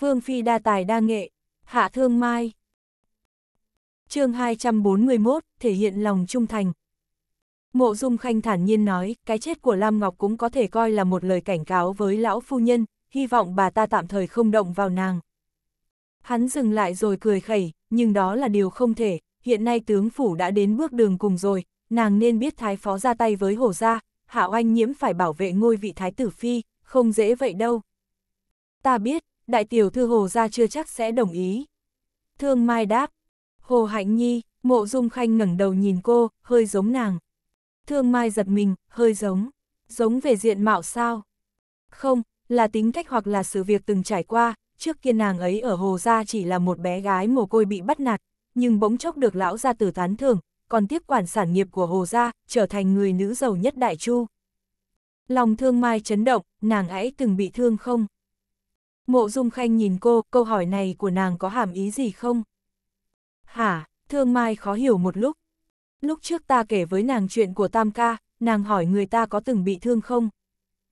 Vương Phi đa tài đa nghệ, hạ thương mai. chương 241, thể hiện lòng trung thành. Mộ Dung Khanh thản nhiên nói, cái chết của Lam Ngọc cũng có thể coi là một lời cảnh cáo với lão phu nhân, hy vọng bà ta tạm thời không động vào nàng. Hắn dừng lại rồi cười khẩy, nhưng đó là điều không thể, hiện nay tướng phủ đã đến bước đường cùng rồi, nàng nên biết thái phó ra tay với hổ gia, hạ oanh nhiễm phải bảo vệ ngôi vị thái tử phi, không dễ vậy đâu. Ta biết, đại tiểu thư Hồ ra chưa chắc sẽ đồng ý. Thương Mai đáp, Hồ Hạnh Nhi, mộ dung khanh ngẩng đầu nhìn cô, hơi giống nàng. Thương Mai giật mình, hơi giống, giống về diện mạo sao? Không, là tính cách hoặc là sự việc từng trải qua, trước kia nàng ấy ở Hồ Gia chỉ là một bé gái mồ côi bị bắt nạt, nhưng bỗng chốc được lão gia tử tán thưởng, còn tiếp quản sản nghiệp của Hồ Gia, trở thành người nữ giàu nhất đại chu. Lòng thương mai chấn động, nàng ấy từng bị thương không? Mộ Dung Khanh nhìn cô, câu hỏi này của nàng có hàm ý gì không? Hả, Thương Mai khó hiểu một lúc. Lúc trước ta kể với nàng chuyện của Tam Ca, nàng hỏi người ta có từng bị thương không?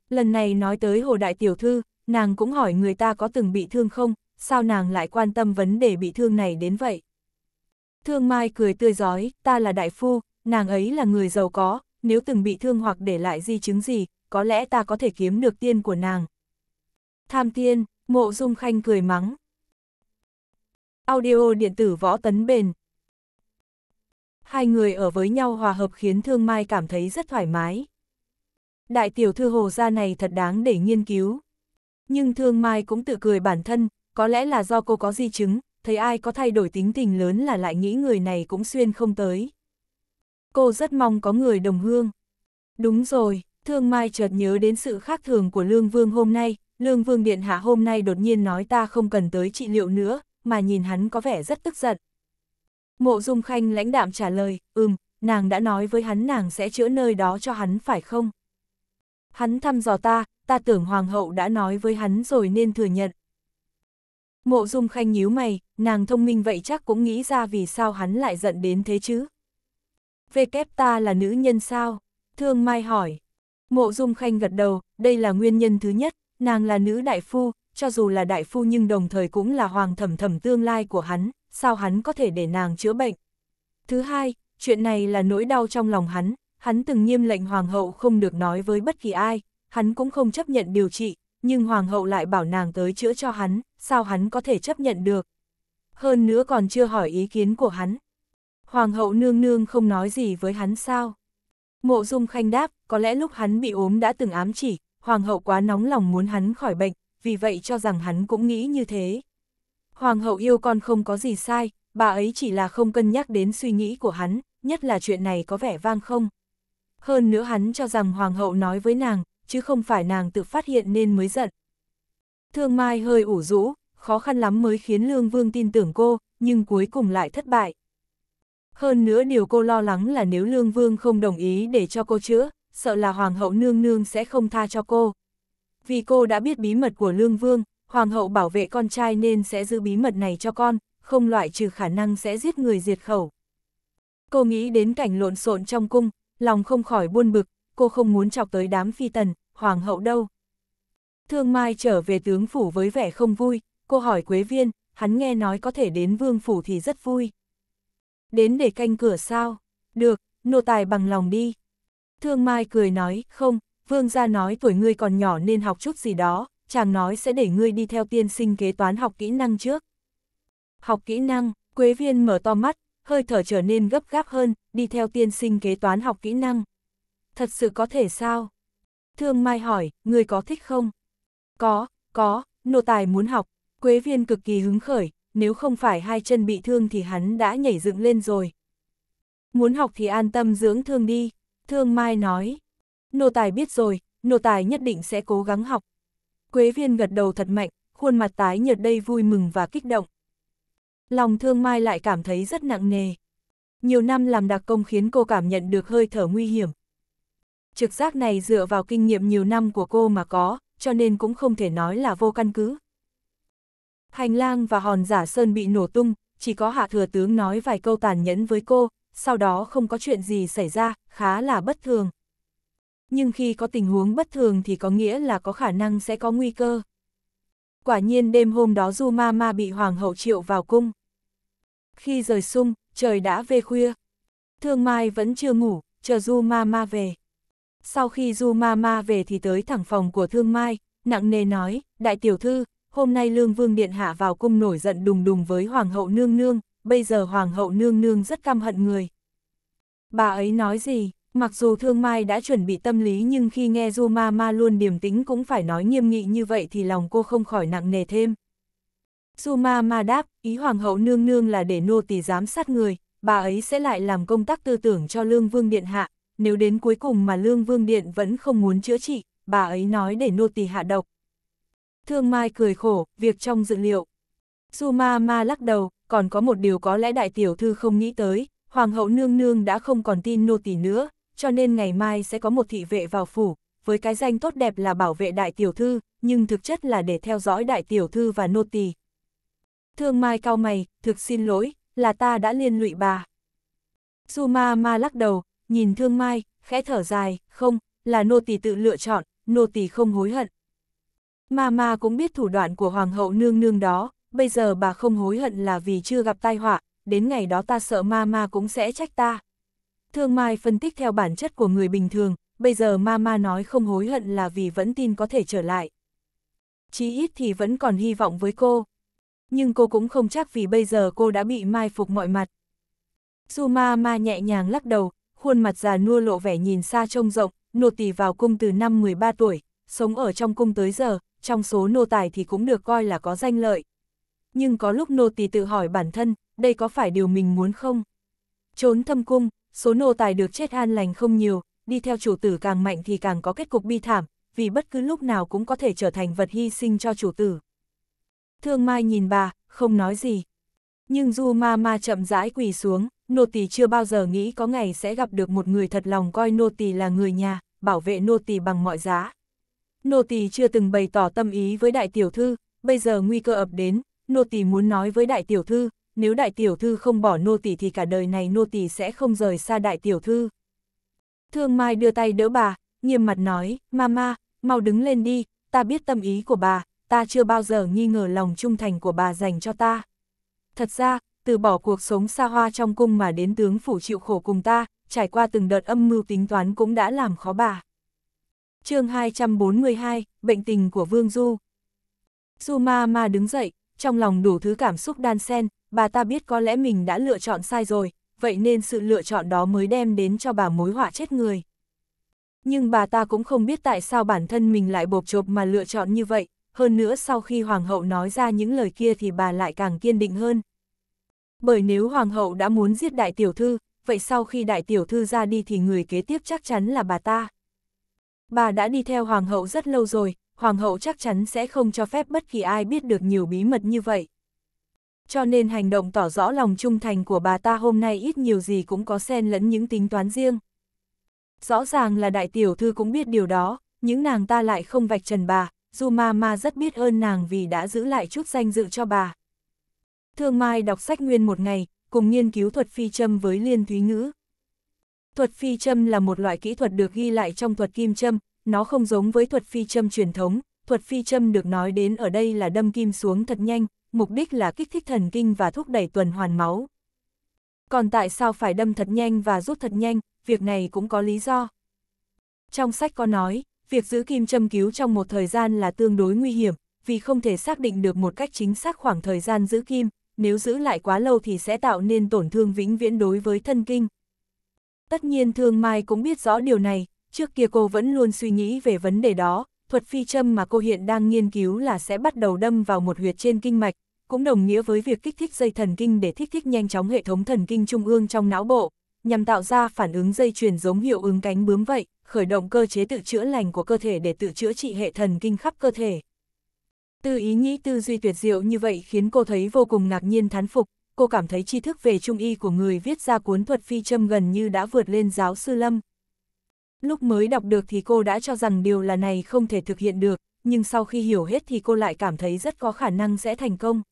Lần này nói tới Hồ Đại Tiểu Thư, nàng cũng hỏi người ta có từng bị thương không, sao nàng lại quan tâm vấn đề bị thương này đến vậy? Thương Mai cười tươi giói, ta là đại phu, nàng ấy là người giàu có, nếu từng bị thương hoặc để lại di chứng gì, có lẽ ta có thể kiếm được tiên của nàng. Tham tiên, Mộ Dung Khanh cười mắng. Audio điện tử võ tấn bền. Hai người ở với nhau hòa hợp khiến Thương Mai cảm thấy rất thoải mái. Đại tiểu thư hồ gia này thật đáng để nghiên cứu. Nhưng Thương Mai cũng tự cười bản thân, có lẽ là do cô có di chứng, thấy ai có thay đổi tính tình lớn là lại nghĩ người này cũng xuyên không tới. Cô rất mong có người đồng hương. Đúng rồi, Thương Mai chợt nhớ đến sự khác thường của Lương Vương hôm nay, Lương Vương Điện Hạ hôm nay đột nhiên nói ta không cần tới trị liệu nữa, mà nhìn hắn có vẻ rất tức giận. Mộ Dung Khanh lãnh đạm trả lời, ừm, nàng đã nói với hắn nàng sẽ chữa nơi đó cho hắn phải không? Hắn thăm dò ta, ta tưởng Hoàng hậu đã nói với hắn rồi nên thừa nhận. Mộ Dung Khanh nhíu mày, nàng thông minh vậy chắc cũng nghĩ ra vì sao hắn lại giận đến thế chứ. Về kép ta là nữ nhân sao? Thương Mai hỏi. Mộ Dung Khanh gật đầu, đây là nguyên nhân thứ nhất, nàng là nữ đại phu, cho dù là đại phu nhưng đồng thời cũng là hoàng thẩm thẩm tương lai của hắn, sao hắn có thể để nàng chữa bệnh. Thứ hai, chuyện này là nỗi đau trong lòng hắn, hắn từng nghiêm lệnh hoàng hậu không được nói với bất kỳ ai, hắn cũng không chấp nhận điều trị, nhưng hoàng hậu lại bảo nàng tới chữa cho hắn, sao hắn có thể chấp nhận được. Hơn nữa còn chưa hỏi ý kiến của hắn. Hoàng hậu nương nương không nói gì với hắn sao? Mộ Dung Khanh đáp, có lẽ lúc hắn bị ốm đã từng ám chỉ, hoàng hậu quá nóng lòng muốn hắn khỏi bệnh, vì vậy cho rằng hắn cũng nghĩ như thế. Hoàng hậu yêu con không có gì sai, bà ấy chỉ là không cân nhắc đến suy nghĩ của hắn, nhất là chuyện này có vẻ vang không. Hơn nữa hắn cho rằng hoàng hậu nói với nàng, chứ không phải nàng tự phát hiện nên mới giận. Thương Mai hơi ủ rũ, khó khăn lắm mới khiến Lương Vương tin tưởng cô, nhưng cuối cùng lại thất bại. Hơn nữa điều cô lo lắng là nếu Lương Vương không đồng ý để cho cô chữa, sợ là Hoàng hậu nương nương sẽ không tha cho cô. Vì cô đã biết bí mật của Lương Vương, Hoàng hậu bảo vệ con trai nên sẽ giữ bí mật này cho con, không loại trừ khả năng sẽ giết người diệt khẩu. Cô nghĩ đến cảnh lộn xộn trong cung, lòng không khỏi buôn bực, cô không muốn chọc tới đám phi tần, Hoàng hậu đâu. Thương Mai trở về tướng phủ với vẻ không vui, cô hỏi Quế Viên, hắn nghe nói có thể đến vương phủ thì rất vui. Đến để canh cửa sao? Được, nô tài bằng lòng đi. Thương Mai cười nói, không, vương gia nói tuổi ngươi còn nhỏ nên học chút gì đó, chàng nói sẽ để ngươi đi theo tiên sinh kế toán học kỹ năng trước. Học kỹ năng, Quế Viên mở to mắt, hơi thở trở nên gấp gáp hơn, đi theo tiên sinh kế toán học kỹ năng. Thật sự có thể sao? Thương Mai hỏi, ngươi có thích không? Có, có, nô tài muốn học. Quế Viên cực kỳ hứng khởi, nếu không phải hai chân bị thương thì hắn đã nhảy dựng lên rồi. Muốn học thì an tâm dưỡng thương đi, Thương Mai nói. Nô tài biết rồi, nô tài nhất định sẽ cố gắng học. Quế viên gật đầu thật mạnh, khuôn mặt tái nhợt đây vui mừng và kích động. Lòng thương mai lại cảm thấy rất nặng nề. Nhiều năm làm đặc công khiến cô cảm nhận được hơi thở nguy hiểm. Trực giác này dựa vào kinh nghiệm nhiều năm của cô mà có, cho nên cũng không thể nói là vô căn cứ. Hành lang và hòn giả sơn bị nổ tung, chỉ có hạ thừa tướng nói vài câu tàn nhẫn với cô, sau đó không có chuyện gì xảy ra, khá là bất thường. Nhưng khi có tình huống bất thường thì có nghĩa là có khả năng sẽ có nguy cơ. Quả nhiên đêm hôm đó Du Ma Ma bị Hoàng hậu triệu vào cung. Khi rời sung, trời đã về khuya. Thương Mai vẫn chưa ngủ, chờ Du Ma Ma về. Sau khi Du Ma Ma về thì tới thẳng phòng của Thương Mai, nặng nề nói, đại tiểu thư, hôm nay Lương Vương Điện Hạ vào cung nổi giận đùng đùng với Hoàng hậu Nương Nương, bây giờ hoàng hậu nương nương rất căm hận người. Bà ấy nói gì, mặc dù thương mai đã chuẩn bị tâm lý nhưng khi nghe du ma ma luôn điềm tĩnh cũng phải nói nghiêm nghị như vậy thì lòng cô không khỏi nặng nề thêm. Du ma ma đáp, ý hoàng hậu nương nương là để nô tỳ giám sát người, bà ấy sẽ lại làm công tác tư tưởng cho lương vương điện hạ, nếu đến cuối cùng mà lương vương điện vẫn không muốn chữa trị, bà ấy nói để nô tỳ hạ độc. Thương Mai cười khổ, việc trong dự liệu. Su ma ma lắc đầu, còn có một điều có lẽ đại tiểu thư không nghĩ tới, hoàng hậu nương nương đã không còn tin nô tỳ nữa, cho nên ngày mai sẽ có một thị vệ vào phủ, với cái danh tốt đẹp là bảo vệ đại tiểu thư, nhưng thực chất là để theo dõi đại tiểu thư và nô tỳ. Thương Mai cao mày, thực xin lỗi, là ta đã liên lụy bà. Su ma ma lắc đầu, nhìn Thương Mai, khẽ thở dài, không, là nô tỳ tự lựa chọn, nô tỳ không hối hận. Ma ma cũng biết thủ đoạn của hoàng hậu nương nương đó, bây giờ bà không hối hận là vì chưa gặp tai họa, đến ngày đó ta sợ ma ma cũng sẽ trách ta. Thương Mai phân tích theo bản chất của người bình thường, bây giờ ma ma nói không hối hận là vì vẫn tin có thể trở lại. Chí ít thì vẫn còn hy vọng với cô. Nhưng cô cũng không chắc vì bây giờ cô đã bị mai phục mọi mặt. Su ma ma nhẹ nhàng lắc đầu, khuôn mặt già nua lộ vẻ nhìn xa trông rộng, nô tỳ vào cung từ năm 13 tuổi, sống ở trong cung tới giờ, trong số nô tài thì cũng được coi là có danh lợi nhưng có lúc nô tỳ tự hỏi bản thân, đây có phải điều mình muốn không? Trốn thâm cung, số nô tài được chết an lành không nhiều, đi theo chủ tử càng mạnh thì càng có kết cục bi thảm, vì bất cứ lúc nào cũng có thể trở thành vật hy sinh cho chủ tử. Thương Mai nhìn bà, không nói gì. Nhưng Du Ma Ma chậm rãi quỳ xuống, nô tỳ chưa bao giờ nghĩ có ngày sẽ gặp được một người thật lòng coi nô tỳ là người nhà, bảo vệ nô tỳ bằng mọi giá. Nô tỳ chưa từng bày tỏ tâm ý với đại tiểu thư, bây giờ nguy cơ ập đến, nô tỳ muốn nói với đại tiểu thư, nếu đại tiểu thư không bỏ nô tỳ thì cả đời này nô tỳ sẽ không rời xa đại tiểu thư. Thương Mai đưa tay đỡ bà, nghiêm mặt nói, Mama, mau đứng lên đi, ta biết tâm ý của bà, ta chưa bao giờ nghi ngờ lòng trung thành của bà dành cho ta. Thật ra, từ bỏ cuộc sống xa hoa trong cung mà đến tướng phủ chịu khổ cùng ta, trải qua từng đợt âm mưu tính toán cũng đã làm khó bà. chương 242, Bệnh tình của Vương Du Du ma ma đứng dậy, trong lòng đủ thứ cảm xúc đan xen, bà ta biết có lẽ mình đã lựa chọn sai rồi, vậy nên sự lựa chọn đó mới đem đến cho bà mối họa chết người. Nhưng bà ta cũng không biết tại sao bản thân mình lại bộp chộp mà lựa chọn như vậy, hơn nữa sau khi Hoàng hậu nói ra những lời kia thì bà lại càng kiên định hơn. Bởi nếu Hoàng hậu đã muốn giết đại tiểu thư, vậy sau khi đại tiểu thư ra đi thì người kế tiếp chắc chắn là bà ta. Bà đã đi theo Hoàng hậu rất lâu rồi, Hoàng hậu chắc chắn sẽ không cho phép bất kỳ ai biết được nhiều bí mật như vậy. Cho nên hành động tỏ rõ lòng trung thành của bà ta hôm nay ít nhiều gì cũng có xen lẫn những tính toán riêng. Rõ ràng là đại tiểu thư cũng biết điều đó, những nàng ta lại không vạch trần bà, dù ma ma rất biết ơn nàng vì đã giữ lại chút danh dự cho bà. Thương Mai đọc sách nguyên một ngày, cùng nghiên cứu thuật phi châm với liên thúy ngữ. Thuật phi châm là một loại kỹ thuật được ghi lại trong thuật kim châm, nó không giống với thuật phi châm truyền thống, thuật phi châm được nói đến ở đây là đâm kim xuống thật nhanh, mục đích là kích thích thần kinh và thúc đẩy tuần hoàn máu. Còn tại sao phải đâm thật nhanh và rút thật nhanh, việc này cũng có lý do. Trong sách có nói, việc giữ kim châm cứu trong một thời gian là tương đối nguy hiểm, vì không thể xác định được một cách chính xác khoảng thời gian giữ kim, nếu giữ lại quá lâu thì sẽ tạo nên tổn thương vĩnh viễn đối với thân kinh. Tất nhiên Thương Mai cũng biết rõ điều này, trước kia cô vẫn luôn suy nghĩ về vấn đề đó, thuật phi châm mà cô hiện đang nghiên cứu là sẽ bắt đầu đâm vào một huyệt trên kinh mạch, cũng đồng nghĩa với việc kích thích dây thần kinh để kích thích nhanh chóng hệ thống thần kinh trung ương trong não bộ, nhằm tạo ra phản ứng dây chuyền giống hiệu ứng cánh bướm vậy, khởi động cơ chế tự chữa lành của cơ thể để tự chữa trị hệ thần kinh khắp cơ thể. Tư ý nghĩ tư duy tuyệt diệu như vậy khiến cô thấy vô cùng ngạc nhiên thán phục, cô cảm thấy tri thức về trung y của người viết ra cuốn thuật phi châm gần như đã vượt lên giáo sư Lâm, Lúc mới đọc được thì cô đã cho rằng điều là này không thể thực hiện được, nhưng sau khi hiểu hết thì cô lại cảm thấy rất có khả năng sẽ thành công.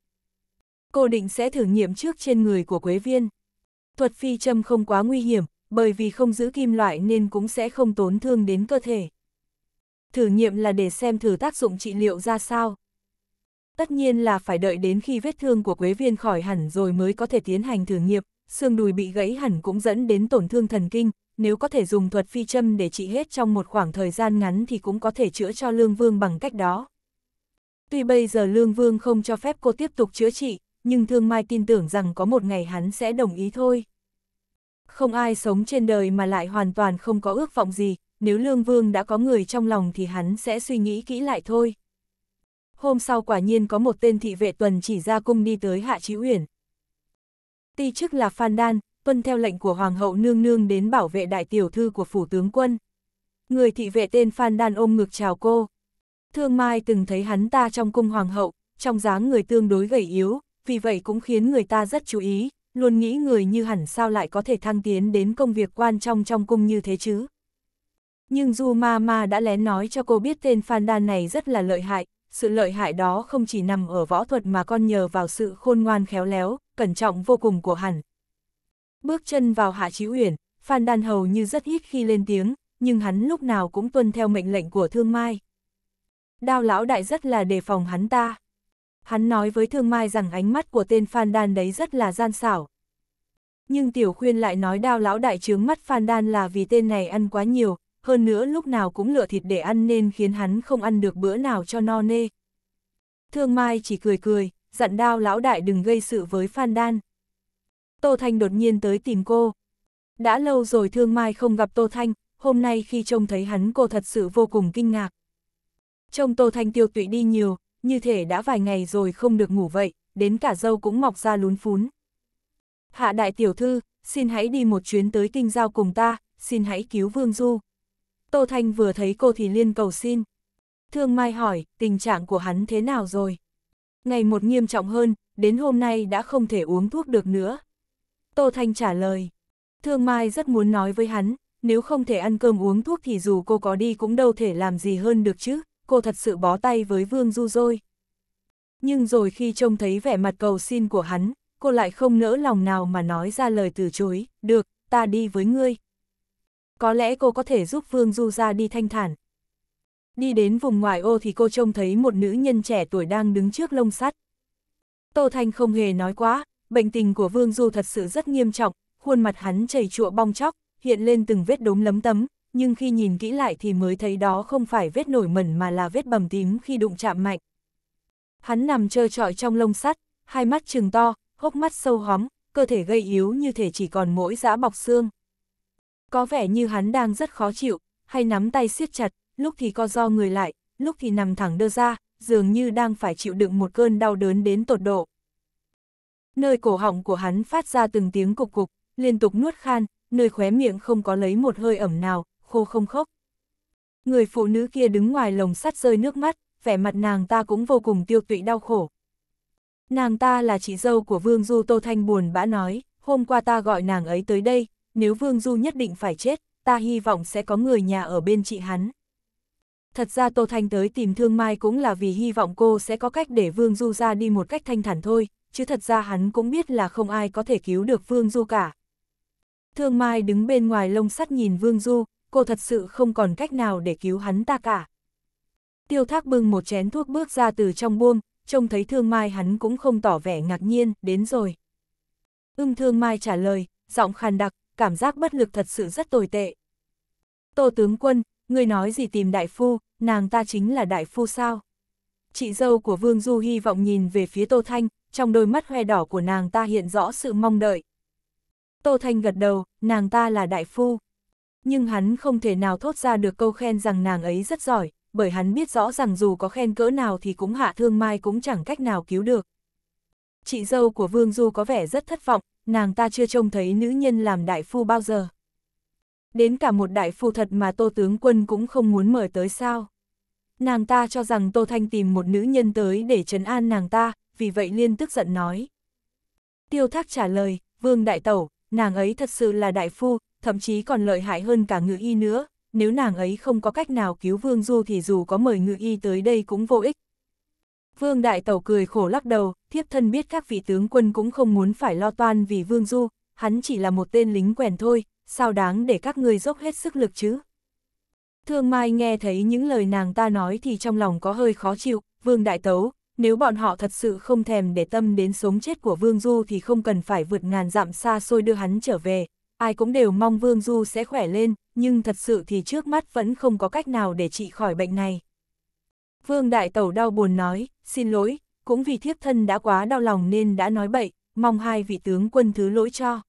Cô định sẽ thử nghiệm trước trên người của Quế Viên. Thuật phi châm không quá nguy hiểm, bởi vì không giữ kim loại nên cũng sẽ không tốn thương đến cơ thể. Thử nghiệm là để xem thử tác dụng trị liệu ra sao. Tất nhiên là phải đợi đến khi vết thương của Quế Viên khỏi hẳn rồi mới có thể tiến hành thử nghiệm, xương đùi bị gãy hẳn cũng dẫn đến tổn thương thần kinh, nếu có thể dùng thuật phi châm để trị hết trong một khoảng thời gian ngắn thì cũng có thể chữa cho Lương Vương bằng cách đó. Tuy bây giờ Lương Vương không cho phép cô tiếp tục chữa trị, nhưng Thương Mai tin tưởng rằng có một ngày hắn sẽ đồng ý thôi. Không ai sống trên đời mà lại hoàn toàn không có ước vọng gì, nếu Lương Vương đã có người trong lòng thì hắn sẽ suy nghĩ kỹ lại thôi. Hôm sau quả nhiên có một tên thị vệ tuần chỉ ra cung đi tới Hạ Chí Uyển. Ti chức là Phan Đan, tuân theo lệnh của Hoàng hậu nương nương đến bảo vệ đại tiểu thư của phủ tướng quân. Người thị vệ tên Phan Đan ôm ngực chào cô. Thương Mai từng thấy hắn ta trong cung Hoàng hậu, trong dáng người tương đối gầy yếu, vì vậy cũng khiến người ta rất chú ý, luôn nghĩ người như hẳn sao lại có thể thăng tiến đến công việc quan trọng trong cung như thế chứ. Nhưng Du Ma Ma đã lén nói cho cô biết tên Phan Đan này rất là lợi hại, sự lợi hại đó không chỉ nằm ở võ thuật mà còn nhờ vào sự khôn ngoan khéo léo, cẩn trọng vô cùng của hẳn, Bước chân vào Hạ Chí Uyển, Phan Đan hầu như rất ít khi lên tiếng, nhưng hắn lúc nào cũng tuân theo mệnh lệnh của Thương Mai. Đao lão đại rất là đề phòng hắn ta. Hắn nói với Thương Mai rằng ánh mắt của tên Phan Đan đấy rất là gian xảo. Nhưng Tiểu Khuyên lại nói đao lão đại chướng mắt Phan Đan là vì tên này ăn quá nhiều, hơn nữa lúc nào cũng lựa thịt để ăn nên khiến hắn không ăn được bữa nào cho no nê. Thương Mai chỉ cười cười, dặn đao lão đại đừng gây sự với Phan Đan. Tô Thanh đột nhiên tới tìm cô. Đã lâu rồi Thương Mai không gặp Tô Thanh, hôm nay khi trông thấy hắn cô thật sự vô cùng kinh ngạc. Trông Tô Thanh tiêu tụy đi nhiều, như thể đã vài ngày rồi không được ngủ vậy, đến cả dâu cũng mọc ra lún phún. Hạ đại tiểu thư, xin hãy đi một chuyến tới kinh giao cùng ta, xin hãy cứu Vương Du. Tô Thanh vừa thấy cô thì liên cầu xin. Thương Mai hỏi, tình trạng của hắn thế nào rồi? Ngày một nghiêm trọng hơn, đến hôm nay đã không thể uống thuốc được nữa. Tô Thanh trả lời. Thương Mai rất muốn nói với hắn, nếu không thể ăn cơm uống thuốc thì dù cô có đi cũng đâu thể làm gì hơn được chứ, cô thật sự bó tay với Vương Du rồi. Nhưng rồi khi trông thấy vẻ mặt cầu xin của hắn, cô lại không nỡ lòng nào mà nói ra lời từ chối, được, ta đi với ngươi. Có lẽ cô có thể giúp Vương Du ra đi thanh thản. Đi đến vùng ngoại ô thì cô trông thấy một nữ nhân trẻ tuổi đang đứng trước lông sắt. Tô Thanh không hề nói quá, Bệnh tình của Vương Du thật sự rất nghiêm trọng, khuôn mặt hắn chảy chụa bong chóc, hiện lên từng vết đốm lấm tấm, nhưng khi nhìn kỹ lại thì mới thấy đó không phải vết nổi mẩn mà là vết bầm tím khi đụng chạm mạnh. Hắn nằm trơ trọi trong lông sắt, hai mắt trừng to, hốc mắt sâu hóm, cơ thể gây yếu như thể chỉ còn mỗi dã bọc xương. Có vẻ như hắn đang rất khó chịu, hay nắm tay siết chặt, lúc thì co do người lại, lúc thì nằm thẳng đơ ra, dường như đang phải chịu đựng một cơn đau đớn đến tột độ. Nơi cổ họng của hắn phát ra từng tiếng cục cục, liên tục nuốt khan, nơi khóe miệng không có lấy một hơi ẩm nào, khô không khốc. Người phụ nữ kia đứng ngoài lồng sắt rơi nước mắt, vẻ mặt nàng ta cũng vô cùng tiêu tụy đau khổ. Nàng ta là chị dâu của Vương Du Tô Thanh buồn bã nói, hôm qua ta gọi nàng ấy tới đây, nếu Vương Du nhất định phải chết, ta hy vọng sẽ có người nhà ở bên chị hắn. Thật ra Tô Thanh tới tìm Thương Mai cũng là vì hy vọng cô sẽ có cách để Vương Du ra đi một cách thanh thản thôi, chứ thật ra hắn cũng biết là không ai có thể cứu được Vương Du cả. Thương Mai đứng bên ngoài lông sắt nhìn Vương Du, cô thật sự không còn cách nào để cứu hắn ta cả. Tiêu thác bưng một chén thuốc bước ra từ trong buông, trông thấy Thương Mai hắn cũng không tỏ vẻ ngạc nhiên, đến rồi. Ưng Thương Mai trả lời, giọng khàn đặc, cảm giác bất lực thật sự rất tồi tệ. Tô tướng quân, người nói gì tìm đại phu, nàng ta chính là đại phu sao? Chị dâu của Vương Du hy vọng nhìn về phía Tô Thanh, trong đôi mắt hoe đỏ của nàng ta hiện rõ sự mong đợi. Tô Thanh gật đầu, nàng ta là đại phu. Nhưng hắn không thể nào thốt ra được câu khen rằng nàng ấy rất giỏi, bởi hắn biết rõ rằng dù có khen cỡ nào thì cũng hạ thương mai cũng chẳng cách nào cứu được. Chị dâu của Vương Du có vẻ rất thất vọng, nàng ta chưa trông thấy nữ nhân làm đại phu bao giờ. Đến cả một đại phu thật mà Tô Tướng Quân cũng không muốn mời tới sao. Nàng ta cho rằng Tô Thanh tìm một nữ nhân tới để trấn an nàng ta, vì vậy liên tức giận nói. Tiêu thác trả lời, vương đại tẩu, nàng ấy thật sự là đại phu, thậm chí còn lợi hại hơn cả ngự y nữa, nếu nàng ấy không có cách nào cứu vương du thì dù có mời ngự y tới đây cũng vô ích. Vương đại tẩu cười khổ lắc đầu, thiếp thân biết các vị tướng quân cũng không muốn phải lo toan vì vương du, hắn chỉ là một tên lính quèn thôi, sao đáng để các ngươi dốc hết sức lực chứ. Thương Mai nghe thấy những lời nàng ta nói thì trong lòng có hơi khó chịu, Vương Đại Tấu, nếu bọn họ thật sự không thèm để tâm đến sống chết của Vương Du thì không cần phải vượt ngàn dặm xa xôi đưa hắn trở về, ai cũng đều mong Vương Du sẽ khỏe lên, nhưng thật sự thì trước mắt vẫn không có cách nào để trị khỏi bệnh này. Vương Đại Tẩu đau buồn nói, xin lỗi, cũng vì thiếp thân đã quá đau lòng nên đã nói bậy, mong hai vị tướng quân thứ lỗi cho.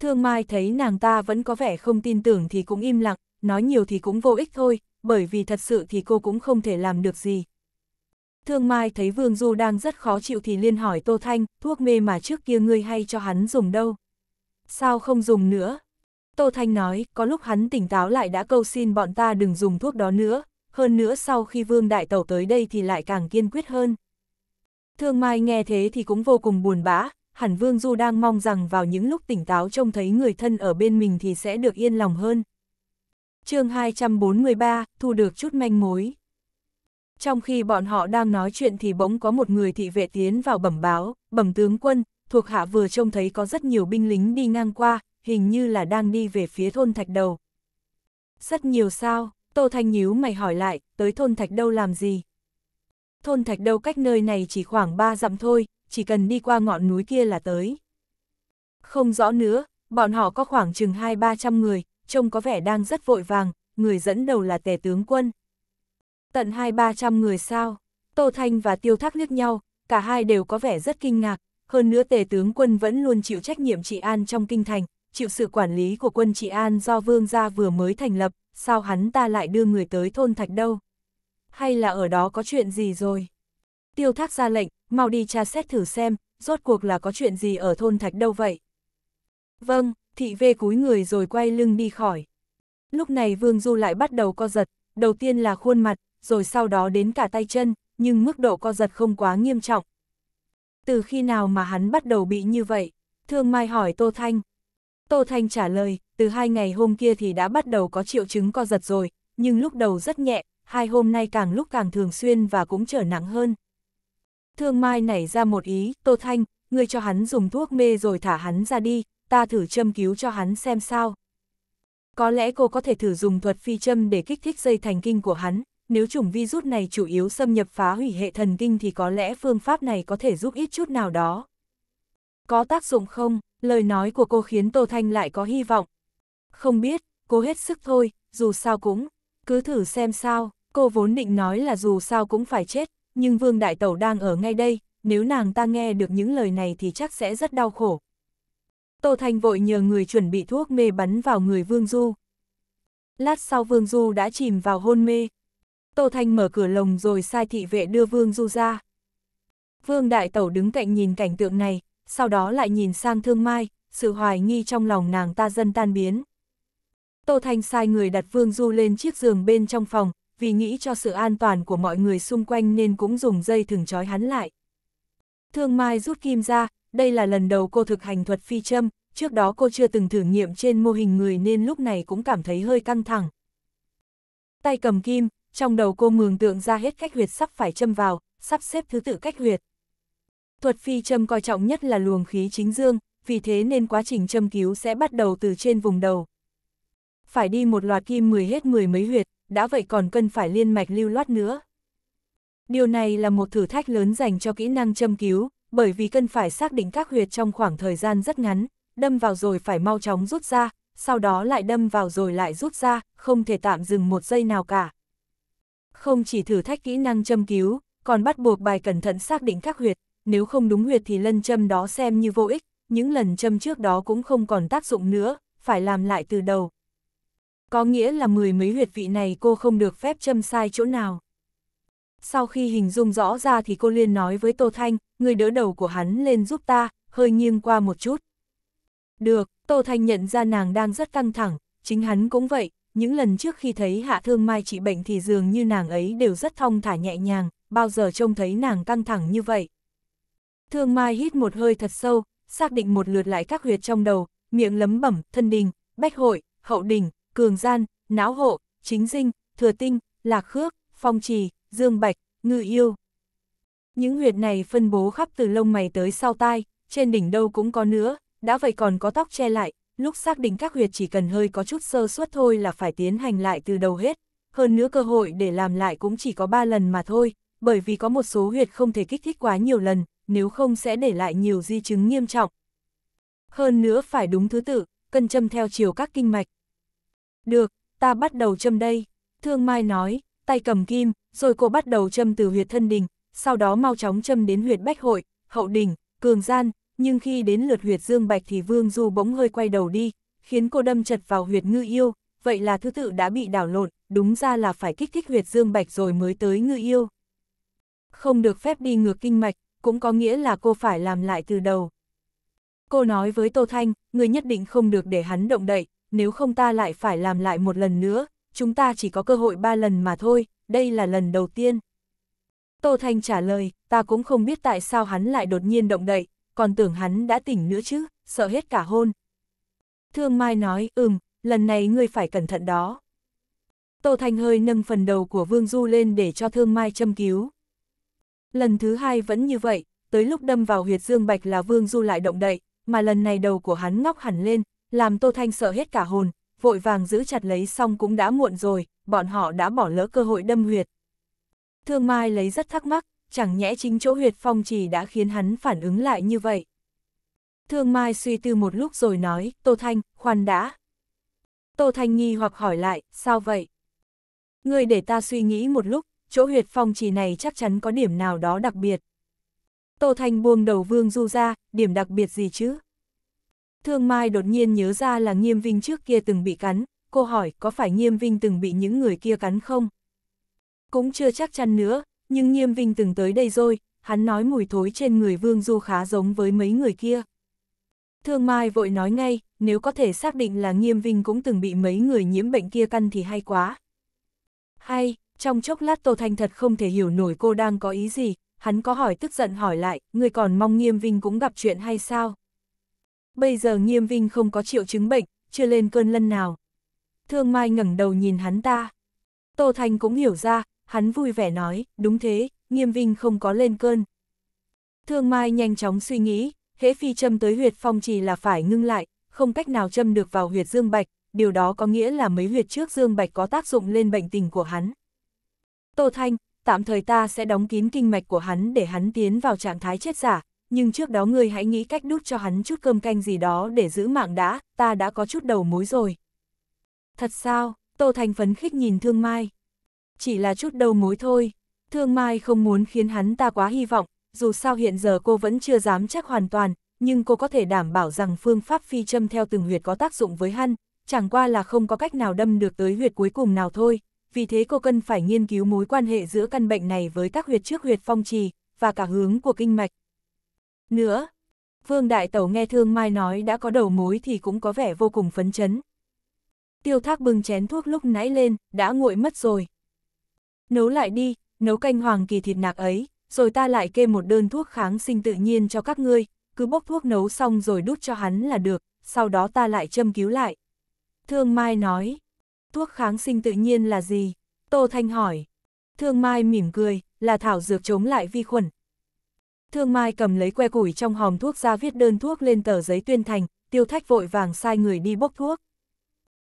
Thương Mai thấy nàng ta vẫn có vẻ không tin tưởng thì cũng im lặng, nói nhiều thì cũng vô ích thôi, bởi vì thật sự thì cô cũng không thể làm được gì, Thương Mai thấy Vương Du đang rất khó chịu thì liên hỏi Tô Thanh, thuốc mê mà trước kia ngươi hay cho hắn dùng đâu? Sao không dùng nữa? Tô Thanh nói, có lúc hắn tỉnh táo lại đã cầu xin bọn ta đừng dùng thuốc đó nữa, hơn nữa sau khi Vương Đại Tẩu tới đây thì lại càng kiên quyết hơn. Thương Mai nghe thế thì cũng vô cùng buồn bã, hẳn Vương Du đang mong rằng vào những lúc tỉnh táo trông thấy người thân ở bên mình thì sẽ được yên lòng hơn. chương 243, thu được chút manh mối. Trong khi bọn họ đang nói chuyện thì bỗng có một người thị vệ tiến vào bẩm báo, bẩm tướng quân, thuộc hạ vừa trông thấy có rất nhiều binh lính đi ngang qua, hình như là đang đi về phía thôn thạch đầu. Rất nhiều sao, Tô Thanh nhíu mày hỏi lại, tới thôn thạch đâu làm gì? Thôn thạch đâu cách nơi này chỉ khoảng 3 dặm thôi, chỉ cần đi qua ngọn núi kia là tới. Không rõ nữa, bọn họ có khoảng chừng hai ba trăm người, trông có vẻ đang rất vội vàng, người dẫn đầu là tề tướng quân. Tận hai ba trăm người sao? Tô Thanh và Tiêu Thác liếc nhau, cả hai đều có vẻ rất kinh ngạc, hơn nữa tề tướng quân vẫn luôn chịu trách nhiệm trị an trong kinh thành, chịu sự quản lý của quân trị an do vương gia vừa mới thành lập, sao hắn ta lại đưa người tới thôn thạch đâu? Hay là ở đó có chuyện gì rồi? Tiêu Thác ra lệnh, mau đi tra xét thử xem, rốt cuộc là có chuyện gì ở thôn thạch đâu vậy? Vâng, thị vê cúi người rồi quay lưng đi khỏi. Lúc này Vương Du lại bắt đầu co giật, đầu tiên là khuôn mặt, rồi sau đó đến cả tay chân, nhưng mức độ co giật không quá nghiêm trọng. Từ khi nào mà hắn bắt đầu bị như vậy? Thương Mai hỏi Tô Thanh. Tô Thanh trả lời, từ hai ngày hôm kia thì đã bắt đầu có triệu chứng co giật rồi, nhưng lúc đầu rất nhẹ, hai hôm nay càng lúc càng thường xuyên và cũng trở nặng hơn. Thương Mai nảy ra một ý, Tô Thanh, ngươi cho hắn dùng thuốc mê rồi thả hắn ra đi, ta thử châm cứu cho hắn xem sao. Có lẽ cô có thể thử dùng thuật phi châm để kích thích dây thần kinh của hắn, nếu chủng virus này chủ yếu xâm nhập phá hủy hệ thần kinh thì có lẽ phương pháp này có thể giúp ít chút nào đó. Có tác dụng không? Lời nói của cô khiến Tô Thanh lại có hy vọng. Không biết, cô hết sức thôi, dù sao cũng, cứ thử xem sao, cô vốn định nói là dù sao cũng phải chết, nhưng Vương Đại Tẩu đang ở ngay đây, nếu nàng ta nghe được những lời này thì chắc sẽ rất đau khổ. Tô Thanh vội nhờ người chuẩn bị thuốc mê bắn vào người Vương Du. Lát sau Vương Du đã chìm vào hôn mê, Tô Thanh mở cửa lồng rồi sai thị vệ đưa Vương Du ra. Vương Đại Tẩu đứng cạnh nhìn cảnh tượng này, sau đó lại nhìn sang Thương Mai, sự hoài nghi trong lòng nàng ta dân tan biến. Tô Thanh sai người đặt Vương Du lên chiếc giường bên trong phòng, vì nghĩ cho sự an toàn của mọi người xung quanh nên cũng dùng dây thừng trói hắn lại. Thương Mai rút kim ra, đây là lần đầu cô thực hành thuật phi châm, trước đó cô chưa từng thử nghiệm trên mô hình người nên lúc này cũng cảm thấy hơi căng thẳng. Tay cầm kim, trong đầu cô mường tượng ra hết cách huyệt sắp phải châm vào, sắp xếp thứ tự cách huyệt. Thuật phi châm coi trọng nhất là luồng khí chính dương, vì thế nên quá trình châm cứu sẽ bắt đầu từ trên vùng đầu. Phải đi một loạt kim 10 hết 10 mấy huyệt, đã vậy còn cần phải liên mạch lưu loát nữa. Điều này là một thử thách lớn dành cho kỹ năng châm cứu, bởi vì cần phải xác định các huyệt trong khoảng thời gian rất ngắn, đâm vào rồi phải mau chóng rút ra, sau đó lại đâm vào rồi lại rút ra, không thể tạm dừng một giây nào cả không chỉ thử thách kỹ năng châm cứu, còn bắt buộc bài cẩn thận xác định các huyệt, nếu không đúng huyệt thì lần châm đó xem như vô ích, những lần châm trước đó cũng không còn tác dụng nữa, phải làm lại từ đầu. Có nghĩa là mười mấy huyệt vị này cô không được phép châm sai chỗ nào. Sau khi hình dung rõ ra thì cô liên nói với Tô Thanh, người đỡ đầu của hắn lên giúp ta, hơi nghiêng qua một chút. Được, Tô Thanh nhận ra nàng đang rất căng thẳng, chính hắn cũng vậy, những lần trước khi thấy Hạ Thương Mai trị bệnh thì dường như nàng ấy đều rất thong thả nhẹ nhàng, bao giờ trông thấy nàng căng thẳng như vậy. Thương Mai hít một hơi thật sâu, xác định một lượt lại các huyệt trong đầu, miệng lấm bẩm, thân đình, bách hội, hậu đình, cường gian, não hộ, chính dinh, thừa tinh, lạc khước, phong trì, dương bạch, ngự yêu. Những huyệt này phân bố khắp từ lông mày tới sau tai, trên đỉnh đâu cũng có nữa, đã vậy còn có tóc che lại, lúc xác định các huyệt chỉ cần hơi có chút sơ suất thôi là phải tiến hành lại từ đầu hết, hơn nữa cơ hội để làm lại cũng chỉ có 3 lần mà thôi, bởi vì có một số huyệt không thể kích thích quá nhiều lần, nếu không sẽ để lại nhiều di chứng nghiêm trọng. Hơn nữa phải đúng thứ tự, cân châm theo chiều các kinh mạch. Được, ta bắt đầu châm đây, Thương Mai nói, tay cầm kim, rồi cô bắt đầu châm từ huyệt thân đình, sau đó mau chóng châm đến huyệt bách hội, hậu đình, cường gian, nhưng khi đến lượt huyệt dương bạch thì Vương Du bỗng hơi quay đầu đi, khiến cô đâm chật vào huyệt ngư yêu, vậy là thứ tự đã bị đảo lộn, đúng ra là phải kích thích huyệt dương bạch rồi mới tới ngư yêu. Không được phép đi ngược kinh mạch, cũng có nghĩa là cô phải làm lại từ đầu. Cô nói với Tô Thanh, người nhất định không được để hắn động đậy, nếu không ta lại phải làm lại một lần nữa, chúng ta chỉ có cơ hội ba lần mà thôi, đây là lần đầu tiên. Tô Thanh trả lời, ta cũng không biết tại sao hắn lại đột nhiên động đậy, còn tưởng hắn đã tỉnh nữa chứ, sợ hết cả hôn. Thương Mai nói, ừm, lần này ngươi phải cẩn thận đó. Tô Thanh hơi nâng phần đầu của Vương Du lên để cho Thương Mai châm cứu. Lần thứ hai vẫn như vậy, tới lúc đâm vào huyệt dương bạch là Vương Du lại động đậy, mà lần này đầu của hắn ngóc hẳn lên, làm Tô Thanh sợ hết cả hồn, vội vàng giữ chặt lấy xong cũng đã muộn rồi, bọn họ đã bỏ lỡ cơ hội đâm huyệt. Thương Mai lấy rất thắc mắc, chẳng nhẽ chính chỗ huyệt phong trì đã khiến hắn phản ứng lại như vậy. Thương Mai suy tư một lúc rồi nói, Tô Thanh, khoan đã. Tô Thanh nghi hoặc hỏi lại, sao vậy? Người để ta suy nghĩ một lúc, chỗ huyệt phong trì này chắc chắn có điểm nào đó đặc biệt. Tô Thanh buông đầu Vương Du ra, điểm đặc biệt gì chứ? Thương Mai đột nhiên nhớ ra là Nghiêm Vinh trước kia từng bị cắn, cô hỏi có phải Nghiêm Vinh từng bị những người kia cắn không? Cũng chưa chắc chắn nữa, nhưng Nghiêm Vinh từng tới đây rồi, hắn nói mùi thối trên người Vương Du khá giống với mấy người kia. Thương Mai vội nói ngay, nếu có thể xác định là Nghiêm Vinh cũng từng bị mấy người nhiễm bệnh kia căn thì hay quá. Hay, trong chốc lát Tô Thanh thật không thể hiểu nổi cô đang có ý gì, hắn có hỏi tức giận hỏi lại, người còn mong Nghiêm Vinh cũng gặp chuyện hay sao? Bây giờ Nghiêm Vinh không có triệu chứng bệnh, chưa lên cơn lân nào. Thương Mai ngẩng đầu nhìn hắn ta. Tô Thanh cũng hiểu ra, hắn vui vẻ nói, đúng thế, nghiêm vinh không có lên cơn. Thương Mai nhanh chóng suy nghĩ, hễ phi châm tới huyệt phong trì là phải ngưng lại, không cách nào châm được vào huyệt dương bạch, điều đó có nghĩa là mấy huyệt trước dương bạch có tác dụng lên bệnh tình của hắn. Tô Thanh, tạm thời ta sẽ đóng kín kinh mạch của hắn để hắn tiến vào trạng thái chết giả, nhưng trước đó ngươi hãy nghĩ cách đút cho hắn chút cơm canh gì đó để giữ mạng đã, ta đã có chút đầu mối rồi. Thật sao, Tô Thanh phấn khích nhìn Thương Mai chỉ là chút đầu mối thôi. Thương Mai không muốn khiến hắn ta quá hy vọng, dù sao hiện giờ cô vẫn chưa dám chắc hoàn toàn, nhưng cô có thể đảm bảo rằng phương pháp phi châm theo từng huyệt có tác dụng với hắn, chẳng qua là không có cách nào đâm được tới huyệt cuối cùng nào thôi. Vì thế cô cần phải nghiên cứu mối quan hệ giữa căn bệnh này với các huyệt trước huyệt phong trì, và cả hướng của kinh mạch. Nữa, Vương Đại Tẩu nghe Thương Mai nói đã có đầu mối thì cũng có vẻ vô cùng phấn chấn. Tiêu thác bưng chén thuốc lúc nãy lên, đã nguội mất rồi, nấu lại đi, nấu canh hoàng kỳ thịt nạc ấy, rồi ta lại kê một đơn thuốc kháng sinh tự nhiên cho các ngươi, cứ bốc thuốc nấu xong rồi đút cho hắn là được, sau đó ta lại châm cứu lại. Thương Mai nói, thuốc kháng sinh tự nhiên là gì? Tô Thanh hỏi. Thương Mai mỉm cười, là thảo dược chống lại vi khuẩn. Thương Mai cầm lấy que củi trong hòm thuốc ra viết đơn thuốc lên tờ giấy tuyên thành, tiêu thách vội vàng sai người đi bốc thuốc.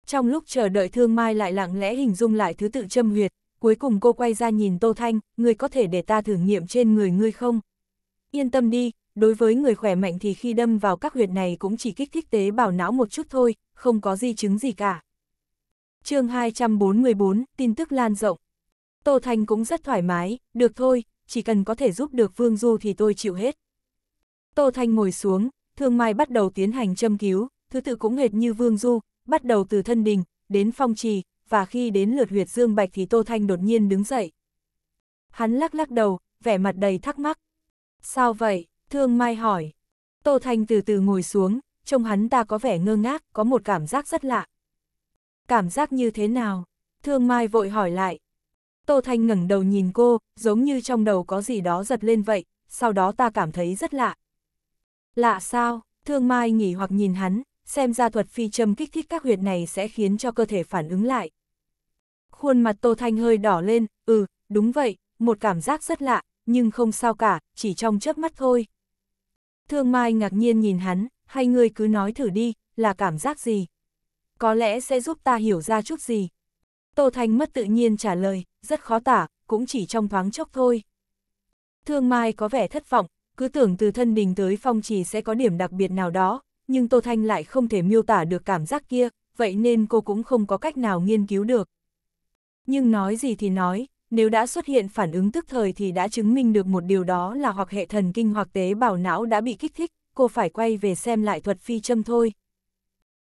Trong lúc chờ đợi Thương Mai lại lặng lẽ hình dung lại thứ tự châm huyệt, cuối cùng cô quay ra nhìn Tô Thanh, ngươi có thể để ta thử nghiệm trên người ngươi không? Yên tâm đi, đối với người khỏe mạnh thì khi đâm vào các huyệt này cũng chỉ kích thích tế bào não một chút thôi, không có di chứng gì cả. chương 244, tin tức lan rộng. Tô Thanh cũng rất thoải mái, được thôi, chỉ cần có thể giúp được Vương Du thì tôi chịu hết. Tô Thanh ngồi xuống, Thương Mai bắt đầu tiến hành châm cứu, thứ tự cũng hệt như Vương Du, bắt đầu từ thân đình, đến phong trì, và khi đến lượt huyệt dương bạch thì Tô Thanh đột nhiên đứng dậy. Hắn lắc lắc đầu, vẻ mặt đầy thắc mắc. Sao vậy? Thương Mai hỏi. Tô Thanh từ từ ngồi xuống, trông hắn ta có vẻ ngơ ngác, có một cảm giác rất lạ. Cảm giác như thế nào? Thương Mai vội hỏi lại. Tô Thanh ngẩng đầu nhìn cô, giống như trong đầu có gì đó giật lên vậy, sau đó ta cảm thấy rất lạ. Lạ sao? Thương Mai nghỉ hoặc nhìn hắn, xem ra thuật phi châm kích thích các huyệt này sẽ khiến cho cơ thể phản ứng lại. Khuôn mặt Tô Thanh hơi đỏ lên, ừ, đúng vậy, một cảm giác rất lạ, nhưng không sao cả, chỉ trong chớp mắt thôi. Thương Mai ngạc nhiên nhìn hắn, hay ngươi cứ nói thử đi, là cảm giác gì? Có lẽ sẽ giúp ta hiểu ra chút gì. Tô Thanh mất tự nhiên trả lời, rất khó tả, cũng chỉ trong thoáng chốc thôi. Thương Mai có vẻ thất vọng, cứ tưởng từ thân đình tới phong trì sẽ có điểm đặc biệt nào đó, nhưng Tô Thanh lại không thể miêu tả được cảm giác kia, vậy nên cô cũng không có cách nào nghiên cứu được. Nhưng nói gì thì nói, nếu đã xuất hiện phản ứng tức thời thì đã chứng minh được một điều đó là hoặc hệ thần kinh hoặc tế bào não đã bị kích thích, cô phải quay về xem lại thuật phi châm thôi.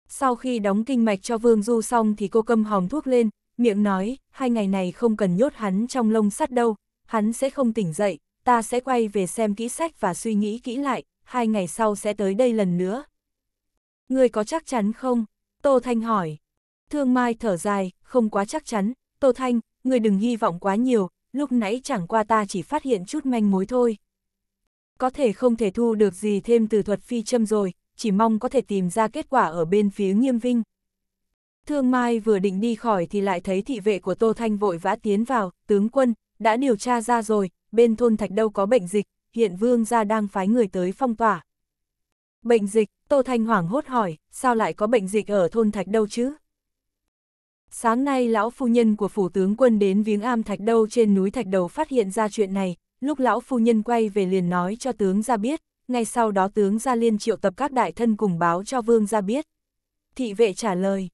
Sau khi đóng kinh mạch cho Vương Du xong thì cô câm hòm thuốc lên, miệng nói, hai ngày này không cần nhốt hắn trong lông sắt đâu, hắn sẽ không tỉnh dậy, ta sẽ quay về xem kỹ sách và suy nghĩ kỹ lại, hai ngày sau sẽ tới đây lần nữa. Người có chắc chắn không? Tô Thanh hỏi. Thương Mai thở dài, không quá chắc chắn, Tô Thanh, người đừng hy vọng quá nhiều, lúc nãy chẳng qua ta chỉ phát hiện chút manh mối thôi. Có thể không thể thu được gì thêm từ thuật phi châm rồi, chỉ mong có thể tìm ra kết quả ở bên phía nghiêm vinh. Thương Mai vừa định đi khỏi thì lại thấy thị vệ của Tô Thanh vội vã tiến vào, tướng quân, đã điều tra ra rồi, bên thôn thạch đâu có bệnh dịch, hiện vương gia đang phái người tới phong tỏa. Bệnh dịch, Tô Thanh hoảng hốt hỏi, sao lại có bệnh dịch ở thôn thạch đâu chứ? Sáng nay lão phu nhân của phủ tướng quân đến viếng am thạch đâu trên núi thạch đầu phát hiện ra chuyện này, lúc lão phu nhân quay về liền nói cho tướng ra biết, ngay sau đó tướng ra liên triệu tập các đại thân cùng báo cho vương ra biết. Thị vệ trả lời,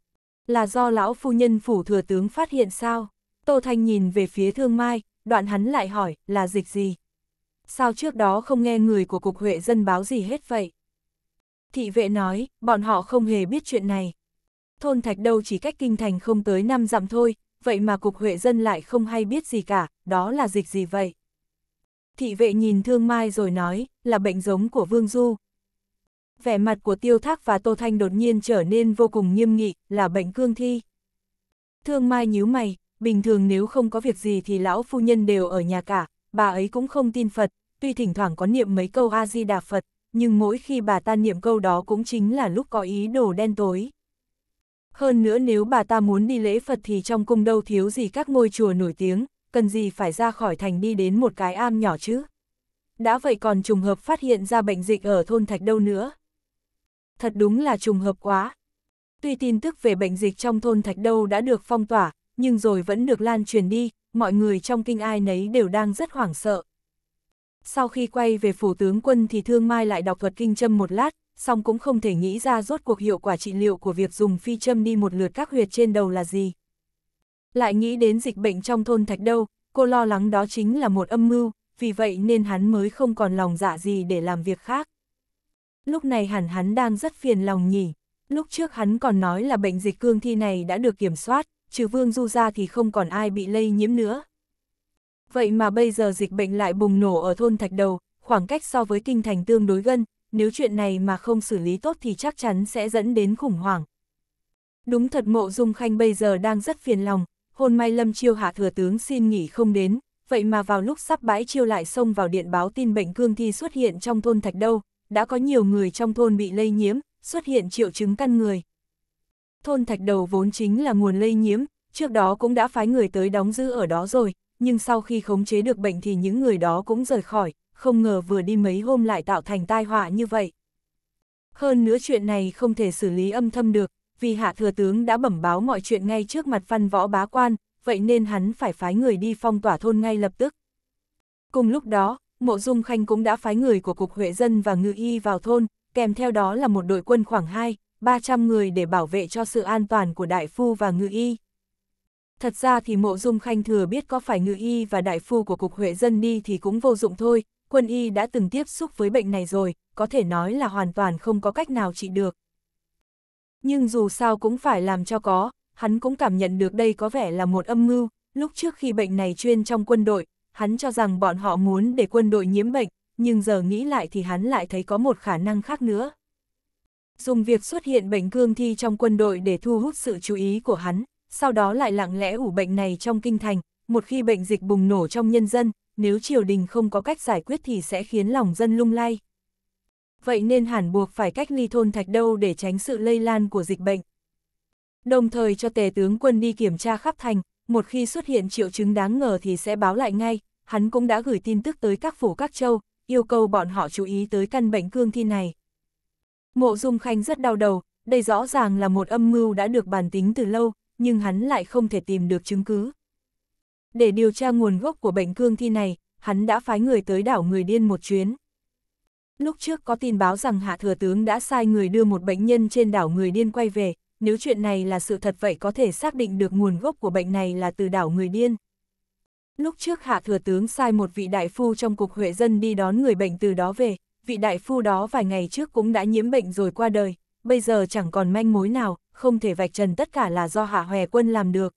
là do lão phu nhân phủ thừa tướng phát hiện sao? Tô Thanh nhìn về phía thương mai, đoạn hắn lại hỏi, là dịch gì? Sao trước đó không nghe người của cục huệ dân báo gì hết vậy? Thị vệ nói, bọn họ không hề biết chuyện này thôn Thạch Đâu chỉ cách kinh thành không tới 5 dặm thôi, vậy mà cục Huệ dân lại không hay biết gì cả, đó là dịch gì vậy? Thị vệ nhìn Thương Mai rồi nói, là bệnh giống của Vương Du. Vẻ mặt của Tiêu Thác và Tô Thanh đột nhiên trở nên vô cùng nghiêm nghị, là bệnh cương thi. Thương Mai nhíu mày, bình thường nếu không có việc gì thì lão phu nhân đều ở nhà cả, bà ấy cũng không tin Phật, tuy thỉnh thoảng có niệm mấy câu A-di-đà Phật, nhưng mỗi khi bà ta niệm câu đó cũng chính là lúc có ý đồ đen tối. Hơn nữa nếu bà ta muốn đi lễ Phật thì trong cung đâu thiếu gì các ngôi chùa nổi tiếng, cần gì phải ra khỏi thành đi đến một cái am nhỏ chứ. Đã vậy còn trùng hợp phát hiện ra bệnh dịch ở thôn Thạch đâu nữa. Thật đúng là trùng hợp quá. Tuy tin tức về bệnh dịch trong thôn Thạch đâu đã được phong tỏa, nhưng rồi vẫn được lan truyền đi, mọi người trong kinh ai nấy đều đang rất hoảng sợ. Sau khi quay về phủ tướng quân thì Thương Mai lại đọc thuật kinh châm một lát, song cũng không thể nghĩ ra rốt cuộc hiệu quả trị liệu của việc dùng phi châm đi một lượt các huyệt trên đầu là gì. Lại nghĩ đến dịch bệnh trong thôn Thạch Đâu, cô lo lắng đó chính là một âm mưu, vì vậy nên hắn mới không còn lòng dạ gì để làm việc khác. Lúc này hẳn hắn đang rất phiền lòng nhỉ, lúc trước hắn còn nói là bệnh dịch cương thi này đã được kiểm soát, trừ vương du ra thì không còn ai bị lây nhiễm nữa. Vậy mà bây giờ dịch bệnh lại bùng nổ ở thôn Thạch Đầu, khoảng cách so với kinh thành tương đối gần, nếu chuyện này mà không xử lý tốt thì chắc chắn sẽ dẫn đến khủng hoảng. Đúng thật mộ dung khanh bây giờ đang rất phiền lòng, hôn mai lâm chiêu hạ thừa tướng xin nghỉ không đến, vậy mà vào lúc sắp bãi chiêu lại xông vào điện báo tin bệnh cương thi xuất hiện trong thôn Thạch Đâu, đã có nhiều người trong thôn bị lây nhiễm, xuất hiện triệu chứng căn người. Thôn Thạch Đầu vốn chính là nguồn lây nhiễm, trước đó cũng đã phái người tới đóng giữ ở đó rồi, nhưng sau khi khống chế được bệnh thì những người đó cũng rời khỏi, không ngờ vừa đi mấy hôm lại tạo thành tai họa như vậy. Hơn nữa chuyện này không thể xử lý âm thâm được, vì hạ thừa tướng đã bẩm báo mọi chuyện ngay trước mặt văn võ bá quan, vậy nên hắn phải phái người đi phong tỏa thôn ngay lập tức. Cùng lúc đó, Mộ Dung Khanh cũng đã phái người của Cục Huệ Dân và Ngự Y vào thôn, kèm theo đó là một đội quân khoảng 2, 300 người để bảo vệ cho sự an toàn của Đại Phu và Ngự Y. Thật ra thì Mộ Dung Khanh thừa biết có phải Ngự Y và Đại Phu của Cục Huệ Dân đi thì cũng vô dụng thôi, quân y đã từng tiếp xúc với bệnh này rồi, có thể nói là hoàn toàn không có cách nào trị được. Nhưng dù sao cũng phải làm cho có, hắn cũng cảm nhận được đây có vẻ là một âm mưu, lúc trước khi bệnh này chuyên trong quân đội, hắn cho rằng bọn họ muốn để quân đội nhiễm bệnh, nhưng giờ nghĩ lại thì hắn lại thấy có một khả năng khác nữa. Dùng việc xuất hiện bệnh cương thi trong quân đội để thu hút sự chú ý của hắn, sau đó lại lặng lẽ ủ bệnh này trong kinh thành, một khi bệnh dịch bùng nổ trong nhân dân, nếu triều đình không có cách giải quyết thì sẽ khiến lòng dân lung lay. Vậy nên hẳn buộc phải cách ly thôn Thạch Đâu để tránh sự lây lan của dịch bệnh. Đồng thời cho tề tướng quân đi kiểm tra khắp thành, một khi xuất hiện triệu chứng đáng ngờ thì sẽ báo lại ngay, hắn cũng đã gửi tin tức tới các phủ các châu, yêu cầu bọn họ chú ý tới căn bệnh cương thi này. Mộ Dung Khanh rất đau đầu, đây rõ ràng là một âm mưu đã được bàn tính từ lâu, nhưng hắn lại không thể tìm được chứng cứ. Để điều tra nguồn gốc của bệnh cương thi này, hắn đã phái người tới đảo người điên một chuyến. Lúc trước có tin báo rằng Hạ Thừa Tướng đã sai người đưa một bệnh nhân trên đảo người điên quay về, nếu chuyện này là sự thật vậy có thể xác định được nguồn gốc của bệnh này là từ đảo người điên. Lúc trước Hạ Thừa Tướng sai một vị đại phu trong Cục Huệ Dân đi đón người bệnh từ đó về, vị đại phu đó vài ngày trước cũng đã nhiễm bệnh rồi qua đời, bây giờ chẳng còn manh mối nào, không thể vạch trần tất cả là do Hạ Hòe Quân làm được,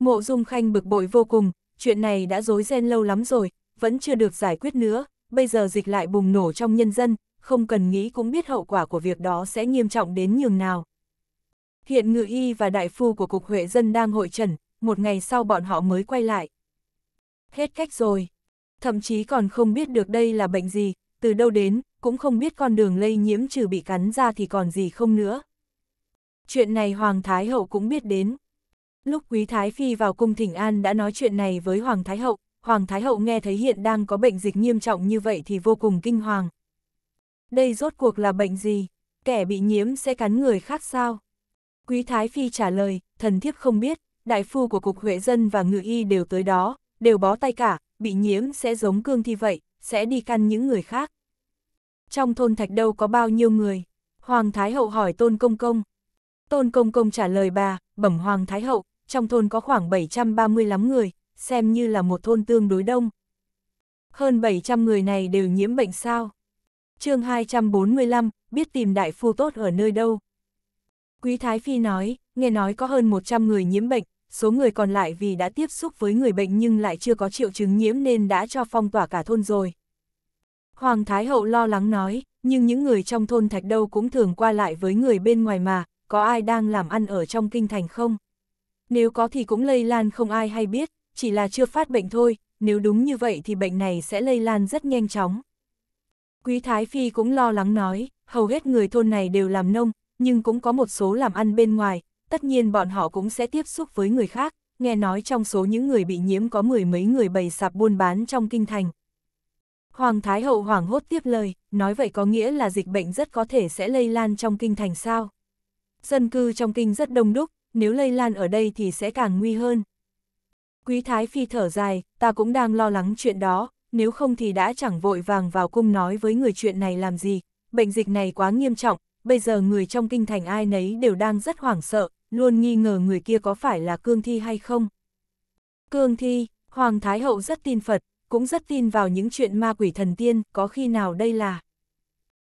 Mộ Dung Khanh bực bội vô cùng, chuyện này đã dối ren lâu lắm rồi, vẫn chưa được giải quyết nữa, bây giờ dịch lại bùng nổ trong nhân dân, không cần nghĩ cũng biết hậu quả của việc đó sẽ nghiêm trọng đến nhường nào. Hiện ngự y và đại phu của Cục Huệ Dân đang hội trần, một ngày sau bọn họ mới quay lại. Hết cách rồi, thậm chí còn không biết được đây là bệnh gì, từ đâu đến, cũng không biết con đường lây nhiễm trừ bị cắn ra thì còn gì không nữa. Chuyện này Hoàng Thái Hậu cũng biết đến. Lúc Quý Thái Phi vào cung thỉnh an đã nói chuyện này với Hoàng Thái Hậu, Hoàng Thái Hậu nghe thấy hiện đang có bệnh dịch nghiêm trọng như vậy thì vô cùng kinh hoàng. Đây rốt cuộc là bệnh gì? Kẻ bị nhiễm sẽ cắn người khác sao? Quý Thái Phi trả lời, thần thiếp không biết, đại phu của Cục Huệ Dân và Ngự Y đều tới đó, đều bó tay cả, bị nhiễm sẽ giống cương thi vậy, sẽ đi căn những người khác. Trong thôn Thạch đâu có bao nhiêu người? Hoàng Thái Hậu hỏi Tôn Công Công. Tôn Công Công trả lời bà, bẩm Hoàng Thái Hậu, trong thôn có khoảng 730 lắm người, xem như là một thôn tương đối đông. Hơn 700 người này đều nhiễm bệnh sao. chương 245, biết tìm đại phu tốt ở nơi đâu. Quý Thái Phi nói, nghe nói có hơn 100 người nhiễm bệnh, số người còn lại vì đã tiếp xúc với người bệnh nhưng lại chưa có triệu chứng nhiễm nên đã cho phong tỏa cả thôn rồi. Hoàng Thái Hậu lo lắng nói, nhưng những người trong thôn thạch đâu cũng thường qua lại với người bên ngoài mà, có ai đang làm ăn ở trong kinh thành không? Nếu có thì cũng lây lan không ai hay biết, chỉ là chưa phát bệnh thôi, nếu đúng như vậy thì bệnh này sẽ lây lan rất nhanh chóng. Quý Thái Phi cũng lo lắng nói, hầu hết người thôn này đều làm nông, nhưng cũng có một số làm ăn bên ngoài, tất nhiên bọn họ cũng sẽ tiếp xúc với người khác, nghe nói trong số những người bị nhiễm có mười mấy người bày sạp buôn bán trong kinh thành. Hoàng Thái Hậu hoảng hốt tiếp lời, nói vậy có nghĩa là dịch bệnh rất có thể sẽ lây lan trong kinh thành sao. Dân cư trong kinh rất đông đúc, nếu lây lan ở đây thì sẽ càng nguy hơn. Quý Thái Phi thở dài, ta cũng đang lo lắng chuyện đó, nếu không thì đã chẳng vội vàng vào cung nói với người chuyện này làm gì, bệnh dịch này quá nghiêm trọng, bây giờ người trong kinh thành ai nấy đều đang rất hoảng sợ, luôn nghi ngờ người kia có phải là Cương Thi hay không. Cương Thi, Hoàng Thái Hậu rất tin Phật, cũng rất tin vào những chuyện ma quỷ thần tiên, có khi nào đây là...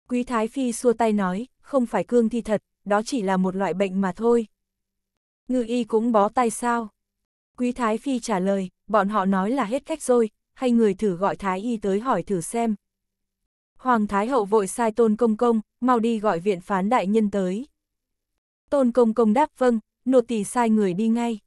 Quý Thái Phi xua tay nói, không phải Cương Thi thật, đó chỉ là một loại bệnh mà thôi, Ngư y cũng bó tay sao? Quý Thái Phi trả lời, bọn họ nói là hết cách rồi, hay người thử gọi Thái y tới hỏi thử xem. Hoàng Thái Hậu vội sai Tôn Công Công, mau đi gọi viện phán đại nhân tới. Tôn Công Công đáp vâng, Nô tỳ sai người đi ngay.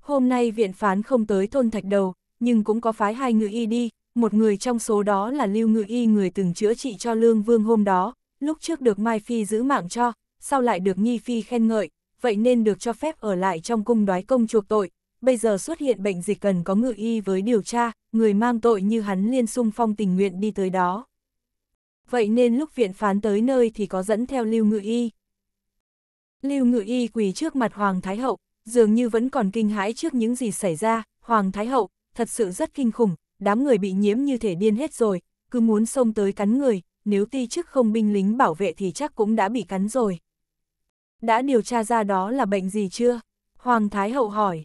Hôm nay viện phán không tới thôn thạch đầu, nhưng cũng có phái hai ngự y đi, một người trong số đó là Lưu Ngự Y người từng chữa trị cho Lương Vương hôm đó, lúc trước được Mai Phi giữ mạng cho, sau lại được Nhi Phi khen ngợi, vậy nên được cho phép ở lại trong cung đoái công chuộc tội. Bây giờ xuất hiện bệnh dịch cần có ngự y với điều tra, người mang tội như hắn liên xung phong tình nguyện đi tới đó. Vậy nên lúc viện phán tới nơi thì có dẫn theo lưu ngự y. Lưu ngự y quỳ trước mặt Hoàng Thái Hậu, dường như vẫn còn kinh hãi trước những gì xảy ra, Hoàng Thái Hậu, thật sự rất kinh khủng, đám người bị nhiễm như thể điên hết rồi, cứ muốn xông tới cắn người, nếu ti chức không binh lính bảo vệ thì chắc cũng đã bị cắn rồi đã điều tra ra đó là bệnh gì chưa? Hoàng Thái Hậu hỏi.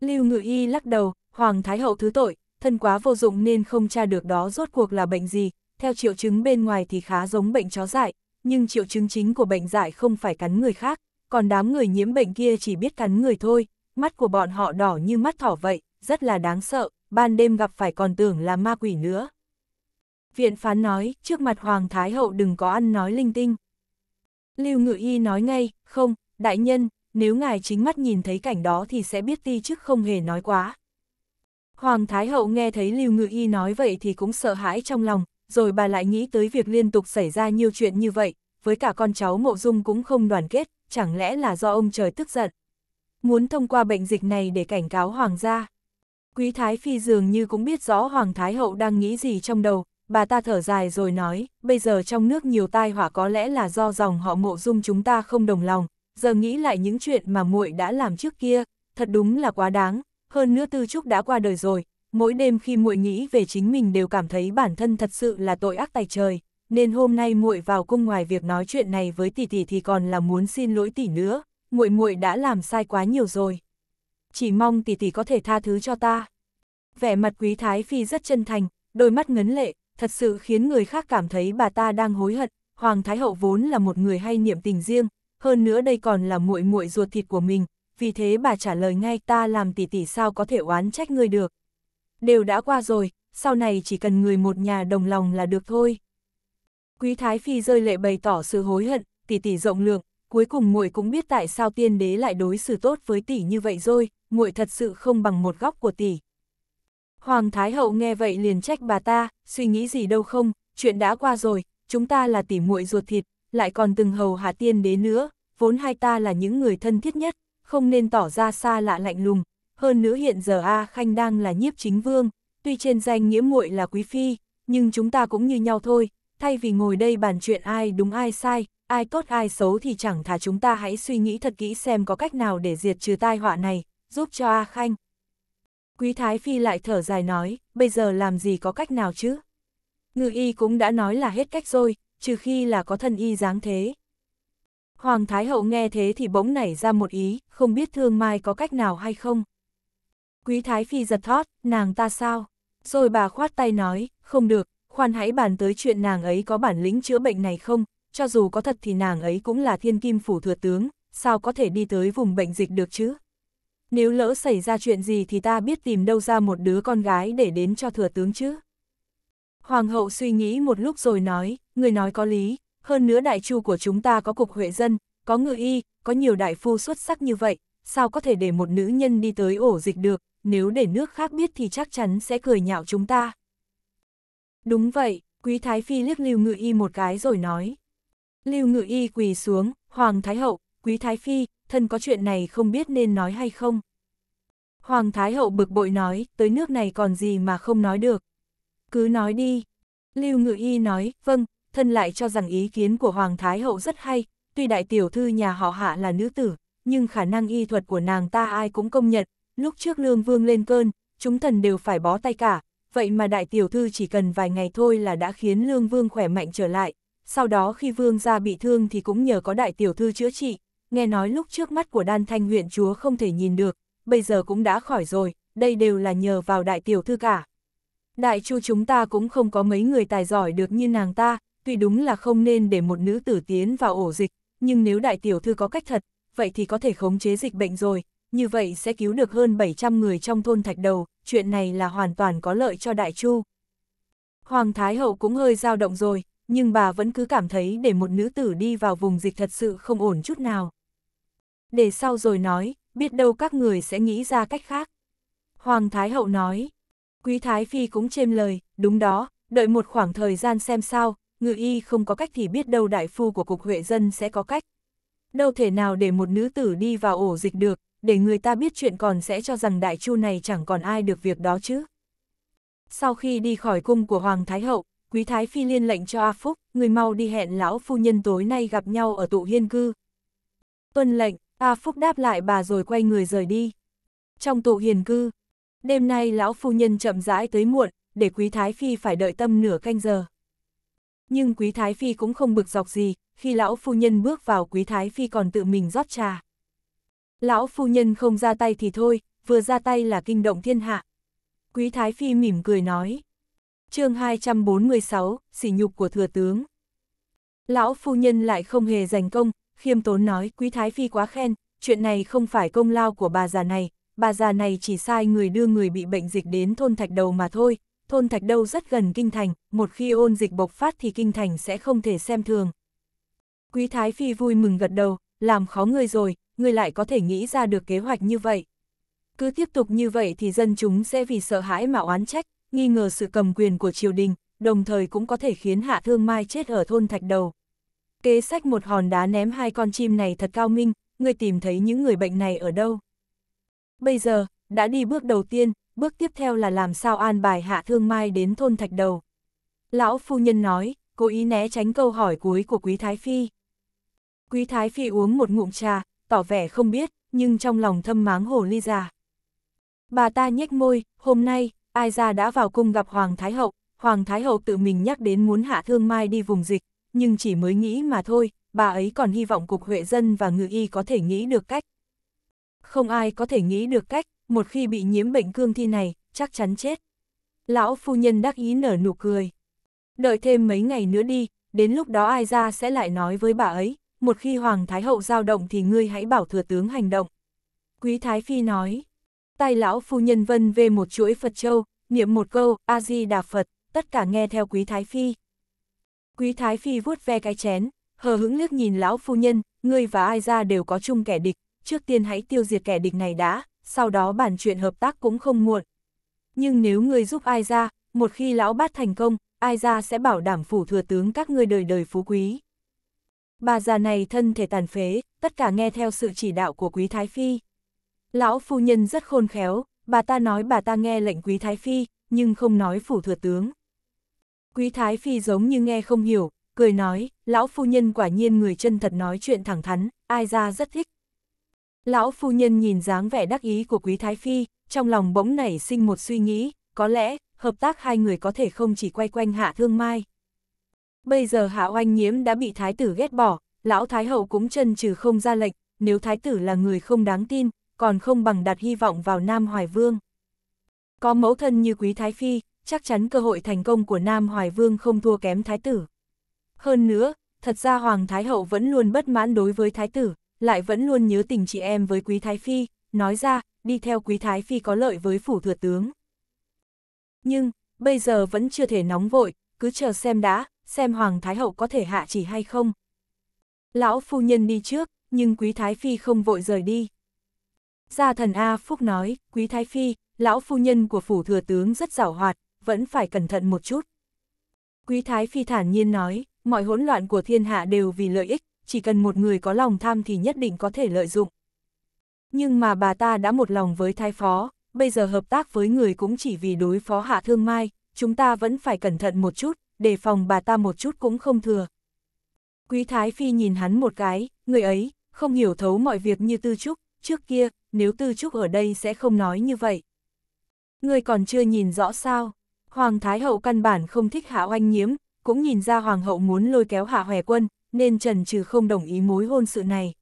Lưu Ngự Y lắc đầu, Hoàng Thái Hậu thứ tội, thân quá vô dụng nên không tra được đó rốt cuộc là bệnh gì, theo triệu chứng bên ngoài thì khá giống bệnh chó dại, nhưng triệu chứng chính của bệnh dại không phải cắn người khác, còn đám người nhiễm bệnh kia chỉ biết cắn người thôi, mắt của bọn họ đỏ như mắt thỏ vậy, rất là đáng sợ, ban đêm gặp phải còn tưởng là ma quỷ nữa. Viện phán nói, trước mặt Hoàng Thái Hậu đừng có ăn nói linh tinh. Lưu Ngự Y nói ngay, không, đại nhân, nếu ngài chính mắt nhìn thấy cảnh đó thì sẽ biết ti chức không hề nói quá. Hoàng Thái Hậu nghe thấy Lưu Ngự Y nói vậy thì cũng sợ hãi trong lòng, rồi bà lại nghĩ tới việc liên tục xảy ra nhiều chuyện như vậy, với cả con cháu Mộ Dung cũng không đoàn kết, chẳng lẽ là do ông trời tức giận. Muốn thông qua bệnh dịch này để cảnh cáo Hoàng gia. Quý Thái Phi dường như cũng biết rõ Hoàng Thái Hậu đang nghĩ gì trong đầu, bà ta thở dài rồi nói, bây giờ trong nước nhiều tai họa có lẽ là do dòng họ mộ dung chúng ta không đồng lòng, giờ nghĩ lại những chuyện mà muội đã làm trước kia, thật đúng là quá đáng, hơn nữa tư trúc đã qua đời rồi, mỗi đêm khi muội nghĩ về chính mình đều cảm thấy bản thân thật sự là tội ác tài trời, nên hôm nay muội vào cung ngoài việc nói chuyện này với tỷ tỷ thì còn là muốn xin lỗi tỷ nữa, muội muội đã làm sai quá nhiều rồi. Chỉ mong tỷ tỷ có thể tha thứ cho ta. Vẻ mặt quý thái phi rất chân thành, đôi mắt ngấn lệ, thật sự khiến người khác cảm thấy bà ta đang hối hận, Hoàng Thái Hậu vốn là một người hay niệm tình riêng, hơn nữa đây còn là muội muội ruột thịt của mình, vì thế bà trả lời ngay ta làm tỷ tỷ sao có thể oán trách người được. Đều đã qua rồi, sau này chỉ cần người một nhà đồng lòng là được thôi. Quý Thái Phi rơi lệ bày tỏ sự hối hận, tỷ tỷ rộng lượng, cuối cùng muội cũng biết tại sao tiên đế lại đối xử tốt với tỷ như vậy rồi, muội thật sự không bằng một góc của tỷ. Hoàng Thái Hậu nghe vậy liền trách bà ta, suy nghĩ gì đâu không, chuyện đã qua rồi, chúng ta là tỉ muội ruột thịt, lại còn từng hầu hạ tiên đế nữa, vốn hai ta là những người thân thiết nhất, không nên tỏ ra xa lạ lạnh lùng, hơn nữa hiện giờ A Khanh đang là nhiếp chính vương, tuy trên danh nghĩa muội là quý phi, nhưng chúng ta cũng như nhau thôi, thay vì ngồi đây bàn chuyện ai đúng ai sai, ai tốt ai xấu thì chẳng thà chúng ta hãy suy nghĩ thật kỹ xem có cách nào để diệt trừ tai họa này, giúp cho A Khanh. Quý Thái Phi lại thở dài nói, bây giờ làm gì có cách nào chứ? Ngự y cũng đã nói là hết cách rồi, trừ khi là có thân y dáng thế. Hoàng Thái Hậu nghe thế thì bỗng nảy ra một ý, không biết thương mai có cách nào hay không. Quý Thái Phi giật thót, nàng ta sao? Rồi bà khoát tay nói, không được, khoan hãy bàn tới chuyện nàng ấy có bản lĩnh chữa bệnh này không, cho dù có thật thì nàng ấy cũng là thiên kim phủ thừa tướng, sao có thể đi tới vùng bệnh dịch được chứ? nếu lỡ xảy ra chuyện gì thì ta biết tìm đâu ra một đứa con gái để đến cho thừa tướng chứ. Hoàng hậu suy nghĩ một lúc rồi nói, người nói có lý, hơn nữa đại chu của chúng ta có cục huệ dân, có ngự y, có nhiều đại phu xuất sắc như vậy, sao có thể để một nữ nhân đi tới ổ dịch được, nếu để nước khác biết thì chắc chắn sẽ cười nhạo chúng ta. Đúng vậy, quý thái phi liếc lưu ngự y một cái rồi nói. Lưu ngự y quỳ xuống, hoàng thái hậu, quý thái phi, thân có chuyện này không biết nên nói hay không. Hoàng Thái Hậu bực bội nói, tới nước này còn gì mà không nói được. Cứ nói đi. Lưu Ngự Y nói, vâng, thân lại cho rằng ý kiến của Hoàng Thái Hậu rất hay, tuy đại tiểu thư nhà họ hạ là nữ tử, nhưng khả năng y thuật của nàng ta ai cũng công nhận, lúc trước lương vương lên cơn, chúng thần đều phải bó tay cả, vậy mà đại tiểu thư chỉ cần vài ngày thôi là đã khiến lương vương khỏe mạnh trở lại, sau đó khi vương gia bị thương thì cũng nhờ có đại tiểu thư chữa trị, nghe nói lúc trước mắt của đan thanh huyện chúa không thể nhìn được, bây giờ cũng đã khỏi rồi, đây đều là nhờ vào đại tiểu thư cả. Đại chu chúng ta cũng không có mấy người tài giỏi được như nàng ta, tuy đúng là không nên để một nữ tử tiến vào ổ dịch, nhưng nếu đại tiểu thư có cách thật, vậy thì có thể khống chế dịch bệnh rồi, như vậy sẽ cứu được hơn 700 người trong thôn thạch đầu, chuyện này là hoàn toàn có lợi cho đại chu. Hoàng Thái Hậu cũng hơi dao động rồi, nhưng bà vẫn cứ cảm thấy để một nữ tử đi vào vùng dịch thật sự không ổn chút nào để sau rồi nói, biết đâu các người sẽ nghĩ ra cách khác. Hoàng Thái Hậu nói, Quý Thái Phi cũng chêm lời, đúng đó, đợi một khoảng thời gian xem sao, ngự y không có cách thì biết đâu đại phu của Cục Huệ Dân sẽ có cách. Đâu thể nào để một nữ tử đi vào ổ dịch được, để người ta biết chuyện còn sẽ cho rằng đại chu này chẳng còn ai được việc đó chứ. Sau khi đi khỏi cung của Hoàng Thái Hậu, Quý Thái Phi liên lệnh cho A Phúc, người mau đi hẹn lão phu nhân tối nay gặp nhau ở tụ hiên cư. Tuân lệnh, A Phúc đáp lại bà rồi quay người rời đi. Trong tụ hiền cư, đêm nay lão phu nhân chậm rãi tới muộn, để Quý Thái Phi phải đợi tâm nửa canh giờ. Nhưng Quý Thái Phi cũng không bực dọc gì, khi lão phu nhân bước vào Quý Thái Phi còn tự mình rót trà. Lão phu nhân không ra tay thì thôi, vừa ra tay là kinh động thiên hạ. Quý Thái Phi mỉm cười nói. chương 246, sỉ nhục của thừa tướng. Lão phu nhân lại không hề giành công, khiêm tốn nói quý thái phi quá khen, chuyện này không phải công lao của bà già này, bà già này chỉ sai người đưa người bị bệnh dịch đến thôn thạch đầu mà thôi, thôn thạch đầu rất gần kinh thành, một khi ôn dịch bộc phát thì kinh thành sẽ không thể xem thường. Quý thái phi vui mừng gật đầu, làm khó người rồi, người lại có thể nghĩ ra được kế hoạch như vậy. Cứ tiếp tục như vậy thì dân chúng sẽ vì sợ hãi mà oán trách, nghi ngờ sự cầm quyền của triều đình, đồng thời cũng có thể khiến Hạ Thương Mai chết ở thôn Thạch Đầu. Kế sách một hòn đá ném hai con chim này thật cao minh, ngươi tìm thấy những người bệnh này ở đâu. Bây giờ, đã đi bước đầu tiên, bước tiếp theo là làm sao an bài hạ thương mai đến thôn thạch đầu. Lão phu nhân nói, cố ý né tránh câu hỏi cuối của Quý Thái Phi. Quý Thái Phi uống một ngụm trà, tỏ vẻ không biết, nhưng trong lòng thâm máng hồ ly già. Bà ta nhếch môi, hôm nay, ai ra đã vào cung gặp Hoàng Thái Hậu, Hoàng Thái Hậu tự mình nhắc đến muốn hạ thương mai đi vùng dịch, nhưng chỉ mới nghĩ mà thôi, bà ấy còn hy vọng Cục Huệ Dân và Ngự Y có thể nghĩ được cách. Không ai có thể nghĩ được cách, một khi bị nhiễm bệnh cương thi này, chắc chắn chết. Lão phu nhân đắc ý nở nụ cười. Đợi thêm mấy ngày nữa đi, đến lúc đó ai ra sẽ lại nói với bà ấy, một khi Hoàng Thái Hậu giao động thì ngươi hãy bảo thừa tướng hành động. Quý Thái Phi nói, tay lão phu nhân vân về một chuỗi Phật Châu, niệm một câu, A-di-đà Phật, tất cả nghe theo Quý Thái Phi. Quý Thái Phi vuốt ve cái chén, hờ hững liếc nhìn lão phu nhân, ngươi và ai ra đều có chung kẻ địch, trước tiên hãy tiêu diệt kẻ địch này đã, sau đó bàn chuyện hợp tác cũng không muộn. Nhưng nếu ngươi giúp ai ra, một khi lão bát thành công, ai ra sẽ bảo đảm phủ thừa tướng các ngươi đời đời phú quý. Bà già này thân thể tàn phế, tất cả nghe theo sự chỉ đạo của quý Thái Phi. Lão phu nhân rất khôn khéo, bà ta nói bà ta nghe lệnh quý Thái Phi, nhưng không nói phủ thừa tướng. Quý Thái Phi giống như nghe không hiểu, cười nói, lão phu nhân quả nhiên người chân thật nói chuyện thẳng thắn, ai ra rất thích. Lão phu nhân nhìn dáng vẻ đắc ý của Quý Thái Phi, trong lòng bỗng nảy sinh một suy nghĩ, có lẽ, hợp tác hai người có thể không chỉ quay quanh hạ thương mai. Bây giờ hạ oanh nhiễm đã bị thái tử ghét bỏ, lão thái hậu cũng chân trừ không ra lệnh, nếu thái tử là người không đáng tin, còn không bằng đặt hy vọng vào Nam Hoài Vương. Có mẫu thân như Quý Thái Phi, chắc chắn cơ hội thành công của Nam Hoài Vương không thua kém Thái tử. Hơn nữa, thật ra Hoàng Thái Hậu vẫn luôn bất mãn đối với Thái tử, lại vẫn luôn nhớ tình chị em với Quý Thái Phi, nói ra, đi theo Quý Thái Phi có lợi với phủ thừa tướng. Nhưng, bây giờ vẫn chưa thể nóng vội, cứ chờ xem đã, xem Hoàng Thái Hậu có thể hạ chỉ hay không. Lão phu nhân đi trước, nhưng Quý Thái Phi không vội rời đi. Gia thần A Phúc nói, Quý Thái Phi, lão phu nhân của phủ thừa tướng rất giảo hoạt, vẫn phải cẩn thận một chút. Quý Thái Phi thản nhiên nói, mọi hỗn loạn của thiên hạ đều vì lợi ích, chỉ cần một người có lòng tham thì nhất định có thể lợi dụng. Nhưng mà bà ta đã một lòng với thái phó, bây giờ hợp tác với người cũng chỉ vì đối phó hạ thương mai, chúng ta vẫn phải cẩn thận một chút, đề phòng bà ta một chút cũng không thừa. Quý Thái Phi nhìn hắn một cái, người ấy, không hiểu thấu mọi việc như Tư Trúc, trước kia, nếu Tư Trúc ở đây sẽ không nói như vậy. Người còn chưa nhìn rõ sao? Hoàng Thái Hậu căn bản không thích Hạ Oanh Nhiễm, cũng nhìn ra Hoàng Hậu muốn lôi kéo Hạ Hoè Quân, nên Trần Trừ không đồng ý mối hôn sự này.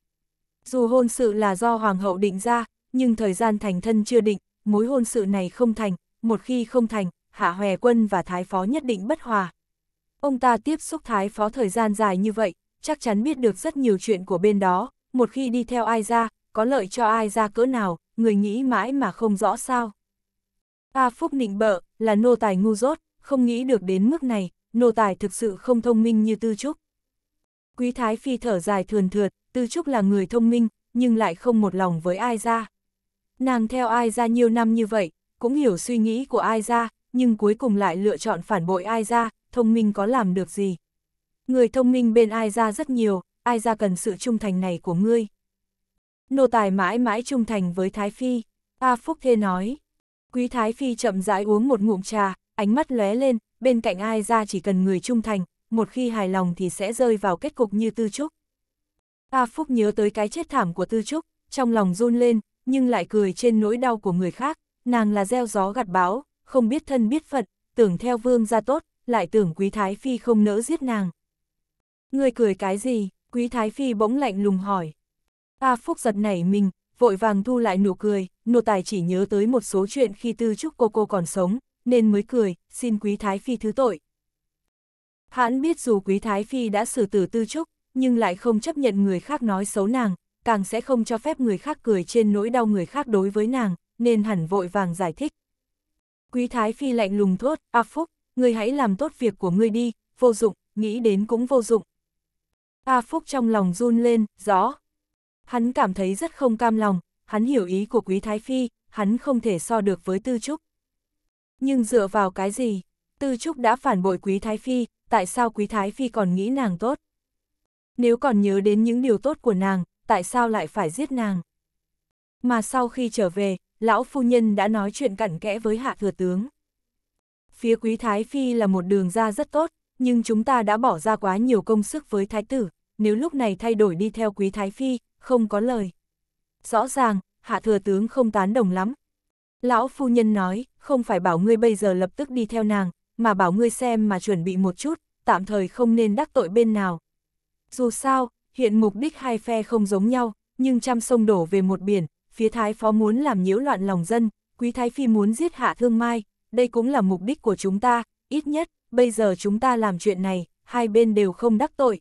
Dù hôn sự là do Hoàng Hậu định ra, nhưng thời gian thành thân chưa định, mối hôn sự này không thành, một khi không thành, Hạ Hoè Quân và Thái Phó nhất định bất hòa. Ông ta tiếp xúc Thái Phó thời gian dài như vậy, chắc chắn biết được rất nhiều chuyện của bên đó, một khi đi theo ai ra, có lợi cho ai ra cỡ nào, người nghĩ mãi mà không rõ sao. A Phúc nịnh bợ, là nô tài ngu dốt, không nghĩ được đến mức này, nô tài thực sự không thông minh như Tư Trúc. Quý Thái Phi thở dài thườn thượt, Tư Trúc là người thông minh, nhưng lại không một lòng với ai ra. Nàng theo ai ra nhiều năm như vậy, cũng hiểu suy nghĩ của ai ra, nhưng cuối cùng lại lựa chọn phản bội ai ra, thông minh có làm được gì. Người thông minh bên ai ra rất nhiều, ai ra cần sự trung thành này của ngươi. Nô tài mãi mãi trung thành với Thái Phi, A Phúc Thê nói. Quý Thái Phi chậm rãi uống một ngụm trà, ánh mắt lóe lên, bên cạnh ai ra chỉ cần người trung thành, một khi hài lòng thì sẽ rơi vào kết cục như Tư Trúc. A Phúc nhớ tới cái chết thảm của Tư Trúc, trong lòng run lên, nhưng lại cười trên nỗi đau của người khác, nàng là gieo gió gặt bão, không biết thân biết phận, tưởng theo vương ra tốt, lại tưởng Quý Thái Phi không nỡ giết nàng. Người cười cái gì? Quý Thái Phi bỗng lạnh lùng hỏi. A Phúc giật nảy mình, vội vàng thu lại nụ cười, nô tài chỉ nhớ tới một số chuyện khi tư trúc cô cô còn sống, nên mới cười, xin quý thái phi thứ tội. Hãn biết dù quý thái phi đã xử tử tư trúc, nhưng lại không chấp nhận người khác nói xấu nàng, càng sẽ không cho phép người khác cười trên nỗi đau người khác đối với nàng, nên hẳn vội vàng giải thích. Quý thái phi lạnh lùng thốt, A Phúc, người hãy làm tốt việc của ngươi đi, vô dụng, nghĩ đến cũng vô dụng. A Phúc trong lòng run lên, rõ. Hắn cảm thấy rất không cam lòng, hắn hiểu ý của Quý Thái Phi, hắn không thể so được với Tư Trúc. Nhưng dựa vào cái gì? Tư Trúc đã phản bội Quý Thái Phi, tại sao Quý Thái Phi còn nghĩ nàng tốt? Nếu còn nhớ đến những điều tốt của nàng, tại sao lại phải giết nàng? Mà sau khi trở về, lão phu nhân đã nói chuyện cặn kẽ với hạ thừa tướng. Phía Quý Thái Phi là một đường ra rất tốt, nhưng chúng ta đã bỏ ra quá nhiều công sức với Thái tử, nếu lúc này thay đổi đi theo Quý Thái Phi, không có lời. Rõ ràng, hạ thừa tướng không tán đồng lắm. Lão phu nhân nói, không phải bảo ngươi bây giờ lập tức đi theo nàng, mà bảo ngươi xem mà chuẩn bị một chút, tạm thời không nên đắc tội bên nào. Dù sao, hiện mục đích hai phe không giống nhau, nhưng trăm sông đổ về một biển, phía thái phó muốn làm nhiễu loạn lòng dân, quý thái phi muốn giết hạ thương mai, đây cũng là mục đích của chúng ta, ít nhất, bây giờ chúng ta làm chuyện này, hai bên đều không đắc tội.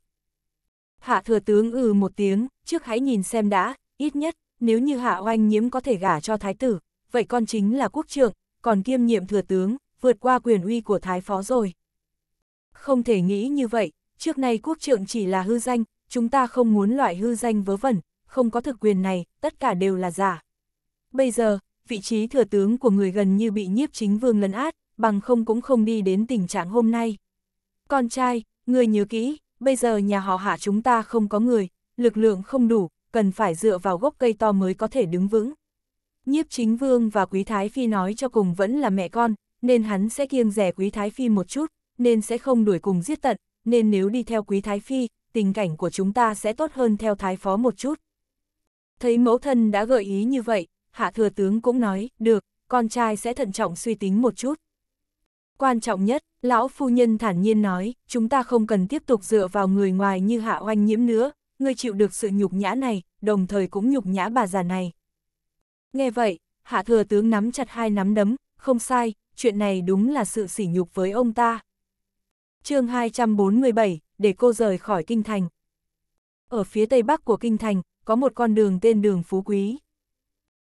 Hạ thừa tướng ừ một tiếng, trước hãy nhìn xem đã, ít nhất, nếu như hạ oanh nhiễm có thể gả cho thái tử, vậy con chính là quốc trưởng còn kiêm nhiệm thừa tướng, vượt qua quyền uy của thái phó rồi. Không thể nghĩ như vậy, trước nay quốc trưởng chỉ là hư danh, chúng ta không muốn loại hư danh vớ vẩn, không có thực quyền này, tất cả đều là giả. Bây giờ, vị trí thừa tướng của người gần như bị nhiếp chính vương lấn át, bằng không cũng không đi đến tình trạng hôm nay. Con trai, người nhớ kỹ, bây giờ nhà họ hạ chúng ta không có người, lực lượng không đủ, cần phải dựa vào gốc cây to mới có thể đứng vững. Nhiếp chính vương và quý thái phi nói cho cùng vẫn là mẹ con, nên hắn sẽ kiêng rẻ quý thái phi một chút, nên sẽ không đuổi cùng giết tận, nên nếu đi theo quý thái phi, tình cảnh của chúng ta sẽ tốt hơn theo thái phó một chút. Thấy mẫu thân đã gợi ý như vậy, hạ thừa tướng cũng nói, được, con trai sẽ thận trọng suy tính một chút. Quan trọng nhất, lão phu nhân thản nhiên nói, chúng ta không cần tiếp tục dựa vào người ngoài như hạ oanh nhiễm nữa, ngươi chịu được sự nhục nhã này, đồng thời cũng nhục nhã bà già này. Nghe vậy, hạ thừa tướng nắm chặt hai nắm đấm, không sai, chuyện này đúng là sự sỉ nhục với ông ta. chương 247, để cô rời khỏi kinh thành. Ở phía tây bắc của kinh thành, có một con đường tên đường Phú Quý.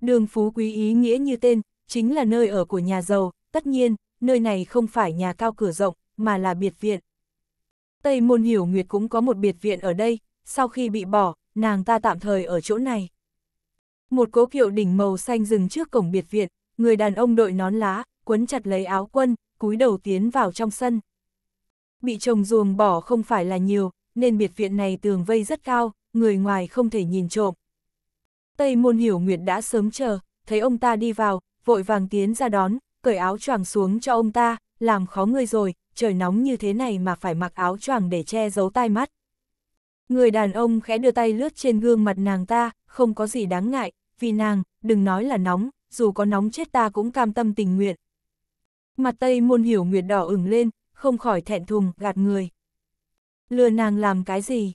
Đường Phú Quý ý nghĩa như tên, chính là nơi ở của nhà giàu, tất nhiên, nơi này không phải nhà cao cửa rộng, mà là biệt viện. Tây Môn Hiểu Nguyệt cũng có một biệt viện ở đây, sau khi bị bỏ, nàng ta tạm thời ở chỗ này. Một cố kiệu đỉnh màu xanh dừng trước cổng biệt viện, người đàn ông đội nón lá, quấn chặt lấy áo quân, cúi đầu tiến vào trong sân. Bị trồng ruồng bỏ không phải là nhiều, nên biệt viện này tường vây rất cao, người ngoài không thể nhìn trộm. Tây Môn Hiểu Nguyệt đã sớm chờ, thấy ông ta đi vào, vội vàng tiến ra đón, cởi áo choàng xuống cho ông ta, làm khó người rồi, trời nóng như thế này mà phải mặc áo choàng để che giấu tai mắt. Người đàn ông khẽ đưa tay lướt trên gương mặt nàng ta, không có gì đáng ngại, vì nàng, đừng nói là nóng, dù có nóng chết ta cũng cam tâm tình nguyện. Mặt tây môn hiểu nguyệt đỏ ửng lên, không khỏi thẹn thùng, gạt người. Lừa nàng làm cái gì?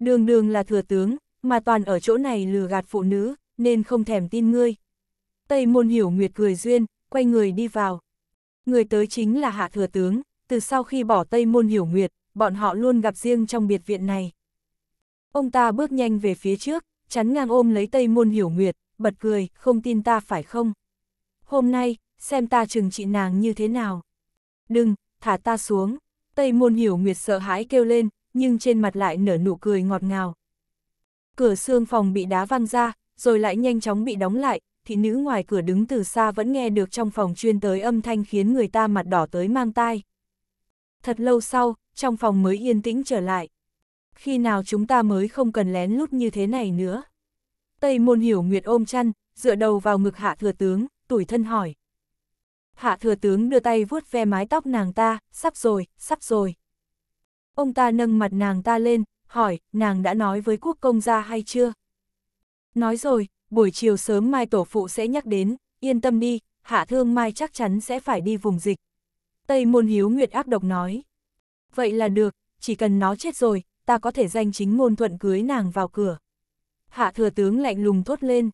Đường đường là thừa tướng, mà toàn ở chỗ này lừa gạt phụ nữ, nên không thèm tin ngươi. Tây môn hiểu nguyệt cười duyên, quay người đi vào. Người tới chính là Hạ Thừa Tướng, từ sau khi bỏ Tây Môn Hiểu Nguyệt, bọn họ luôn gặp riêng trong biệt viện này. Ông ta bước nhanh về phía trước, chắn ngang ôm lấy Tây Môn Hiểu Nguyệt, bật cười, không tin ta phải không? Hôm nay, xem ta trừng trị nàng như thế nào. Đừng, thả ta xuống. Tây Môn Hiểu Nguyệt sợ hãi kêu lên, nhưng trên mặt lại nở nụ cười ngọt ngào. Cửa xương phòng bị đá văng ra, rồi lại nhanh chóng bị đóng lại, thị nữ ngoài cửa đứng từ xa vẫn nghe được trong phòng chuyên tới âm thanh khiến người ta mặt đỏ tới mang tai. Thật lâu sau, trong phòng mới yên tĩnh trở lại. Khi nào chúng ta mới không cần lén lút như thế này nữa? Tây môn hiểu nguyệt ôm chăn, dựa đầu vào ngực hạ thừa tướng, tủi thân hỏi. Hạ thừa tướng đưa tay vuốt ve mái tóc nàng ta, sắp rồi, sắp rồi. Ông ta nâng mặt nàng ta lên, hỏi, nàng đã nói với quốc công gia hay chưa? Nói rồi, buổi chiều sớm mai tổ phụ sẽ nhắc đến, yên tâm đi, hạ thương mai chắc chắn sẽ phải đi vùng dịch. Tây môn hiếu nguyệt ác độc nói. Vậy là được, chỉ cần nó chết rồi, ta có thể danh chính ngôn thuận cưới nàng vào cửa. Hạ thừa tướng lạnh lùng thốt lên.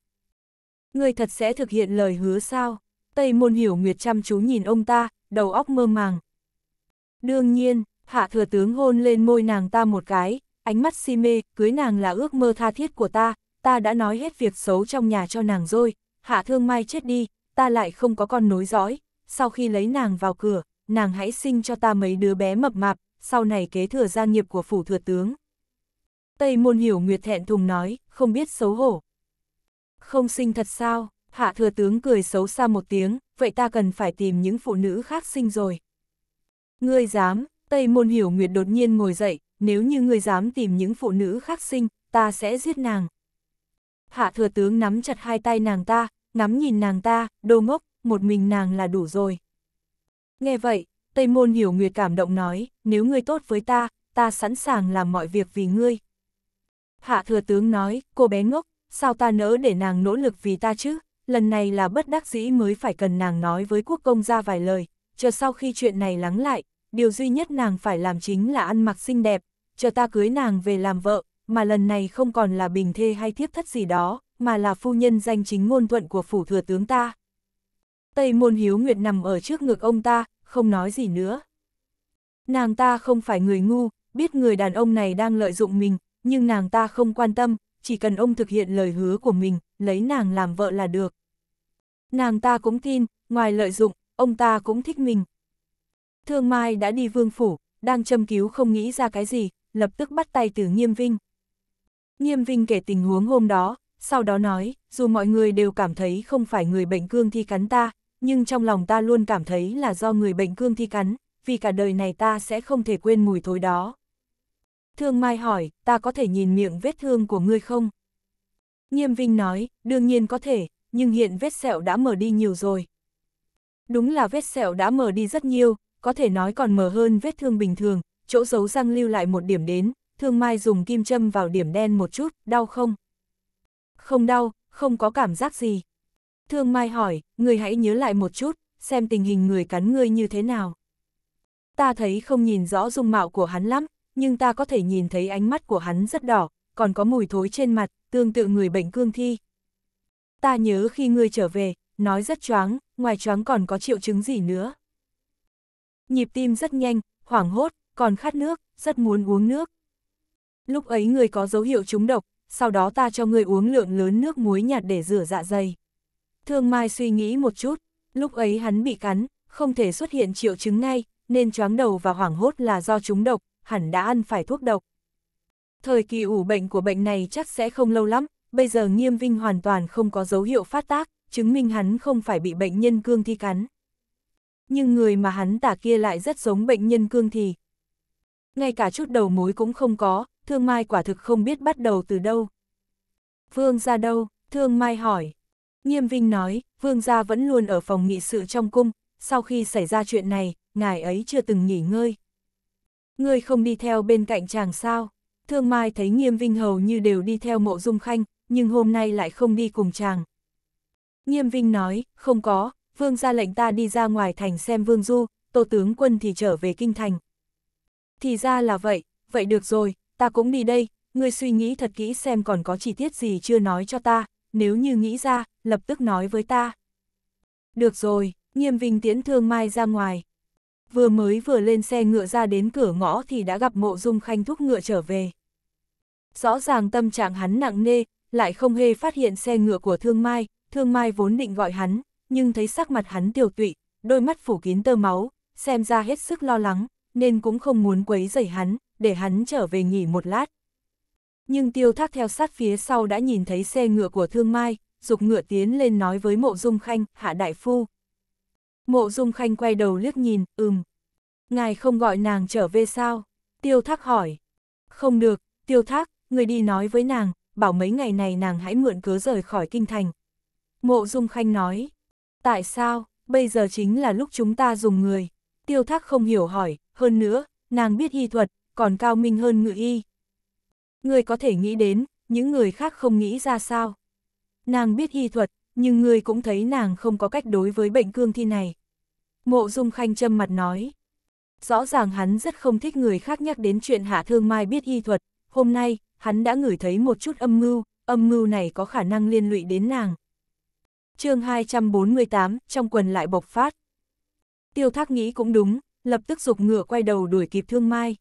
Ngươi thật sẽ thực hiện lời hứa sao? Tây môn hiểu nguyệt chăm chú nhìn ông ta, đầu óc mơ màng. Đương nhiên, hạ thừa tướng hôn lên môi nàng ta một cái, ánh mắt si mê, cưới nàng là ước mơ tha thiết của ta, ta đã nói hết việc xấu trong nhà cho nàng rồi, hạ thương mai chết đi, ta lại không có con nối dõi, sau khi lấy nàng vào cửa, nàng hãy sinh cho ta mấy đứa bé mập mạp, sau này kế thừa gia nghiệp của phủ thừa tướng. Tây môn hiểu nguyệt thẹn thùng nói, không biết xấu hổ. Không sinh thật sao, hạ thừa tướng cười xấu xa một tiếng, vậy ta cần phải tìm những phụ nữ khác sinh rồi. Ngươi dám, Tây môn hiểu nguyệt đột nhiên ngồi dậy, nếu như ngươi dám tìm những phụ nữ khác sinh, ta sẽ giết nàng hạ thừa tướng nắm chặt hai tay nàng ta, ngắm nhìn nàng ta, đô ngốc, một mình nàng là đủ rồi. Nghe vậy, Tây Môn Hiểu Nguyệt cảm động nói, nếu ngươi tốt với ta, ta sẵn sàng làm mọi việc vì ngươi. Hạ thừa tướng nói, cô bé ngốc, sao ta nỡ để nàng nỗ lực vì ta chứ, lần này là bất đắc dĩ mới phải cần nàng nói với quốc công ra vài lời, chờ sau khi chuyện này lắng lại, điều duy nhất nàng phải làm chính là ăn mặc xinh đẹp, chờ ta cưới nàng về làm vợ, mà lần này không còn là bình thê hay thiếp thất gì đó, mà là phu nhân danh chính ngôn thuận của phủ thừa tướng ta. Tây môn hiếu nguyệt nằm ở trước ngực ông ta, không nói gì nữa. Nàng ta không phải người ngu, biết người đàn ông này đang lợi dụng mình, nhưng nàng ta không quan tâm, chỉ cần ông thực hiện lời hứa của mình, lấy nàng làm vợ là được. Nàng ta cũng tin, ngoài lợi dụng, ông ta cũng thích mình. Thương Mai đã đi vương phủ, đang châm cứu không nghĩ ra cái gì, lập tức bắt tay từ nghiêm vinh. Nghiêm Vinh kể tình huống hôm đó, sau đó nói, dù mọi người đều cảm thấy không phải người bệnh cương thi cắn ta, nhưng trong lòng ta luôn cảm thấy là do người bệnh cương thi cắn, vì cả đời này ta sẽ không thể quên mùi thối đó. Thương Mai hỏi, ta có thể nhìn miệng vết thương của ngươi không? Nghiêm Vinh nói, đương nhiên có thể, nhưng hiện vết sẹo đã mở đi nhiều rồi. Đúng là vết sẹo đã mở đi rất nhiều, có thể nói còn mở hơn vết thương bình thường, chỗ dấu răng lưu lại một điểm đến, Thương Mai dùng kim châm vào điểm đen một chút, đau không? Không đau, không có cảm giác gì. Thương Mai hỏi, người hãy nhớ lại một chút, xem tình hình người cắn ngươi như thế nào. Ta thấy không nhìn rõ dung mạo của hắn lắm, nhưng ta có thể nhìn thấy ánh mắt của hắn rất đỏ, còn có mùi thối trên mặt, tương tự người bệnh cương thi. Ta nhớ khi ngươi trở về, nói rất choáng, ngoài choáng còn có triệu chứng gì nữa. Nhịp tim rất nhanh, hoảng hốt, còn khát nước, rất muốn uống nước lúc ấy người có dấu hiệu trúng độc, sau đó ta cho người uống lượng lớn nước muối nhạt để rửa dạ dày. Thương Mai suy nghĩ một chút, lúc ấy hắn bị cắn, không thể xuất hiện triệu chứng ngay, nên choáng đầu và hoảng hốt là do trúng độc, hẳn đã ăn phải thuốc độc. Thời kỳ ủ bệnh của bệnh này chắc sẽ không lâu lắm, bây giờ Nghiêm Vinh hoàn toàn không có dấu hiệu phát tác, chứng minh hắn không phải bị bệnh nhân cương thi cắn. Nhưng người mà hắn tả kia lại rất giống bệnh nhân cương thì, Ngay cả chút đầu mối cũng không có, thương mai quả thực không biết bắt đầu từ đâu. Vương ra đâu? Thương mai hỏi. Nghiêm Vinh nói, vương gia vẫn luôn ở phòng nghị sự trong cung, sau khi xảy ra chuyện này, ngài ấy chưa từng nghỉ ngơi. Ngươi không đi theo bên cạnh chàng sao? Thương Mai thấy Nghiêm Vinh hầu như đều đi theo mộ dung khanh, nhưng hôm nay lại không đi cùng chàng. Nghiêm Vinh nói, không có, vương gia lệnh ta đi ra ngoài thành xem vương du, tô tướng quân thì trở về kinh thành. Thì ra là vậy, vậy được rồi, ta cũng đi đây, ngươi suy nghĩ thật kỹ xem còn có chi tiết gì chưa nói cho ta, nếu như nghĩ ra, lập tức nói với ta. Được rồi, nghiêm vinh tiễn thương mai ra ngoài. Vừa mới vừa lên xe ngựa ra đến cửa ngõ thì đã gặp mộ dung khanh thúc ngựa trở về. Rõ ràng tâm trạng hắn nặng nê, lại không hề phát hiện xe ngựa của thương mai, thương mai vốn định gọi hắn, nhưng thấy sắc mặt hắn tiểu tụy, đôi mắt phủ kín tơ máu, xem ra hết sức lo lắng, nên cũng không muốn quấy rầy hắn, để hắn trở về nghỉ một lát. Nhưng tiêu thác theo sát phía sau đã nhìn thấy xe ngựa của thương mai, dục ngựa tiến lên nói với mộ dung khanh, hạ đại phu. Mộ dung khanh quay đầu liếc nhìn, ừm. Ngài không gọi nàng trở về sao? Tiêu thác hỏi. Không được, tiêu thác, người đi nói với nàng, bảo mấy ngày này nàng hãy mượn cớ rời khỏi kinh thành. Mộ dung khanh nói. Tại sao, bây giờ chính là lúc chúng ta dùng người? Tiêu thác không hiểu hỏi, hơn nữa, nàng biết y thuật, còn cao minh hơn ngự y. Người có thể nghĩ đến, những người khác không nghĩ ra sao. Nàng biết y thuật, nhưng người cũng thấy nàng không có cách đối với bệnh cương thi này. Mộ Dung Khanh châm mặt nói. Rõ ràng hắn rất không thích người khác nhắc đến chuyện Hạ Thương Mai biết y thuật, hôm nay, hắn đã ngửi thấy một chút âm mưu, âm mưu này có khả năng liên lụy đến nàng. chương 248, trong quần lại bộc phát. Tiêu Thác nghĩ cũng đúng, lập tức dục ngựa quay đầu đuổi kịp Thương Mai.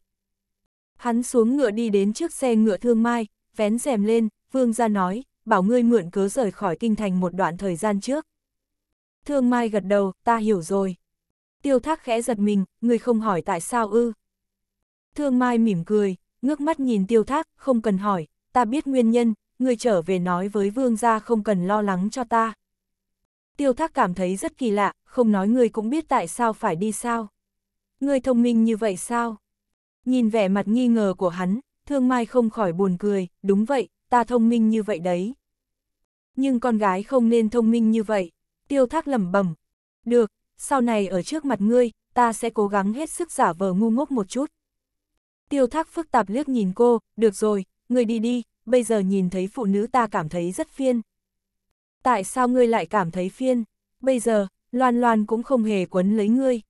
Hắn xuống ngựa đi đến trước xe ngựa thương mai, vén rèm lên, vương ra nói, bảo ngươi mượn cớ rời khỏi kinh thành một đoạn thời gian trước. Thương mai gật đầu, ta hiểu rồi. Tiêu thác khẽ giật mình, ngươi không hỏi tại sao ư. Thương mai mỉm cười, ngước mắt nhìn tiêu thác, không cần hỏi, ta biết nguyên nhân, ngươi trở về nói với vương gia không cần lo lắng cho ta. Tiêu thác cảm thấy rất kỳ lạ, không nói ngươi cũng biết tại sao phải đi sao. Ngươi thông minh như vậy sao? Nhìn vẻ mặt nghi ngờ của hắn, thương mai không khỏi buồn cười, đúng vậy, ta thông minh như vậy đấy. Nhưng con gái không nên thông minh như vậy, tiêu thác lẩm bẩm Được, sau này ở trước mặt ngươi, ta sẽ cố gắng hết sức giả vờ ngu ngốc một chút. Tiêu thác phức tạp liếc nhìn cô, được rồi, ngươi đi đi, bây giờ nhìn thấy phụ nữ ta cảm thấy rất phiên. Tại sao ngươi lại cảm thấy phiên? Bây giờ, Loan Loan cũng không hề quấn lấy ngươi.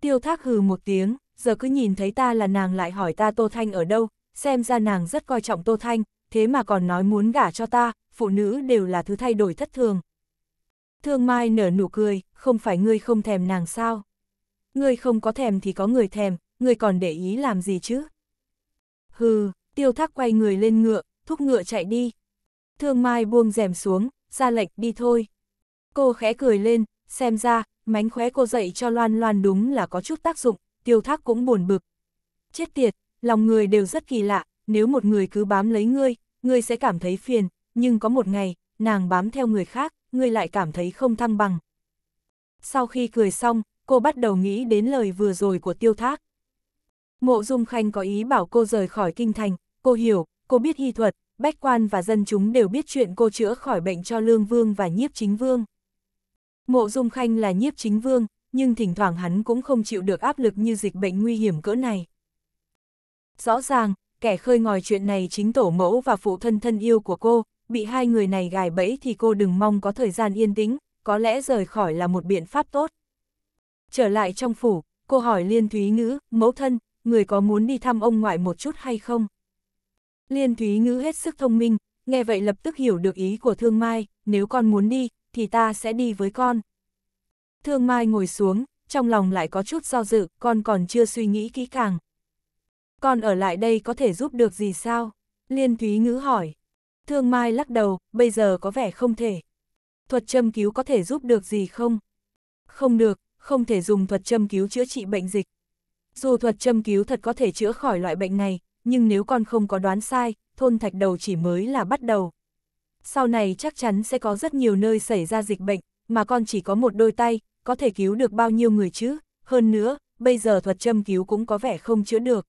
Tiêu thác hừ một tiếng, giờ cứ nhìn thấy ta là nàng lại hỏi ta Tô Thanh ở đâu, xem ra nàng rất coi trọng Tô Thanh, thế mà còn nói muốn gả cho ta, phụ nữ đều là thứ thay đổi thất thường. Thương Mai nở nụ cười, không phải ngươi không thèm nàng sao? Ngươi không có thèm thì có người thèm, ngươi còn để ý làm gì chứ? Hừ, tiêu thác quay người lên ngựa, thúc ngựa chạy đi. Thương Mai buông rèm xuống, ra lệch đi thôi. Cô khẽ cười lên, xem ra, mánh khóe cô dạy cho Loan Loan đúng là có chút tác dụng, tiêu thác cũng buồn bực. Chết tiệt, lòng người đều rất kỳ lạ, nếu một người cứ bám lấy ngươi, ngươi sẽ cảm thấy phiền, nhưng có một ngày, nàng bám theo người khác, ngươi lại cảm thấy không thăng bằng. Sau khi cười xong, cô bắt đầu nghĩ đến lời vừa rồi của tiêu thác. Mộ Dung Khanh có ý bảo cô rời khỏi kinh thành, cô hiểu, cô biết hy thuật, bách quan và dân chúng đều biết chuyện cô chữa khỏi bệnh cho Lương Vương và Nhiếp Chính Vương. Mộ Dung Khanh là Nhiếp Chính Vương, nhưng thỉnh thoảng hắn cũng không chịu được áp lực như dịch bệnh nguy hiểm cỡ này. Rõ ràng, kẻ khơi ngòi chuyện này chính tổ mẫu và phụ thân thân yêu của cô, bị hai người này gài bẫy thì cô đừng mong có thời gian yên tĩnh, có lẽ rời khỏi là một biện pháp tốt. Trở lại trong phủ, cô hỏi Liên Thúy Ngữ, mẫu thân, người có muốn đi thăm ông ngoại một chút hay không? Liên Thúy Ngữ hết sức thông minh, nghe vậy lập tức hiểu được ý của Thương Mai, nếu con muốn đi, thì ta sẽ đi với con. Thương Mai ngồi xuống, trong lòng lại có chút do dự, con còn chưa suy nghĩ kỹ càng. Con ở lại đây có thể giúp được gì sao? Liên Thúy Ngữ hỏi. Thương Mai lắc đầu, bây giờ có vẻ không thể. Thuật châm cứu có thể giúp được gì không? Không được, không thể dùng thuật châm cứu chữa trị bệnh dịch. Dù thuật châm cứu thật có thể chữa khỏi loại bệnh này, nhưng nếu con không có đoán sai, thôn thạch đầu chỉ mới là bắt đầu. Sau này chắc chắn sẽ có rất nhiều nơi xảy ra dịch bệnh, mà con chỉ có một đôi tay, có thể cứu được bao nhiêu người chứ, hơn nữa, bây giờ thuật châm cứu cũng có vẻ không chữa được.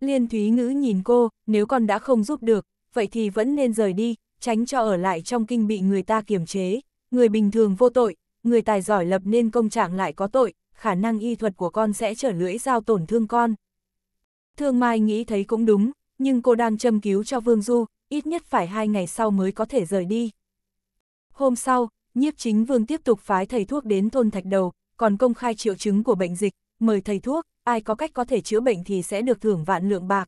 Liên Thúy Ngữ nhìn cô, nếu con đã không giúp được, vậy thì vẫn nên rời đi, tránh cho ở lại trong kinh bị người ta kiềm chế, người bình thường vô tội, người tài giỏi lập nên công trạng lại có tội, khả năng y thuật của con sẽ trở lưỡi dao tổn thương con. Thương Mai nghĩ thấy cũng đúng, nhưng cô đang châm cứu cho Vương Du, ít nhất phải hai ngày sau mới có thể rời đi. Hôm sau, nhiếp chính vương tiếp tục phái thầy thuốc đến thôn thạch đầu, còn công khai triệu chứng của bệnh dịch, mời thầy thuốc, ai có cách có thể chữa bệnh thì sẽ được thưởng vạn lượng bạc.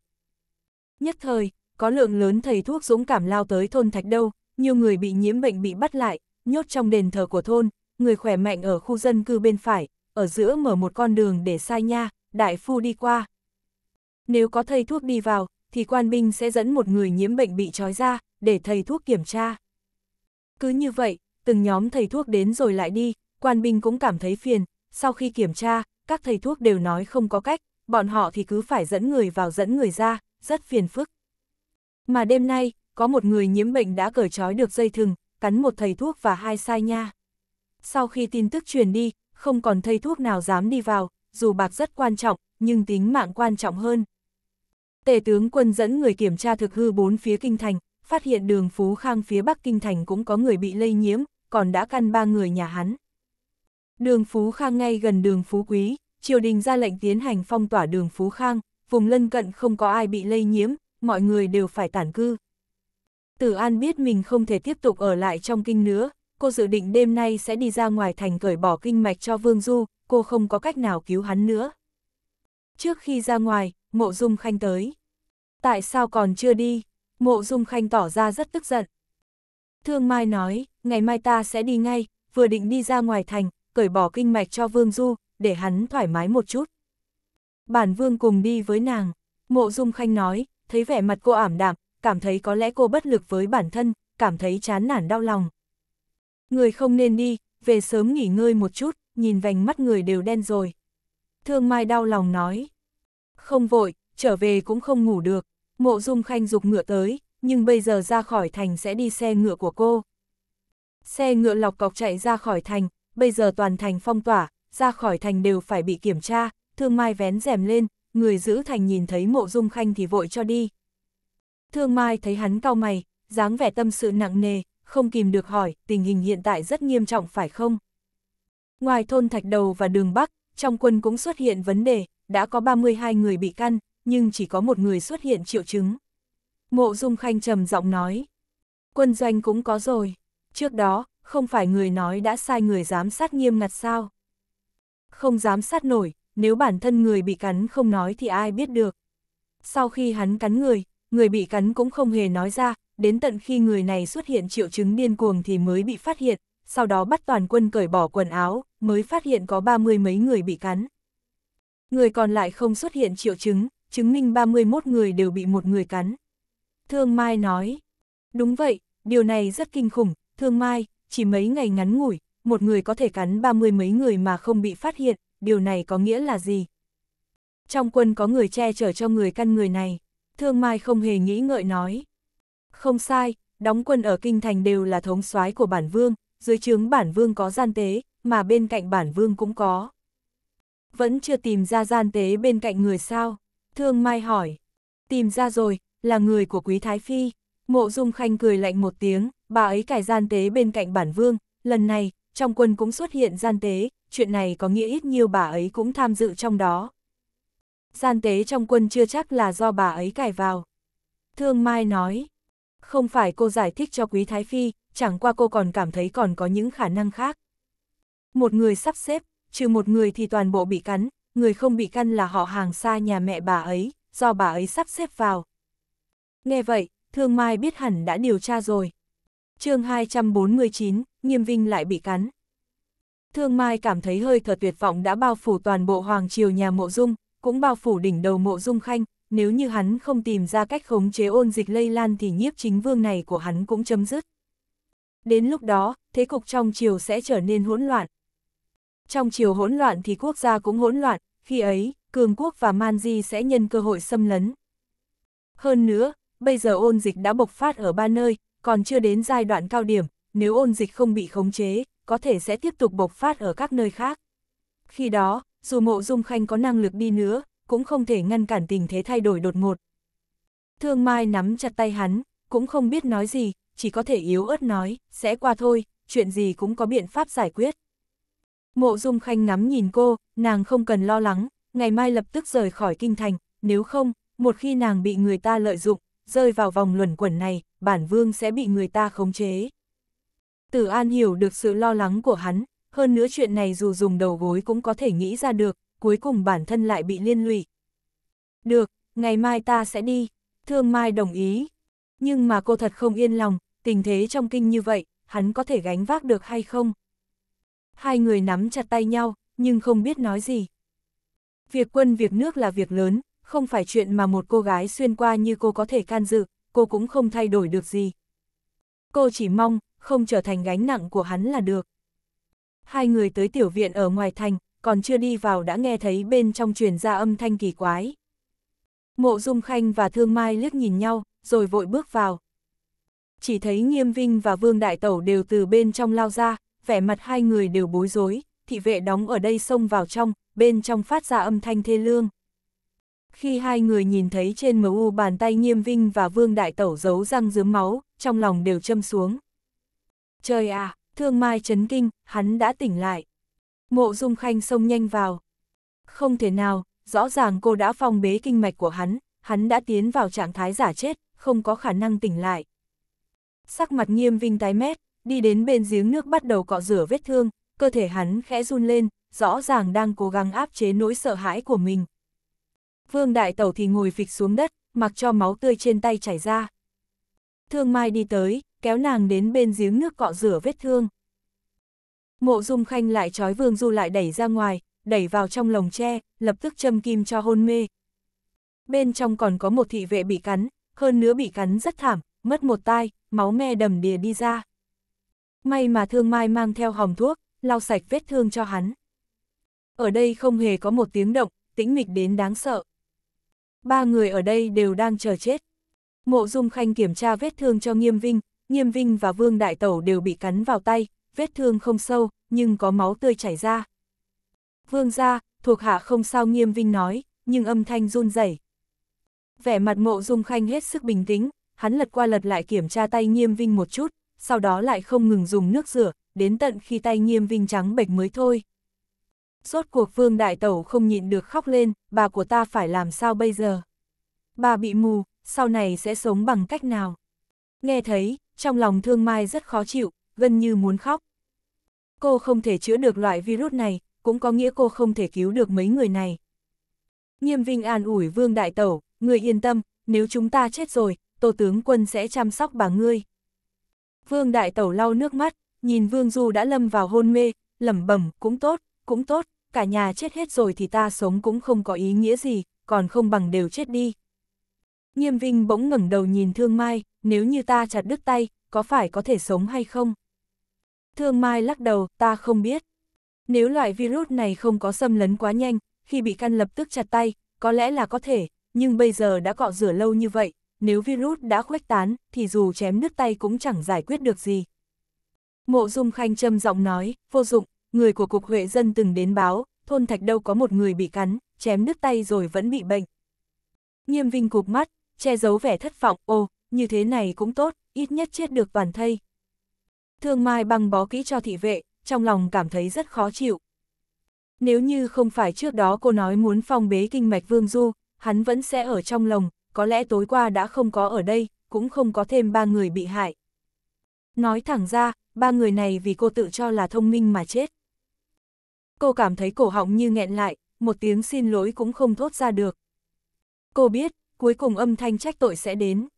Nhất thời, có lượng lớn thầy thuốc dũng cảm lao tới thôn thạch Đầu. nhiều người bị nhiễm bệnh bị bắt lại, nhốt trong đền thờ của thôn, người khỏe mạnh ở khu dân cư bên phải, ở giữa mở một con đường để sai nha, đại phu đi qua. Nếu có thầy thuốc đi vào, thì quan binh sẽ dẫn một người nhiễm bệnh bị trói ra, để thầy thuốc kiểm tra. Cứ như vậy, từng nhóm thầy thuốc đến rồi lại đi, quan binh cũng cảm thấy phiền, sau khi kiểm tra, các thầy thuốc đều nói không có cách, bọn họ thì cứ phải dẫn người vào dẫn người ra, rất phiền phức. Mà đêm nay, có một người nhiễm bệnh đã cởi trói được dây thừng, cắn một thầy thuốc và hai sai nha. Sau khi tin tức truyền đi, không còn thầy thuốc nào dám đi vào, dù bạc rất quan trọng, nhưng tính mạng quan trọng hơn. Tề tướng quân dẫn người kiểm tra thực hư bốn phía kinh thành, phát hiện đường Phú Khang phía bắc kinh thành cũng có người bị lây nhiễm, còn đã căn ba người nhà hắn. Đường Phú Khang ngay gần đường Phú Quý, triều đình ra lệnh tiến hành phong tỏa đường Phú Khang, vùng lân cận không có ai bị lây nhiễm, mọi người đều phải tản cư. Tử An biết mình không thể tiếp tục ở lại trong kinh nữa, cô dự định đêm nay sẽ đi ra ngoài thành cởi bỏ kinh mạch cho Vương Du, cô không có cách nào cứu hắn nữa. Trước khi ra ngoài, Mộ Dung Khanh tới. Tại sao còn chưa đi? Mộ Dung Khanh tỏ ra rất tức giận. Thương Mai nói, ngày mai ta sẽ đi ngay, vừa định đi ra ngoài thành, cởi bỏ kinh mạch cho Vương Du, để hắn thoải mái một chút. Bản Vương cùng đi với nàng, Mộ Dung Khanh nói, thấy vẻ mặt cô ảm đạm, cảm thấy có lẽ cô bất lực với bản thân, cảm thấy chán nản đau lòng. Người không nên đi, về sớm nghỉ ngơi một chút, nhìn vành mắt người đều đen rồi. Thương Mai đau lòng nói, không vội, trở về cũng không ngủ được, Mộ Dung Khanh dục ngựa tới, nhưng bây giờ ra khỏi thành sẽ đi xe ngựa của cô. Xe ngựa lọc cọc chạy ra khỏi thành, bây giờ toàn thành phong tỏa, ra khỏi thành đều phải bị kiểm tra, thương mai vén rèm lên, người giữ thành nhìn thấy mộ dung khanh thì vội cho đi. Thương mai thấy hắn cau mày, dáng vẻ tâm sự nặng nề, không kìm được hỏi, tình hình hiện tại rất nghiêm trọng phải không? Ngoài thôn Thạch Đầu và đường Bắc, trong quân cũng xuất hiện vấn đề, đã có 32 người bị căn, nhưng chỉ có một người xuất hiện triệu chứng. Mộ Dung Khanh trầm giọng nói. Quân doanh cũng có rồi. Trước đó, không phải người nói đã sai người giám sát nghiêm ngặt sao? Không giám sát nổi, nếu bản thân người bị cắn không nói thì ai biết được. Sau khi hắn cắn người, người bị cắn cũng không hề nói ra, đến tận khi người này xuất hiện triệu chứng điên cuồng thì mới bị phát hiện, sau đó bắt toàn quân cởi bỏ quần áo, mới phát hiện có ba mươi mấy người bị cắn. Người còn lại không xuất hiện triệu chứng, chứng minh 31 người đều bị một người cắn. Thương Mai nói. Đúng vậy, điều này rất kinh khủng, Thương Mai, chỉ mấy ngày ngắn ngủi, một người có thể cắn ba mươi mấy người mà không bị phát hiện, điều này có nghĩa là gì? Trong quân có người che chở cho người căn người này, Thương Mai không hề nghĩ ngợi nói. Không sai, đóng quân ở kinh thành đều là thống soái của bản vương, dưới trướng bản vương có gian tế, mà bên cạnh bản vương cũng có. Vẫn chưa tìm ra gian tế bên cạnh người sao? Thương Mai hỏi. Tìm ra rồi, là người của quý Thái Phi. Mộ Dung Khanh cười lạnh một tiếng, bà ấy cải gian tế bên cạnh bản vương, lần này, trong quân cũng xuất hiện gian tế, chuyện này có nghĩa ít nhiều bà ấy cũng tham dự trong đó. Gian tế trong quân chưa chắc là do bà ấy cải vào. Thương Mai nói, không phải cô giải thích cho Quý Thái Phi, chẳng qua cô còn cảm thấy còn có những khả năng khác. Một người sắp xếp, trừ một người thì toàn bộ bị cắn, người không bị cắn là họ hàng xa nhà mẹ bà ấy, do bà ấy sắp xếp vào, Nghe vậy, Thương Mai biết hẳn đã điều tra rồi. chương 249, Nghiêm Vinh lại bị cắn. Thương Mai cảm thấy hơi thở tuyệt vọng đã bao phủ toàn bộ Hoàng Triều nhà Mộ Dung, cũng bao phủ đỉnh đầu Mộ Dung Khanh, nếu như hắn không tìm ra cách khống chế ôn dịch lây lan thì nhiếp chính vương này của hắn cũng chấm dứt. Đến lúc đó, thế cục trong triều sẽ trở nên hỗn loạn. Trong triều hỗn loạn thì quốc gia cũng hỗn loạn, khi ấy, cường quốc và man di sẽ nhân cơ hội xâm lấn. Hơn nữa, bây giờ ôn dịch đã bộc phát ở ba nơi, còn chưa đến giai đoạn cao điểm, nếu ôn dịch không bị khống chế, có thể sẽ tiếp tục bộc phát ở các nơi khác. Khi đó, dù mộ dung khanh có năng lực đi nữa, cũng không thể ngăn cản tình thế thay đổi đột ngột. Thương Mai nắm chặt tay hắn, cũng không biết nói gì, chỉ có thể yếu ớt nói, sẽ qua thôi, chuyện gì cũng có biện pháp giải quyết. Mộ Dung Khanh ngắm nhìn cô, nàng không cần lo lắng, ngày mai lập tức rời khỏi kinh thành, nếu không, một khi nàng bị người ta lợi dụng, rơi vào vòng luẩn quẩn này, bản vương sẽ bị người ta khống chế. Tử An hiểu được sự lo lắng của hắn, hơn nữa chuyện này dù dùng đầu gối cũng có thể nghĩ ra được, cuối cùng bản thân lại bị liên lụy. Được, ngày mai ta sẽ đi, thương mai đồng ý. Nhưng mà cô thật không yên lòng, tình thế trong kinh như vậy, hắn có thể gánh vác được hay không? Hai người nắm chặt tay nhau, nhưng không biết nói gì. Việc quân việc nước là việc lớn, không phải chuyện mà một cô gái xuyên qua như cô có thể can dự, cô cũng không thay đổi được gì. Cô chỉ mong, không trở thành gánh nặng của hắn là được. Hai người tới tiểu viện ở ngoài thành, còn chưa đi vào đã nghe thấy bên trong truyền ra âm thanh kỳ quái. Mộ Dung Khanh và Thương Mai liếc nhìn nhau, rồi vội bước vào. Chỉ thấy Nghiêm Vinh và Vương Đại Tẩu đều từ bên trong lao ra, vẻ mặt hai người đều bối rối, thị vệ đóng ở đây xông vào trong, bên trong phát ra âm thanh thê lương khi hai người nhìn thấy trên MU bàn tay Nghiêm Vinh và Vương Đại Tẩu giấu răng dướm máu, trong lòng đều châm xuống. Trời à, thương mai chấn kinh, hắn đã tỉnh lại. Mộ Dung Khanh xông nhanh vào. Không thể nào, rõ ràng cô đã phong bế kinh mạch của hắn, hắn đã tiến vào trạng thái giả chết, không có khả năng tỉnh lại. Sắc mặt Nghiêm Vinh tái mét, đi đến bên giếng nước bắt đầu cọ rửa vết thương, cơ thể hắn khẽ run lên, rõ ràng đang cố gắng áp chế nỗi sợ hãi của mình, Vương Đại Tẩu thì ngồi phịch xuống đất, mặc cho máu tươi trên tay chảy ra. Thương Mai đi tới, kéo nàng đến bên giếng nước cọ rửa vết thương. Mộ Dung Khanh lại trói Vương Du lại đẩy ra ngoài, đẩy vào trong lồng tre, lập tức châm kim cho hôn mê. Bên trong còn có một thị vệ bị cắn, hơn nữa bị cắn rất thảm, mất một tai, máu me đầm đìa đi ra. May mà Thương Mai mang theo hòm thuốc, lau sạch vết thương cho hắn. Ở đây không hề có một tiếng động, tĩnh mịch đến đáng sợ. Ba người ở đây đều đang chờ chết. Mộ Dung Khanh kiểm tra vết thương cho Nghiêm Vinh, Nghiêm Vinh và Vương Đại Tẩu đều bị cắn vào tay, vết thương không sâu, nhưng có máu tươi chảy ra. Vương gia, thuộc hạ không sao Nghiêm Vinh nói, nhưng âm thanh run rẩy. Vẻ mặt Mộ Dung Khanh hết sức bình tĩnh, hắn lật qua lật lại kiểm tra tay Nghiêm Vinh một chút, sau đó lại không ngừng dùng nước rửa, đến tận khi tay Nghiêm Vinh trắng bệch mới thôi. Rốt cuộc vương đại tẩu không nhịn được khóc lên, bà của ta phải làm sao bây giờ? Bà bị mù, sau này sẽ sống bằng cách nào? Nghe thấy, trong lòng thương mai rất khó chịu, gần như muốn khóc. Cô không thể chữa được loại virus này, cũng có nghĩa cô không thể cứu được mấy người này. Nghiêm Vinh an ủi Vương Đại Tẩu, người yên tâm, nếu chúng ta chết rồi, tổ Tướng Quân sẽ chăm sóc bà ngươi. Vương Đại Tẩu lau nước mắt, nhìn Vương Du đã lâm vào hôn mê, lẩm bẩm cũng tốt, cũng tốt, cả nhà chết hết rồi thì ta sống cũng không có ý nghĩa gì, còn không bằng đều chết đi. Nghiêm Vinh bỗng ngẩng đầu nhìn Thương Mai, nếu như ta chặt đứt tay, có phải có thể sống hay không? Thương Mai lắc đầu, ta không biết. Nếu loại virus này không có xâm lấn quá nhanh, khi bị căn lập tức chặt tay, có lẽ là có thể, nhưng bây giờ đã cọ rửa lâu như vậy, nếu virus đã khuếch tán, thì dù chém nước tay cũng chẳng giải quyết được gì. Mộ Dung Khanh châm giọng nói, vô dụng, người của Cục Huệ Dân từng đến báo, thôn Thạch Đâu có một người bị cắn, chém đứt tay rồi vẫn bị bệnh. Nghiêm Vinh cụp mắt, che giấu vẻ thất vọng, ô, như thế này cũng tốt, ít nhất chết được toàn thây. Thương Mai băng bó kỹ cho thị vệ, trong lòng cảm thấy rất khó chịu. Nếu như không phải trước đó cô nói muốn phong bế kinh mạch Vương Du, hắn vẫn sẽ ở trong lòng, có lẽ tối qua đã không có ở đây, cũng không có thêm ba người bị hại. Nói thẳng ra, ba người này vì cô tự cho là thông minh mà chết cô cảm thấy cổ họng như nghẹn lại, một tiếng xin lỗi cũng không thốt ra được. Cô biết, cuối cùng âm thanh trách tội sẽ đến.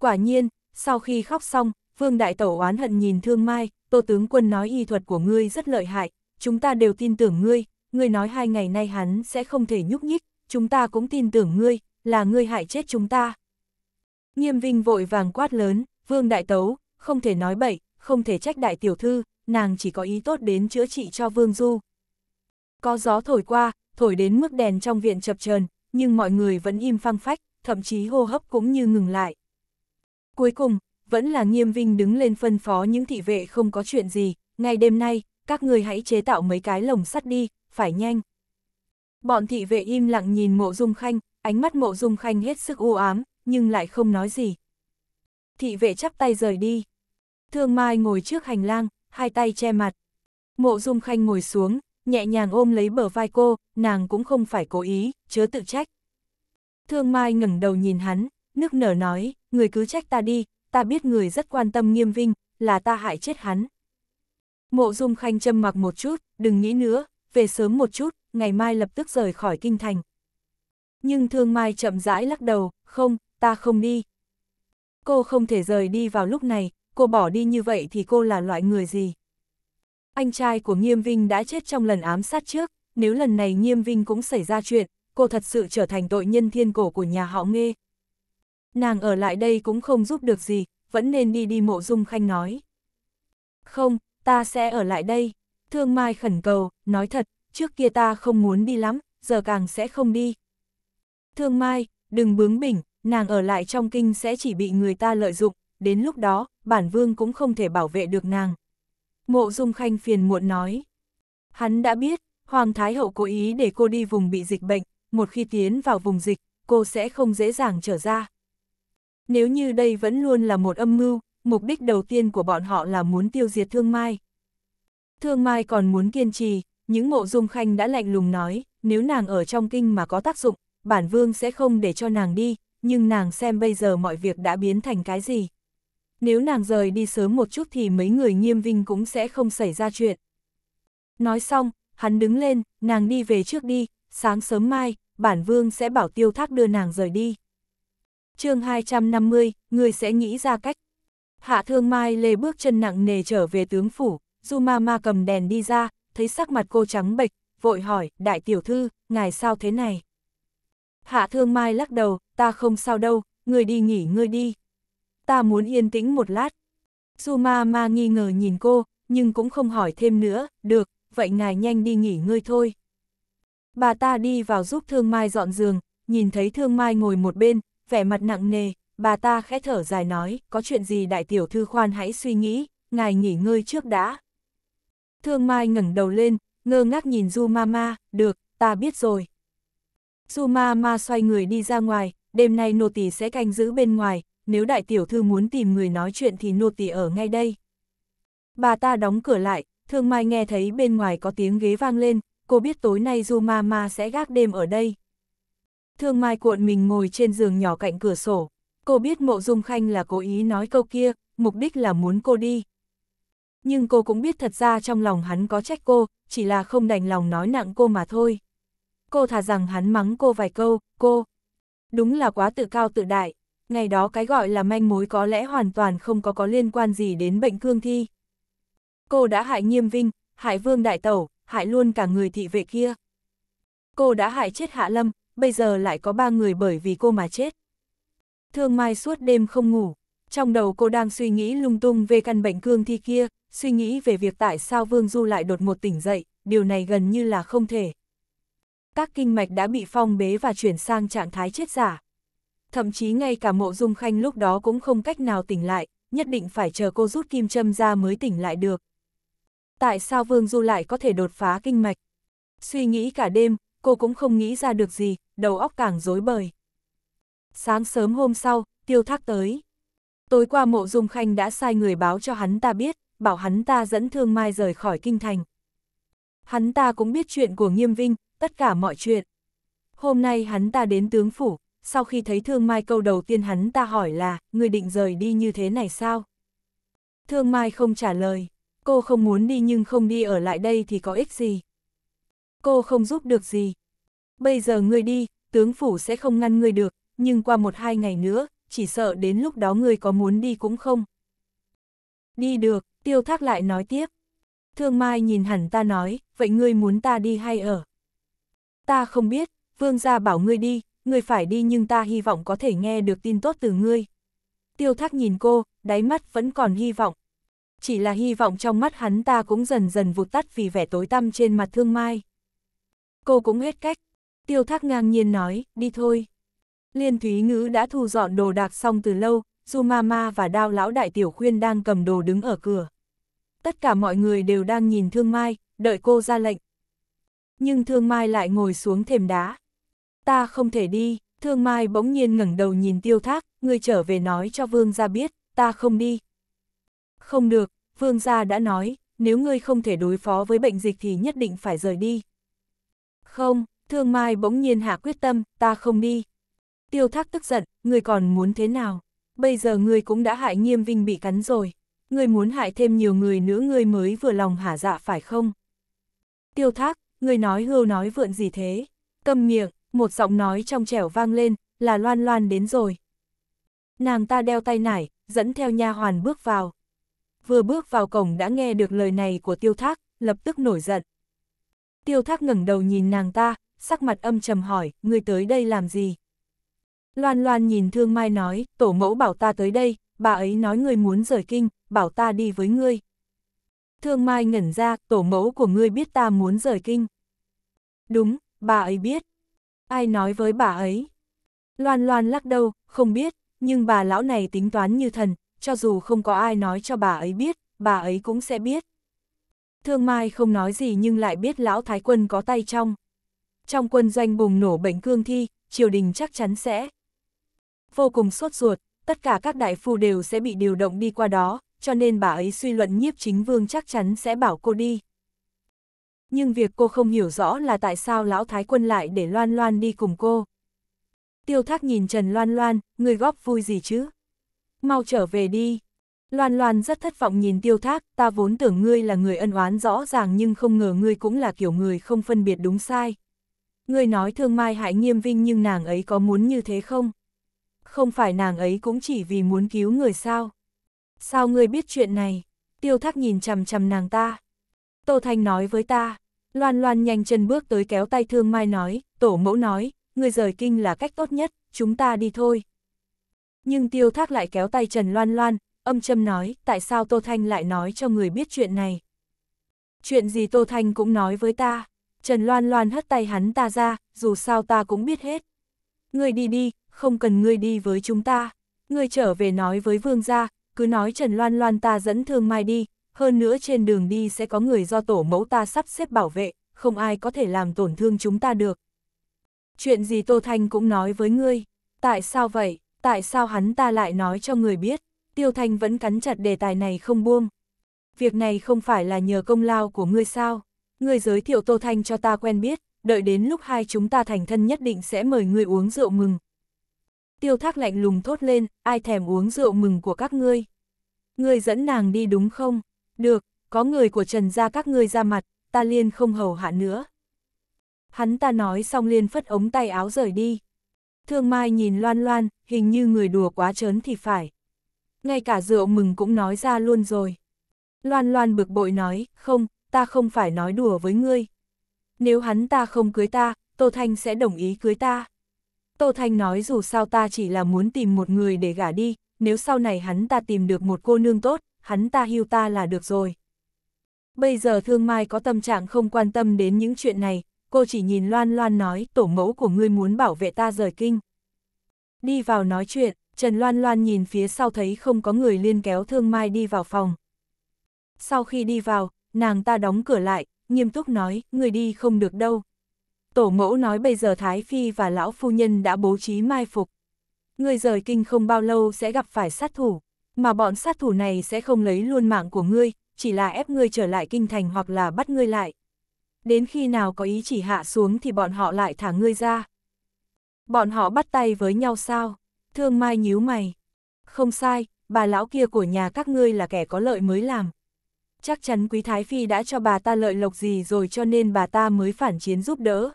Quả nhiên, sau khi khóc xong, Vương Đại Tẩu oán hận nhìn Thương Mai, Tô Tướng Quân nói y thuật của ngươi rất lợi hại, chúng ta đều tin tưởng ngươi, ngươi nói hai ngày nay hắn sẽ không thể nhúc nhích, chúng ta cũng tin tưởng ngươi, là ngươi hại chết chúng ta. Nghiêm Vinh vội vàng quát lớn, Vương Đại Tấu, không thể nói bậy, không thể trách Đại Tiểu Thư, nàng chỉ có ý tốt đến chữa trị cho Vương Du, có gió thổi qua, thổi đến mức đèn trong viện chập chờn, nhưng mọi người vẫn im phăng phách, thậm chí hô hấp cũng như ngừng lại. Cuối cùng, vẫn là Nghiêm Vinh đứng lên phân phó những thị vệ không có chuyện gì, ngay đêm nay, các người hãy chế tạo mấy cái lồng sắt đi, phải nhanh. Bọn thị vệ im lặng nhìn mộ dung khanh, ánh mắt mộ dung khanh hết sức u ám, nhưng lại không nói gì. Thị vệ chắp tay rời đi. Thương Mai ngồi trước hành lang, hai tay che mặt. Mộ dung khanh ngồi xuống, nhẹ nhàng ôm lấy bờ vai cô, nàng cũng không phải cố ý, chớ tự trách. Thương Mai ngẩng đầu nhìn hắn, nước nở nói, người cứ trách ta đi, ta biết người rất quan tâm nghiêm vinh, là ta hại chết hắn. Mộ Dung Khanh châm mặc một chút, đừng nghĩ nữa, về sớm một chút, ngày mai lập tức rời khỏi kinh thành. Nhưng Thương Mai chậm rãi lắc đầu, không, ta không đi. Cô không thể rời đi vào lúc này, cô bỏ đi như vậy thì cô là loại người gì? Anh trai của Nghiêm Vinh đã chết trong lần ám sát trước, nếu lần này Nghiêm Vinh cũng xảy ra chuyện, cô thật sự trở thành tội nhân thiên cổ của nhà họ Nghê. Nàng ở lại đây cũng không giúp được gì, vẫn nên đi đi mộ dung khanh nói. Không, ta sẽ ở lại đây. Thương Mai khẩn cầu, nói thật, trước kia ta không muốn đi lắm, giờ càng sẽ không đi. Thương Mai, đừng bướng bỉnh, nàng ở lại trong kinh sẽ chỉ bị người ta lợi dụng, đến lúc đó, bản vương cũng không thể bảo vệ được nàng. Mộ Dung Khanh phiền muộn nói. Hắn đã biết, Hoàng Thái Hậu cố ý để cô đi vùng bị dịch bệnh, một khi tiến vào vùng dịch, cô sẽ không dễ dàng trở ra. Nếu như đây vẫn luôn là một âm mưu, mục đích đầu tiên của bọn họ là muốn tiêu diệt thương mai. Thương mai còn muốn kiên trì, những mộ dung khanh đã lạnh lùng nói, nếu nàng ở trong kinh mà có tác dụng, bản vương sẽ không để cho nàng đi, nhưng nàng xem bây giờ mọi việc đã biến thành cái gì nếu nàng rời đi sớm một chút thì mấy người nghiêm vinh cũng sẽ không xảy ra chuyện. Nói xong, hắn đứng lên, nàng đi về trước đi, sáng sớm mai, bản vương sẽ bảo tiêu thác đưa nàng rời đi. chương 250, người sẽ nghĩ ra cách. Hạ thương mai lê bước chân nặng nề trở về tướng phủ, du ma ma cầm đèn đi ra, thấy sắc mặt cô trắng bệch, vội hỏi, đại tiểu thư, ngài sao thế này? Hạ thương mai lắc đầu, ta không sao đâu, người đi nghỉ ngươi đi ta muốn yên tĩnh một lát. Suma ma nghi ngờ nhìn cô, nhưng cũng không hỏi thêm nữa, được, vậy ngài nhanh đi nghỉ ngơi thôi. Bà ta đi vào giúp Thương Mai dọn giường, nhìn thấy Thương Mai ngồi một bên, vẻ mặt nặng nề, bà ta khẽ thở dài nói, có chuyện gì đại tiểu thư khoan hãy suy nghĩ, ngài nghỉ ngơi trước đã. Thương Mai ngẩng đầu lên, ngơ ngác nhìn Du Mama, được, ta biết rồi. Du Mama xoay người đi ra ngoài, đêm nay nô tỳ sẽ canh giữ bên ngoài, nếu đại tiểu thư muốn tìm người nói chuyện thì nô tỳ ở ngay đây. Bà ta đóng cửa lại, thương mai nghe thấy bên ngoài có tiếng ghế vang lên, cô biết tối nay Du Ma sẽ gác đêm ở đây. Thương mai cuộn mình ngồi trên giường nhỏ cạnh cửa sổ, cô biết mộ dung khanh là cố ý nói câu kia, mục đích là muốn cô đi. Nhưng cô cũng biết thật ra trong lòng hắn có trách cô, chỉ là không đành lòng nói nặng cô mà thôi. Cô thà rằng hắn mắng cô vài câu, cô. Đúng là quá tự cao tự đại ngày đó cái gọi là manh mối có lẽ hoàn toàn không có có liên quan gì đến bệnh cương thi. Cô đã hại nghiêm vinh, hại vương đại tẩu, hại luôn cả người thị vệ kia. Cô đã hại chết Hạ Lâm, bây giờ lại có ba người bởi vì cô mà chết. Thương Mai suốt đêm không ngủ, trong đầu cô đang suy nghĩ lung tung về căn bệnh cương thi kia, suy nghĩ về việc tại sao Vương Du lại đột một tỉnh dậy, điều này gần như là không thể. Các kinh mạch đã bị phong bế và chuyển sang trạng thái chết giả thậm chí ngay cả mộ dung khanh lúc đó cũng không cách nào tỉnh lại, nhất định phải chờ cô rút kim châm ra mới tỉnh lại được. Tại sao Vương Du lại có thể đột phá kinh mạch? Suy nghĩ cả đêm, cô cũng không nghĩ ra được gì, đầu óc càng rối bời. Sáng sớm hôm sau, tiêu thác tới. Tối qua mộ dung khanh đã sai người báo cho hắn ta biết, bảo hắn ta dẫn thương mai rời khỏi kinh thành. Hắn ta cũng biết chuyện của nghiêm vinh, tất cả mọi chuyện. Hôm nay hắn ta đến tướng phủ, sau khi thấy Thương Mai câu đầu tiên hắn ta hỏi là, người định rời đi như thế này sao? Thương Mai không trả lời, cô không muốn đi nhưng không đi ở lại đây thì có ích gì. Cô không giúp được gì. Bây giờ người đi, tướng phủ sẽ không ngăn người được, nhưng qua một hai ngày nữa, chỉ sợ đến lúc đó người có muốn đi cũng không. Đi được, tiêu thác lại nói tiếp. Thương Mai nhìn hẳn ta nói, vậy ngươi muốn ta đi hay ở? Ta không biết, vương gia bảo ngươi đi, ngươi phải đi nhưng ta hy vọng có thể nghe được tin tốt từ ngươi. Tiêu thác nhìn cô, đáy mắt vẫn còn hy vọng. Chỉ là hy vọng trong mắt hắn ta cũng dần dần vụt tắt vì vẻ tối tăm trên mặt thương mai. Cô cũng hết cách. Tiêu thác ngang nhiên nói, đi thôi. Liên Thúy Ngữ đã thu dọn đồ đạc xong từ lâu, Du Mama và Đao Lão Đại Tiểu Khuyên đang cầm đồ đứng ở cửa. Tất cả mọi người đều đang nhìn Thương Mai, đợi cô ra lệnh. Nhưng Thương Mai lại ngồi xuống thềm đá, ta không thể đi, thương mai bỗng nhiên ngẩng đầu nhìn tiêu thác, ngươi trở về nói cho vương gia biết, ta không đi. Không được, vương gia đã nói, nếu ngươi không thể đối phó với bệnh dịch thì nhất định phải rời đi. Không, thương mai bỗng nhiên hạ quyết tâm, ta không đi. Tiêu thác tức giận, ngươi còn muốn thế nào? Bây giờ ngươi cũng đã hại nghiêm vinh bị cắn rồi. Ngươi muốn hại thêm nhiều người nữa ngươi mới vừa lòng hả dạ phải không? Tiêu thác, ngươi nói hưu nói vượn gì thế? Câm miệng, một giọng nói trong trẻo vang lên, là loan loan đến rồi. Nàng ta đeo tay nải, dẫn theo nha hoàn bước vào. Vừa bước vào cổng đã nghe được lời này của tiêu thác, lập tức nổi giận. Tiêu thác ngẩng đầu nhìn nàng ta, sắc mặt âm trầm hỏi, người tới đây làm gì? Loan loan nhìn thương mai nói, tổ mẫu bảo ta tới đây, bà ấy nói người muốn rời kinh, bảo ta đi với ngươi. Thương mai ngẩn ra, tổ mẫu của ngươi biết ta muốn rời kinh. Đúng, bà ấy biết. Ai nói với bà ấy? Loan loan lắc đầu, không biết, nhưng bà lão này tính toán như thần, cho dù không có ai nói cho bà ấy biết, bà ấy cũng sẽ biết. Thương Mai không nói gì nhưng lại biết lão Thái Quân có tay trong. Trong quân doanh bùng nổ bệnh cương thi, triều đình chắc chắn sẽ. Vô cùng sốt ruột, tất cả các đại phu đều sẽ bị điều động đi qua đó, cho nên bà ấy suy luận nhiếp chính vương chắc chắn sẽ bảo cô đi nhưng việc cô không hiểu rõ là tại sao lão thái quân lại để Loan Loan đi cùng cô. Tiêu thác nhìn Trần Loan Loan, người góp vui gì chứ? Mau trở về đi. Loan Loan rất thất vọng nhìn tiêu thác, ta vốn tưởng ngươi là người ân oán rõ ràng nhưng không ngờ ngươi cũng là kiểu người không phân biệt đúng sai. Ngươi nói thương mai hại nghiêm vinh nhưng nàng ấy có muốn như thế không? Không phải nàng ấy cũng chỉ vì muốn cứu người sao? Sao ngươi biết chuyện này? Tiêu thác nhìn chằm chằm nàng ta. Tô Thanh nói với ta, Loan Loan nhanh chân bước tới kéo tay Thương Mai nói, tổ mẫu nói, người rời kinh là cách tốt nhất, chúng ta đi thôi. Nhưng tiêu thác lại kéo tay Trần Loan Loan, âm châm nói, tại sao Tô Thanh lại nói cho người biết chuyện này? Chuyện gì Tô Thanh cũng nói với ta, Trần Loan Loan hất tay hắn ta ra, dù sao ta cũng biết hết. Người đi đi, không cần người đi với chúng ta, Người trở về nói với vương gia, cứ nói Trần Loan Loan ta dẫn Thương Mai đi, hơn nữa trên đường đi sẽ có người do tổ mẫu ta sắp xếp bảo vệ, không ai có thể làm tổn thương chúng ta được. Chuyện gì Tô Thanh cũng nói với ngươi, tại sao vậy, tại sao hắn ta lại nói cho người biết, Tiêu Thanh vẫn cắn chặt đề tài này không buông. Việc này không phải là nhờ công lao của ngươi sao, ngươi giới thiệu Tô Thanh cho ta quen biết, đợi đến lúc hai chúng ta thành thân nhất định sẽ mời ngươi uống rượu mừng. Tiêu Thác lạnh lùng thốt lên, ai thèm uống rượu mừng của các ngươi. Ngươi dẫn nàng đi đúng không? Được, có người của Trần gia các ngươi ra mặt, ta liên không hầu hạ nữa. Hắn ta nói xong liên phất ống tay áo rời đi. Thương Mai nhìn loan loan, hình như người đùa quá trớn thì phải. Ngay cả rượu mừng cũng nói ra luôn rồi. Loan loan bực bội nói, không, ta không phải nói đùa với ngươi. Nếu hắn ta không cưới ta, Tô Thanh sẽ đồng ý cưới ta. Tô Thanh nói dù sao ta chỉ là muốn tìm một người để gả đi, nếu sau này hắn ta tìm được một cô nương tốt, hắn ta hưu ta là được rồi. Bây giờ thương mai có tâm trạng không quan tâm đến những chuyện này, cô chỉ nhìn loan loan nói tổ mẫu của ngươi muốn bảo vệ ta rời kinh. Đi vào nói chuyện, Trần Loan Loan nhìn phía sau thấy không có người liên kéo thương mai đi vào phòng. Sau khi đi vào, nàng ta đóng cửa lại, nghiêm túc nói, người đi không được đâu. Tổ mẫu nói bây giờ Thái Phi và lão phu nhân đã bố trí mai phục. Người rời kinh không bao lâu sẽ gặp phải sát thủ. Mà bọn sát thủ này sẽ không lấy luôn mạng của ngươi, chỉ là ép ngươi trở lại kinh thành hoặc là bắt ngươi lại. Đến khi nào có ý chỉ hạ xuống thì bọn họ lại thả ngươi ra. Bọn họ bắt tay với nhau sao? Thương Mai nhíu mày. Không sai, bà lão kia của nhà các ngươi là kẻ có lợi mới làm. Chắc chắn Quý Thái Phi đã cho bà ta lợi lộc gì rồi cho nên bà ta mới phản chiến giúp đỡ.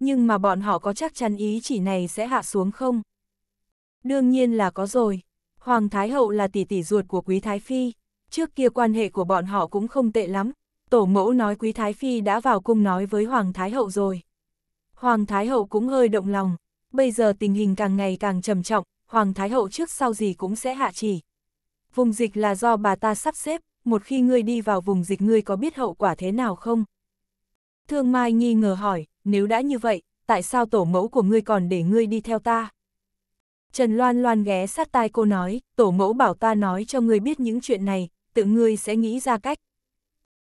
Nhưng mà bọn họ có chắc chắn ý chỉ này sẽ hạ xuống không? Đương nhiên là có rồi. Hoàng Thái Hậu là tỷ tỷ ruột của Quý Thái Phi, trước kia quan hệ của bọn họ cũng không tệ lắm, tổ mẫu nói Quý Thái Phi đã vào cung nói với Hoàng Thái Hậu rồi. Hoàng Thái Hậu cũng hơi động lòng, bây giờ tình hình càng ngày càng trầm trọng, Hoàng Thái Hậu trước sau gì cũng sẽ hạ chỉ. Vùng dịch là do bà ta sắp xếp, một khi ngươi đi vào vùng dịch ngươi có biết hậu quả thế nào không? Thương Mai nghi ngờ hỏi, nếu đã như vậy, tại sao tổ mẫu của ngươi còn để ngươi đi theo ta? Trần Loan Loan ghé sát tai cô nói, tổ mẫu bảo ta nói cho ngươi biết những chuyện này, tự ngươi sẽ nghĩ ra cách.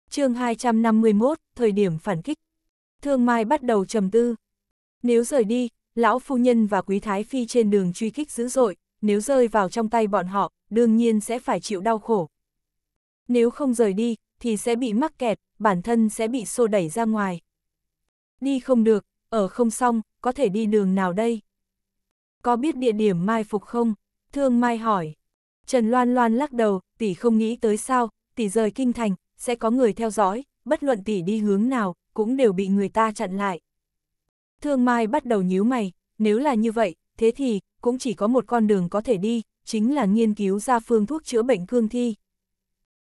chương 251, thời điểm phản kích. Thương Mai bắt đầu trầm tư. Nếu rời đi, lão phu nhân và quý thái phi trên đường truy kích dữ dội, nếu rơi vào trong tay bọn họ, đương nhiên sẽ phải chịu đau khổ. Nếu không rời đi, thì sẽ bị mắc kẹt, bản thân sẽ bị xô đẩy ra ngoài. Đi không được, ở không xong, có thể đi đường nào đây? Có biết địa điểm mai phục không? Thương Mai hỏi. Trần Loan Loan lắc đầu, tỷ không nghĩ tới sao, tỷ rời kinh thành, sẽ có người theo dõi, bất luận tỷ đi hướng nào, cũng đều bị người ta chặn lại. Thương Mai bắt đầu nhíu mày, nếu là như vậy, thế thì, cũng chỉ có một con đường có thể đi, chính là nghiên cứu ra phương thuốc chữa bệnh cương thi.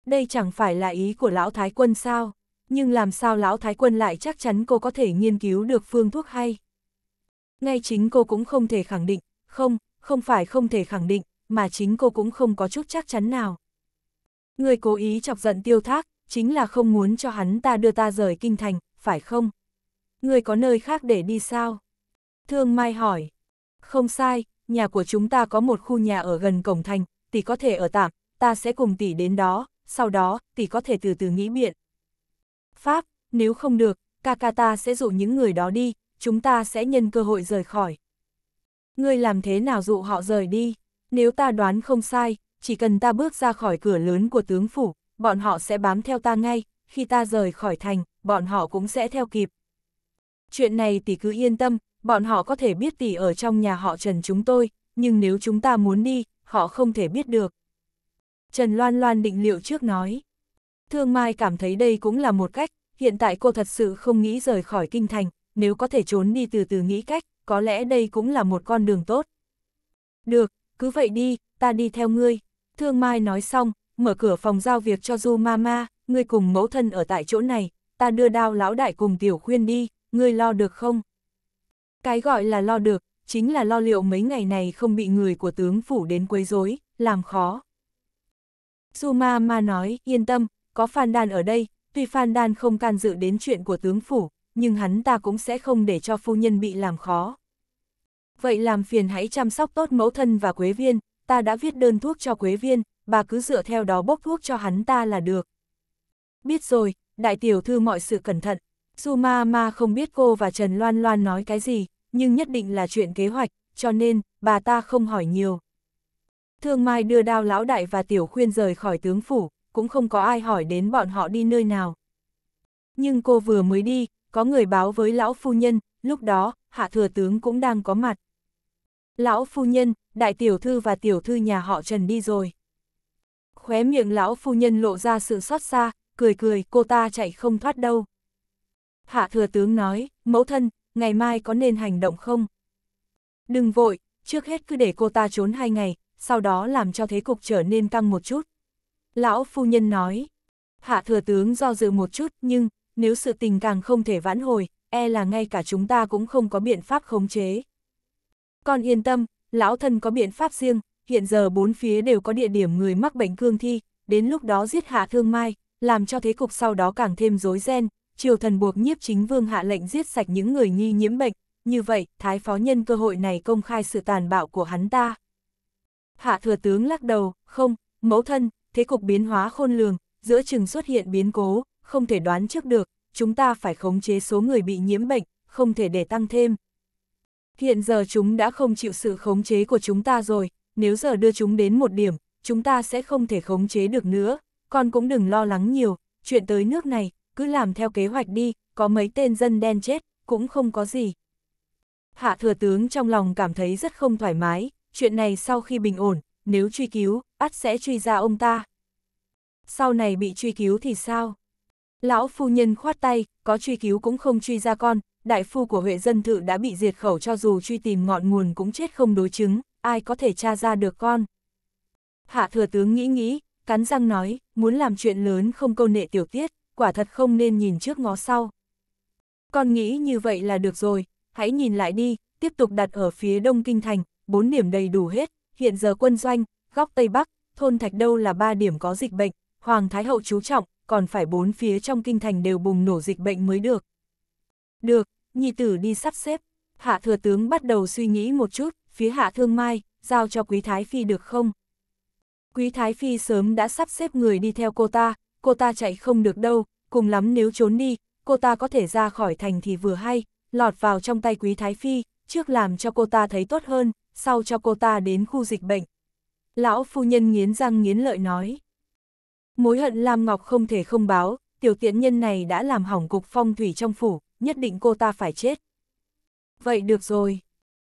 Đây chẳng phải là ý của Lão Thái Quân sao, nhưng làm sao Lão Thái Quân lại chắc chắn cô có thể nghiên cứu được phương thuốc hay. Ngay chính cô cũng không thể khẳng định, không, không phải không thể khẳng định, mà chính cô cũng không có chút chắc chắn nào. Người cố ý chọc giận tiêu thác, chính là không muốn cho hắn ta đưa ta rời kinh thành, phải không? Người có nơi khác để đi sao? Thương Mai hỏi. Không sai, nhà của chúng ta có một khu nhà ở gần cổng thành, tỷ có thể ở tạm, ta sẽ cùng tỷ đến đó, sau đó, tỷ có thể từ từ nghĩ biện. Pháp, nếu không được, ca ca ta sẽ dụ những người đó đi, chúng ta sẽ nhân cơ hội rời khỏi. Ngươi làm thế nào dụ họ rời đi? Nếu ta đoán không sai, chỉ cần ta bước ra khỏi cửa lớn của tướng phủ, bọn họ sẽ bám theo ta ngay, khi ta rời khỏi thành, bọn họ cũng sẽ theo kịp. Chuyện này tỷ cứ yên tâm, bọn họ có thể biết tỷ ở trong nhà họ Trần chúng tôi, nhưng nếu chúng ta muốn đi, họ không thể biết được. Trần Loan Loan định liệu trước nói. Thương Mai cảm thấy đây cũng là một cách, hiện tại cô thật sự không nghĩ rời khỏi kinh thành, nếu có thể trốn đi từ từ nghĩ cách, có lẽ đây cũng là một con đường tốt. Được, cứ vậy đi, ta đi theo ngươi. Thương Mai nói xong, mở cửa phòng giao việc cho Du Mama, ngươi cùng mẫu thân ở tại chỗ này, ta đưa đao lão đại cùng tiểu khuyên đi, ngươi lo được không? Cái gọi là lo được, chính là lo liệu mấy ngày này không bị người của tướng phủ đến quấy rối, làm khó. Du ma ma nói, yên tâm, có Phan Đan ở đây, tuy Phan Đan không can dự đến chuyện của tướng phủ, nhưng hắn ta cũng sẽ không để cho phu nhân bị làm khó. Vậy làm phiền hãy chăm sóc tốt mẫu thân và Quế Viên, ta đã viết đơn thuốc cho Quế Viên, bà cứ dựa theo đó bốc thuốc cho hắn ta là được. Biết rồi, đại tiểu thư mọi sự cẩn thận, Su Ma Ma không biết cô và Trần Loan Loan nói cái gì, nhưng nhất định là chuyện kế hoạch, cho nên, bà ta không hỏi nhiều. Thương Mai đưa đao lão đại và tiểu khuyên rời khỏi tướng phủ, cũng không có ai hỏi đến bọn họ đi nơi nào. Nhưng cô vừa mới đi, có người báo với lão phu nhân, lúc đó, hạ thừa tướng cũng đang có mặt. Lão phu nhân, đại tiểu thư và tiểu thư nhà họ Trần đi rồi. Khóe miệng lão phu nhân lộ ra sự xót xa, cười cười, cô ta chạy không thoát đâu. Hạ thừa tướng nói, mẫu thân, ngày mai có nên hành động không? Đừng vội, trước hết cứ để cô ta trốn hai ngày, sau đó làm cho thế cục trở nên căng một chút. Lão phu nhân nói, hạ thừa tướng do dự một chút nhưng nếu sự tình càng không thể vãn hồi, e là ngay cả chúng ta cũng không có biện pháp khống chế. Con yên tâm, lão thân có biện pháp riêng, hiện giờ bốn phía đều có địa điểm người mắc bệnh cương thi, đến lúc đó giết hạ thương mai, làm cho thế cục sau đó càng thêm rối ren, triều thần buộc nhiếp chính vương hạ lệnh giết sạch những người nghi nhiễm bệnh, như vậy, thái phó nhân cơ hội này công khai sự tàn bạo của hắn ta. Hạ thừa tướng lắc đầu, không, mẫu thân, thế cục biến hóa khôn lường, giữa chừng xuất hiện biến cố, không thể đoán trước được, chúng ta phải khống chế số người bị nhiễm bệnh, không thể để tăng thêm. Hiện giờ chúng đã không chịu sự khống chế của chúng ta rồi, nếu giờ đưa chúng đến một điểm, chúng ta sẽ không thể khống chế được nữa, con cũng đừng lo lắng nhiều, chuyện tới nước này, cứ làm theo kế hoạch đi, có mấy tên dân đen chết, cũng không có gì. Hạ thừa tướng trong lòng cảm thấy rất không thoải mái, chuyện này sau khi bình ổn, nếu truy cứu, ắt sẽ truy ra ông ta. Sau này bị truy cứu thì sao? Lão phu nhân khoát tay, có truy cứu cũng không truy ra con, đại phu của Huệ Dân Thự đã bị diệt khẩu cho dù truy tìm ngọn nguồn cũng chết không đối chứng, ai có thể tra ra được con. Hạ thừa tướng nghĩ nghĩ, cắn răng nói, muốn làm chuyện lớn không câu nệ tiểu tiết, quả thật không nên nhìn trước ngó sau. Con nghĩ như vậy là được rồi, hãy nhìn lại đi, tiếp tục đặt ở phía đông kinh thành, bốn điểm đầy đủ hết, hiện giờ quân doanh, góc tây bắc, thôn thạch đâu là ba điểm có dịch bệnh, Hoàng Thái Hậu chú trọng, còn phải bốn phía trong kinh thành đều bùng nổ dịch bệnh mới được. Được, nhị tử đi sắp xếp, hạ thừa tướng bắt đầu suy nghĩ một chút, phía hạ thương mai, giao cho quý thái phi được không? Quý thái phi sớm đã sắp xếp người đi theo cô ta, cô ta chạy không được đâu, cùng lắm nếu trốn đi, cô ta có thể ra khỏi thành thì vừa hay, lọt vào trong tay quý thái phi, trước làm cho cô ta thấy tốt hơn, sau cho cô ta đến khu dịch bệnh. Lão phu nhân nghiến răng nghiến lợi nói. Mối hận Lam Ngọc không thể không báo, tiểu tiện nhân này đã làm hỏng cục phong thủy trong phủ, nhất định cô ta phải chết. Vậy được rồi.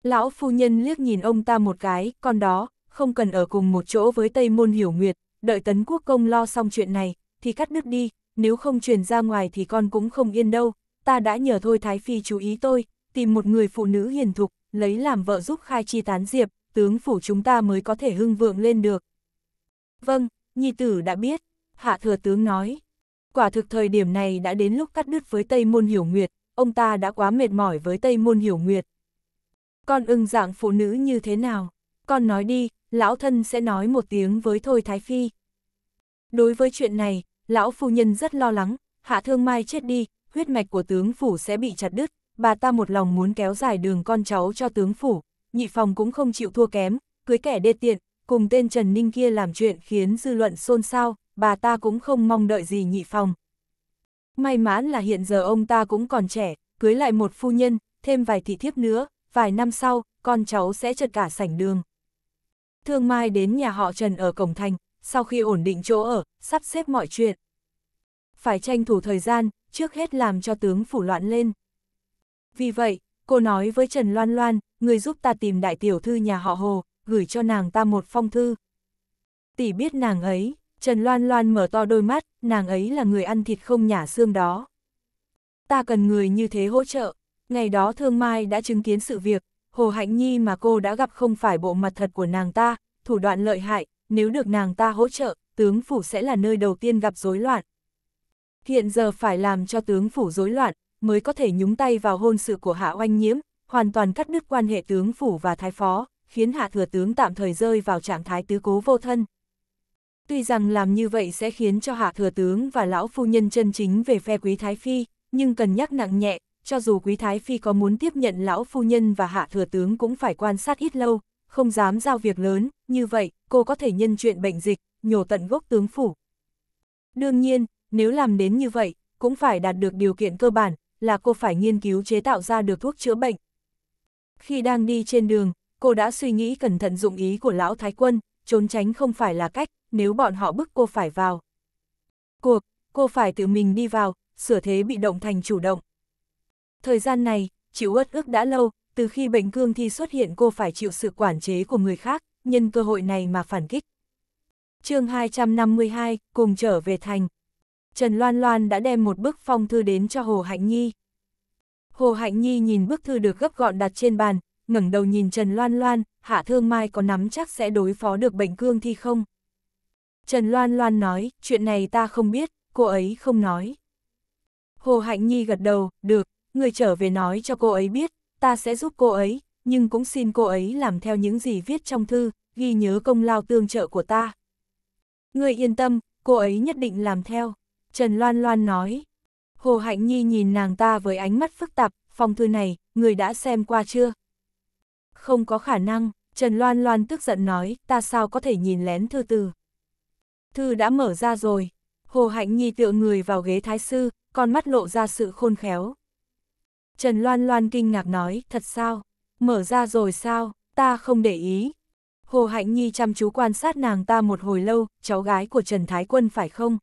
Lão phu nhân liếc nhìn ông ta một cái, con đó, không cần ở cùng một chỗ với Tây Môn Hiểu Nguyệt, đợi tấn quốc công lo xong chuyện này, thì cắt đứt đi, nếu không truyền ra ngoài thì con cũng không yên đâu, ta đã nhờ thôi Thái Phi chú ý tôi, tìm một người phụ nữ hiền thục, lấy làm vợ giúp khai chi tán diệp, tướng phủ chúng ta mới có thể hưng vượng lên được. Vâng, nhi tử đã biết hạ thừa tướng nói. Quả thực thời điểm này đã đến lúc cắt đứt với Tây Môn Hiểu Nguyệt, ông ta đã quá mệt mỏi với Tây Môn Hiểu Nguyệt. Con ưng dạng phụ nữ như thế nào? Con nói đi, lão thân sẽ nói một tiếng với Thôi Thái Phi. Đối với chuyện này, lão phu nhân rất lo lắng, hạ thương mai chết đi, huyết mạch của tướng phủ sẽ bị chặt đứt, bà ta một lòng muốn kéo dài đường con cháu cho tướng phủ, nhị phòng cũng không chịu thua kém, cưới kẻ đê tiện, cùng tên Trần Ninh kia làm chuyện khiến dư luận xôn xao, bà ta cũng không mong đợi gì nhị phòng. May mắn là hiện giờ ông ta cũng còn trẻ, cưới lại một phu nhân, thêm vài thị thiếp nữa, vài năm sau, con cháu sẽ trật cả sảnh đường. Thương Mai đến nhà họ Trần ở Cổng Thành, sau khi ổn định chỗ ở, sắp xếp mọi chuyện. Phải tranh thủ thời gian, trước hết làm cho tướng phủ loạn lên. Vì vậy, cô nói với Trần Loan Loan, người giúp ta tìm đại tiểu thư nhà họ Hồ, gửi cho nàng ta một phong thư. Tỷ biết nàng ấy. Trần Loan Loan mở to đôi mắt, nàng ấy là người ăn thịt không nhả xương đó. Ta cần người như thế hỗ trợ, ngày đó Thương Mai đã chứng kiến sự việc, Hồ Hạnh Nhi mà cô đã gặp không phải bộ mặt thật của nàng ta, thủ đoạn lợi hại, nếu được nàng ta hỗ trợ, tướng phủ sẽ là nơi đầu tiên gặp rối loạn. Hiện giờ phải làm cho tướng phủ rối loạn, mới có thể nhúng tay vào hôn sự của Hạ Oanh Nhiễm, hoàn toàn cắt đứt quan hệ tướng phủ và thái phó, khiến Hạ Thừa Tướng tạm thời rơi vào trạng thái tứ cố vô thân. Tuy rằng làm như vậy sẽ khiến cho hạ thừa tướng và lão phu nhân chân chính về phe quý Thái Phi, nhưng cần nhắc nặng nhẹ, cho dù quý Thái Phi có muốn tiếp nhận lão phu nhân và hạ thừa tướng cũng phải quan sát ít lâu, không dám giao việc lớn, như vậy, cô có thể nhân chuyện bệnh dịch, nhổ tận gốc tướng phủ. Đương nhiên, nếu làm đến như vậy, cũng phải đạt được điều kiện cơ bản, là cô phải nghiên cứu chế tạo ra được thuốc chữa bệnh. Khi đang đi trên đường, cô đã suy nghĩ cẩn thận dụng ý của lão Thái Quân, trốn tránh không phải là cách, nếu bọn họ bức cô phải vào. Cuộc, cô phải tự mình đi vào, sửa thế bị động thành chủ động. Thời gian này, chịu uất ước đã lâu, từ khi bệnh cương thi xuất hiện cô phải chịu sự quản chế của người khác, nhân cơ hội này mà phản kích. chương 252, cùng trở về thành. Trần Loan Loan đã đem một bức phong thư đến cho Hồ Hạnh Nhi. Hồ Hạnh Nhi nhìn bức thư được gấp gọn đặt trên bàn, ngẩng đầu nhìn Trần Loan Loan, Hạ Thương Mai có nắm chắc sẽ đối phó được bệnh cương thi không? Trần Loan Loan nói, chuyện này ta không biết, cô ấy không nói. Hồ Hạnh Nhi gật đầu, được, người trở về nói cho cô ấy biết, ta sẽ giúp cô ấy, nhưng cũng xin cô ấy làm theo những gì viết trong thư, ghi nhớ công lao tương trợ của ta. Người yên tâm, cô ấy nhất định làm theo. Trần Loan Loan nói. Hồ Hạnh Nhi nhìn nàng ta với ánh mắt phức tạp, phong thư này, người đã xem qua chưa? Không có khả năng, Trần Loan Loan tức giận nói, ta sao có thể nhìn lén thư từ. Thư đã mở ra rồi. Hồ Hạnh Nhi tựa người vào ghế thái sư, con mắt lộ ra sự khôn khéo. Trần Loan Loan kinh ngạc nói, thật sao? Mở ra rồi sao? Ta không để ý. Hồ Hạnh Nhi chăm chú quan sát nàng ta một hồi lâu, cháu gái của Trần Thái Quân phải không?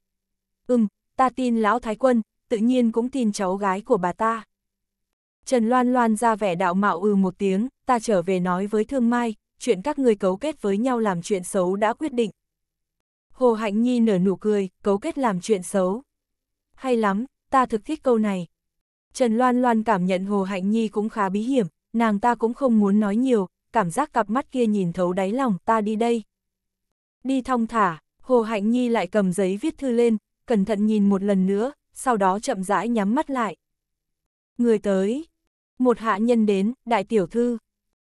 Ừm, ta tin lão Thái Quân, tự nhiên cũng tin cháu gái của bà ta. Trần Loan Loan ra vẻ đạo mạo ừ một tiếng, ta trở về nói với Thương Mai, chuyện các người cấu kết với nhau làm chuyện xấu đã quyết định. Hồ Hạnh Nhi nở nụ cười, cấu kết làm chuyện xấu. Hay lắm, ta thực thích câu này. Trần Loan Loan cảm nhận Hồ Hạnh Nhi cũng khá bí hiểm, nàng ta cũng không muốn nói nhiều, cảm giác cặp mắt kia nhìn thấu đáy lòng ta đi đây. Đi thong thả, Hồ Hạnh Nhi lại cầm giấy viết thư lên, cẩn thận nhìn một lần nữa, sau đó chậm rãi nhắm mắt lại. Người tới, một hạ nhân đến, đại tiểu thư,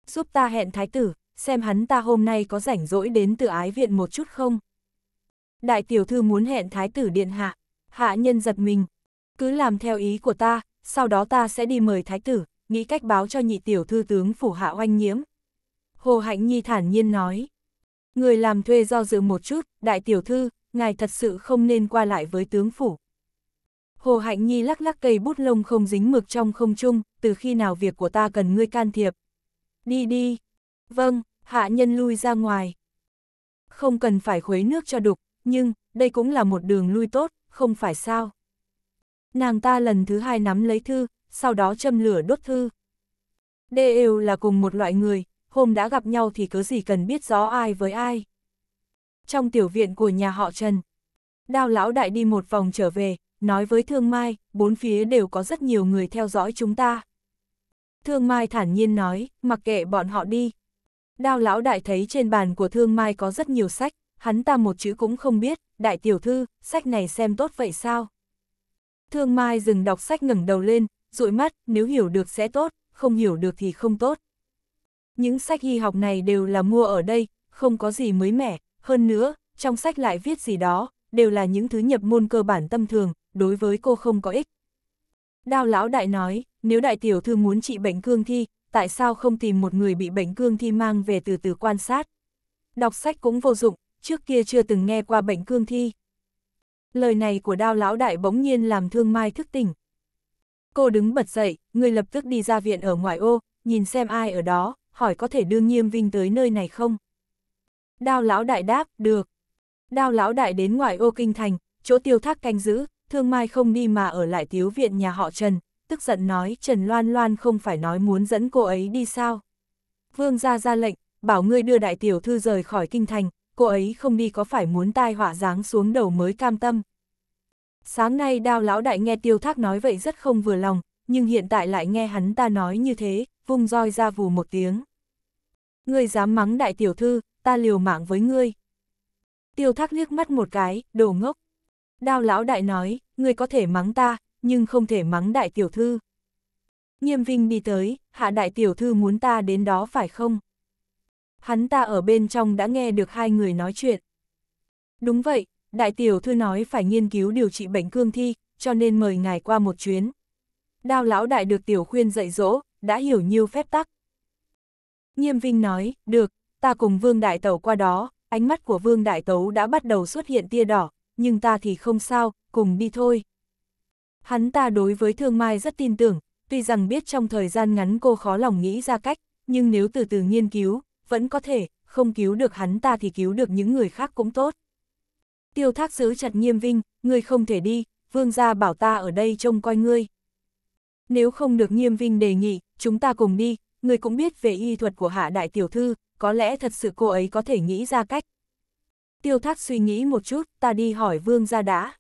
giúp ta hẹn thái tử, xem hắn ta hôm nay có rảnh rỗi đến từ ái viện một chút không. Đại tiểu thư muốn hẹn thái tử điện hạ. Hạ nhân giật mình. Cứ làm theo ý của ta, sau đó ta sẽ đi mời thái tử, nghĩ cách báo cho nhị tiểu thư tướng phủ hạ oanh nhiễm. Hồ Hạnh Nhi thản nhiên nói. Người làm thuê do dự một chút, đại tiểu thư, ngài thật sự không nên qua lại với tướng phủ. Hồ Hạnh Nhi lắc lắc cây bút lông không dính mực trong không trung, từ khi nào việc của ta cần ngươi can thiệp. Đi đi. Vâng, hạ nhân lui ra ngoài. Không cần phải khuấy nước cho đục, nhưng đây cũng là một đường lui tốt, không phải sao. Nàng ta lần thứ hai nắm lấy thư, sau đó châm lửa đốt thư. Đều là cùng một loại người, hôm đã gặp nhau thì cứ gì cần biết rõ ai với ai. Trong tiểu viện của nhà họ Trần, đao lão đại đi một vòng trở về, nói với Thương Mai, bốn phía đều có rất nhiều người theo dõi chúng ta. Thương Mai thản nhiên nói, mặc kệ bọn họ đi. Đao lão đại thấy trên bàn của Thương Mai có rất nhiều sách, hắn ta một chữ cũng không biết, đại tiểu thư, sách này xem tốt vậy sao? Thương Mai dừng đọc sách ngẩng đầu lên, dụi mắt, nếu hiểu được sẽ tốt, không hiểu được thì không tốt. Những sách y học này đều là mua ở đây, không có gì mới mẻ, hơn nữa, trong sách lại viết gì đó, đều là những thứ nhập môn cơ bản tâm thường, đối với cô không có ích. Đao lão đại nói, nếu đại tiểu thư muốn trị bệnh cương thi, tại sao không tìm một người bị bệnh cương thi mang về từ từ quan sát? Đọc sách cũng vô dụng, trước kia chưa từng nghe qua bệnh cương thi. Lời này của đao lão đại bỗng nhiên làm thương mai thức tỉnh. Cô đứng bật dậy, người lập tức đi ra viện ở ngoài ô, nhìn xem ai ở đó, hỏi có thể đương nghiêm vinh tới nơi này không. Đao lão đại đáp, được. Đao lão đại đến ngoài ô kinh thành, chỗ tiêu thác canh giữ, thương mai không đi mà ở lại tiếu viện nhà họ Trần, tức giận nói Trần Loan Loan không phải nói muốn dẫn cô ấy đi sao. Vương ra ra lệnh, bảo ngươi đưa đại tiểu thư rời khỏi kinh thành, cô ấy không đi có phải muốn tai họa giáng xuống đầu mới cam tâm. Sáng nay đao lão đại nghe tiêu thác nói vậy rất không vừa lòng, nhưng hiện tại lại nghe hắn ta nói như thế, vung roi ra vù một tiếng. Ngươi dám mắng đại tiểu thư, ta liều mạng với ngươi. Tiêu thác liếc mắt một cái, đồ ngốc. Đao lão đại nói, ngươi có thể mắng ta, nhưng không thể mắng đại tiểu thư. Nghiêm Vinh đi tới, hạ đại tiểu thư muốn ta đến đó phải không? hắn ta ở bên trong đã nghe được hai người nói chuyện. Đúng vậy, đại tiểu thư nói phải nghiên cứu điều trị bệnh cương thi, cho nên mời ngài qua một chuyến. Đao lão đại được tiểu khuyên dạy dỗ, đã hiểu nhiều phép tắc. Nghiêm Vinh nói, được, ta cùng Vương Đại Tẩu qua đó, ánh mắt của Vương Đại Tấu đã bắt đầu xuất hiện tia đỏ, nhưng ta thì không sao, cùng đi thôi. Hắn ta đối với thương mai rất tin tưởng, tuy rằng biết trong thời gian ngắn cô khó lòng nghĩ ra cách, nhưng nếu từ từ nghiên cứu, vẫn có thể, không cứu được hắn ta thì cứu được những người khác cũng tốt. Tiêu thác giữ chặt nghiêm vinh, ngươi không thể đi, vương gia bảo ta ở đây trông coi ngươi. Nếu không được nghiêm vinh đề nghị, chúng ta cùng đi, ngươi cũng biết về y thuật của hạ đại tiểu thư, có lẽ thật sự cô ấy có thể nghĩ ra cách. Tiêu thác suy nghĩ một chút, ta đi hỏi vương gia đã.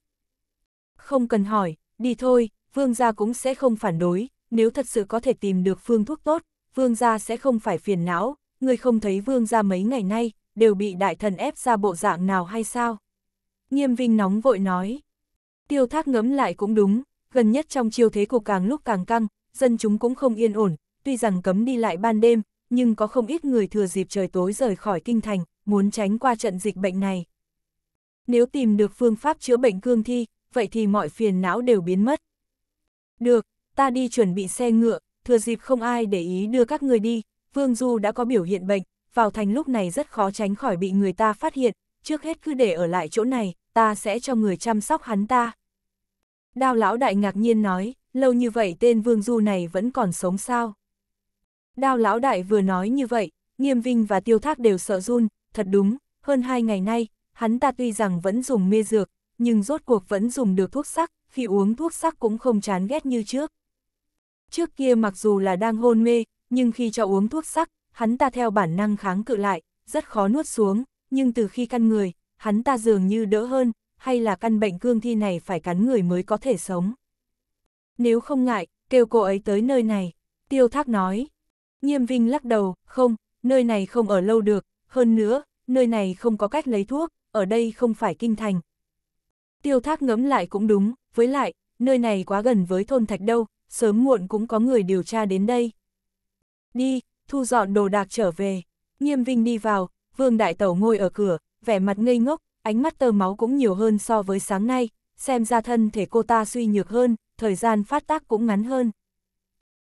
Không cần hỏi, đi thôi, vương gia cũng sẽ không phản đối, nếu thật sự có thể tìm được phương thuốc tốt, vương gia sẽ không phải phiền não, Người không thấy vương ra mấy ngày nay, đều bị đại thần ép ra bộ dạng nào hay sao? Nghiêm Vinh nóng vội nói. Tiêu thác ngấm lại cũng đúng, gần nhất trong chiêu thế cục càng lúc càng căng, dân chúng cũng không yên ổn, tuy rằng cấm đi lại ban đêm, nhưng có không ít người thừa dịp trời tối rời khỏi kinh thành, muốn tránh qua trận dịch bệnh này. Nếu tìm được phương pháp chữa bệnh cương thi, vậy thì mọi phiền não đều biến mất. Được, ta đi chuẩn bị xe ngựa, thừa dịp không ai để ý đưa các người đi, Vương Du đã có biểu hiện bệnh, vào thành lúc này rất khó tránh khỏi bị người ta phát hiện, trước hết cứ để ở lại chỗ này, ta sẽ cho người chăm sóc hắn ta. Đao lão đại ngạc nhiên nói, lâu như vậy tên Vương Du này vẫn còn sống sao? Đao lão đại vừa nói như vậy, Nghiêm Vinh và Tiêu Thác đều sợ run, thật đúng, hơn hai ngày nay, hắn ta tuy rằng vẫn dùng mê dược, nhưng rốt cuộc vẫn dùng được thuốc sắc, khi uống thuốc sắc cũng không chán ghét như trước. Trước kia mặc dù là đang hôn mê, nhưng khi cho uống thuốc sắc, hắn ta theo bản năng kháng cự lại, rất khó nuốt xuống, nhưng từ khi căn người, hắn ta dường như đỡ hơn, hay là căn bệnh cương thi này phải cắn người mới có thể sống. Nếu không ngại, kêu cô ấy tới nơi này, tiêu thác nói. Nghiêm Vinh lắc đầu, không, nơi này không ở lâu được, hơn nữa, nơi này không có cách lấy thuốc, ở đây không phải kinh thành. Tiêu thác ngẫm lại cũng đúng, với lại, nơi này quá gần với thôn thạch đâu, sớm muộn cũng có người điều tra đến đây đi, thu dọn đồ đạc trở về. Nghiêm Vinh đi vào, Vương Đại Tẩu ngồi ở cửa, vẻ mặt ngây ngốc, ánh mắt tơ máu cũng nhiều hơn so với sáng nay, xem ra thân thể cô ta suy nhược hơn, thời gian phát tác cũng ngắn hơn.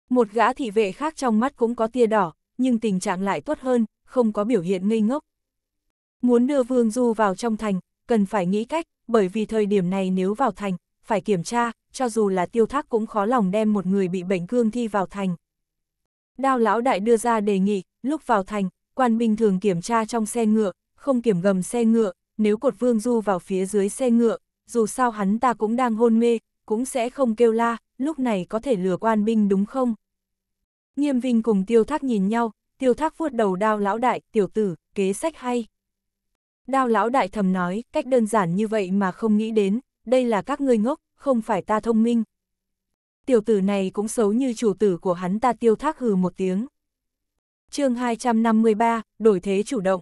Một gã thị vệ khác trong mắt cũng có tia đỏ, nhưng tình trạng lại tốt hơn, không có biểu hiện ngây ngốc. Muốn đưa Vương Du vào trong thành, cần phải nghĩ cách, bởi vì thời điểm này nếu vào thành, phải kiểm tra, cho dù là tiêu thác cũng khó lòng đem một người bị bệnh cương thi vào thành. Đao lão đại đưa ra đề nghị, lúc vào thành, quan binh thường kiểm tra trong xe ngựa, không kiểm gầm xe ngựa, nếu cột vương du vào phía dưới xe ngựa, dù sao hắn ta cũng đang hôn mê, cũng sẽ không kêu la, lúc này có thể lừa quan binh đúng không? Nghiêm Vinh cùng Tiêu Thác nhìn nhau, Tiêu Thác vuốt đầu đao lão đại, tiểu tử, kế sách hay. Đao lão đại thầm nói, cách đơn giản như vậy mà không nghĩ đến, đây là các ngươi ngốc, không phải ta thông minh, tiểu tử này cũng xấu như chủ tử của hắn ta tiêu thác hừ một tiếng. chương 253, đổi thế chủ động.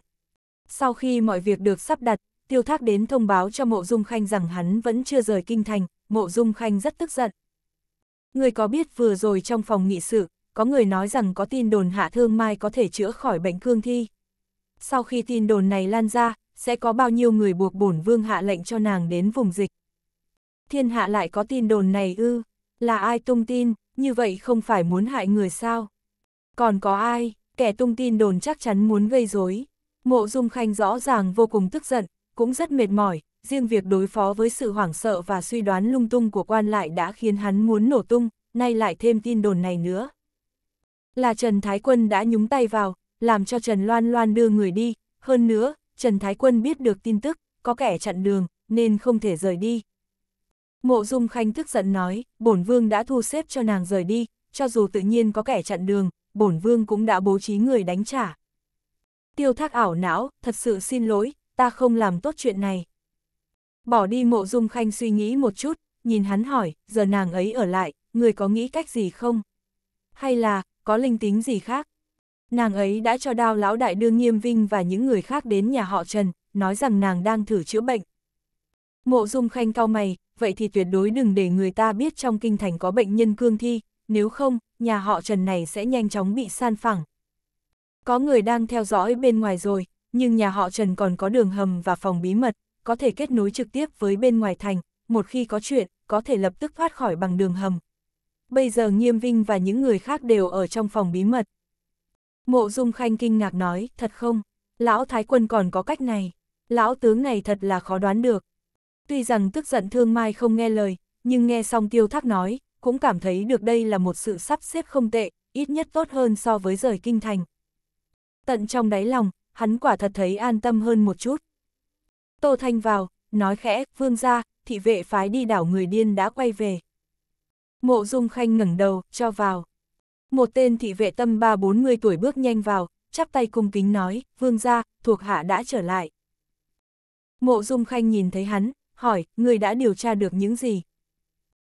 Sau khi mọi việc được sắp đặt, tiêu thác đến thông báo cho mộ dung khanh rằng hắn vẫn chưa rời kinh thành, mộ dung khanh rất tức giận. Người có biết vừa rồi trong phòng nghị sự, có người nói rằng có tin đồn hạ thương mai có thể chữa khỏi bệnh cương thi. Sau khi tin đồn này lan ra, sẽ có bao nhiêu người buộc bổn vương hạ lệnh cho nàng đến vùng dịch. Thiên hạ lại có tin đồn này ư. Là ai tung tin, như vậy không phải muốn hại người sao? Còn có ai, kẻ tung tin đồn chắc chắn muốn gây rối. Mộ Dung Khanh rõ ràng vô cùng tức giận, cũng rất mệt mỏi, riêng việc đối phó với sự hoảng sợ và suy đoán lung tung của quan lại đã khiến hắn muốn nổ tung, nay lại thêm tin đồn này nữa. Là Trần Thái Quân đã nhúng tay vào, làm cho Trần Loan Loan đưa người đi, hơn nữa, Trần Thái Quân biết được tin tức, có kẻ chặn đường, nên không thể rời đi, Mộ Dung Khanh tức giận nói, bổn vương đã thu xếp cho nàng rời đi, cho dù tự nhiên có kẻ chặn đường, bổn vương cũng đã bố trí người đánh trả. Tiêu thác ảo não, thật sự xin lỗi, ta không làm tốt chuyện này. Bỏ đi mộ dung khanh suy nghĩ một chút, nhìn hắn hỏi, giờ nàng ấy ở lại, người có nghĩ cách gì không? Hay là, có linh tính gì khác? Nàng ấy đã cho đao lão đại đương nghiêm vinh và những người khác đến nhà họ Trần, nói rằng nàng đang thử chữa bệnh, Mộ dung khanh cao mày, vậy thì tuyệt đối đừng để người ta biết trong kinh thành có bệnh nhân cương thi, nếu không, nhà họ Trần này sẽ nhanh chóng bị san phẳng. Có người đang theo dõi bên ngoài rồi, nhưng nhà họ Trần còn có đường hầm và phòng bí mật, có thể kết nối trực tiếp với bên ngoài thành, một khi có chuyện, có thể lập tức thoát khỏi bằng đường hầm. Bây giờ Nghiêm Vinh và những người khác đều ở trong phòng bí mật. Mộ Dung Khanh kinh ngạc nói, thật không? Lão Thái Quân còn có cách này. Lão tướng này thật là khó đoán được. Tuy rằng tức giận thương mai không nghe lời, nhưng nghe xong tiêu thác nói, cũng cảm thấy được đây là một sự sắp xếp không tệ, ít nhất tốt hơn so với rời kinh thành. Tận trong đáy lòng, hắn quả thật thấy an tâm hơn một chút. Tô Thanh vào, nói khẽ, vương ra, thị vệ phái đi đảo người điên đã quay về. Mộ Dung Khanh ngẩng đầu, cho vào. Một tên thị vệ tâm ba bốn mươi tuổi bước nhanh vào, chắp tay cung kính nói, vương ra, thuộc hạ đã trở lại. Mộ Dung Khanh nhìn thấy hắn, hỏi, người đã điều tra được những gì?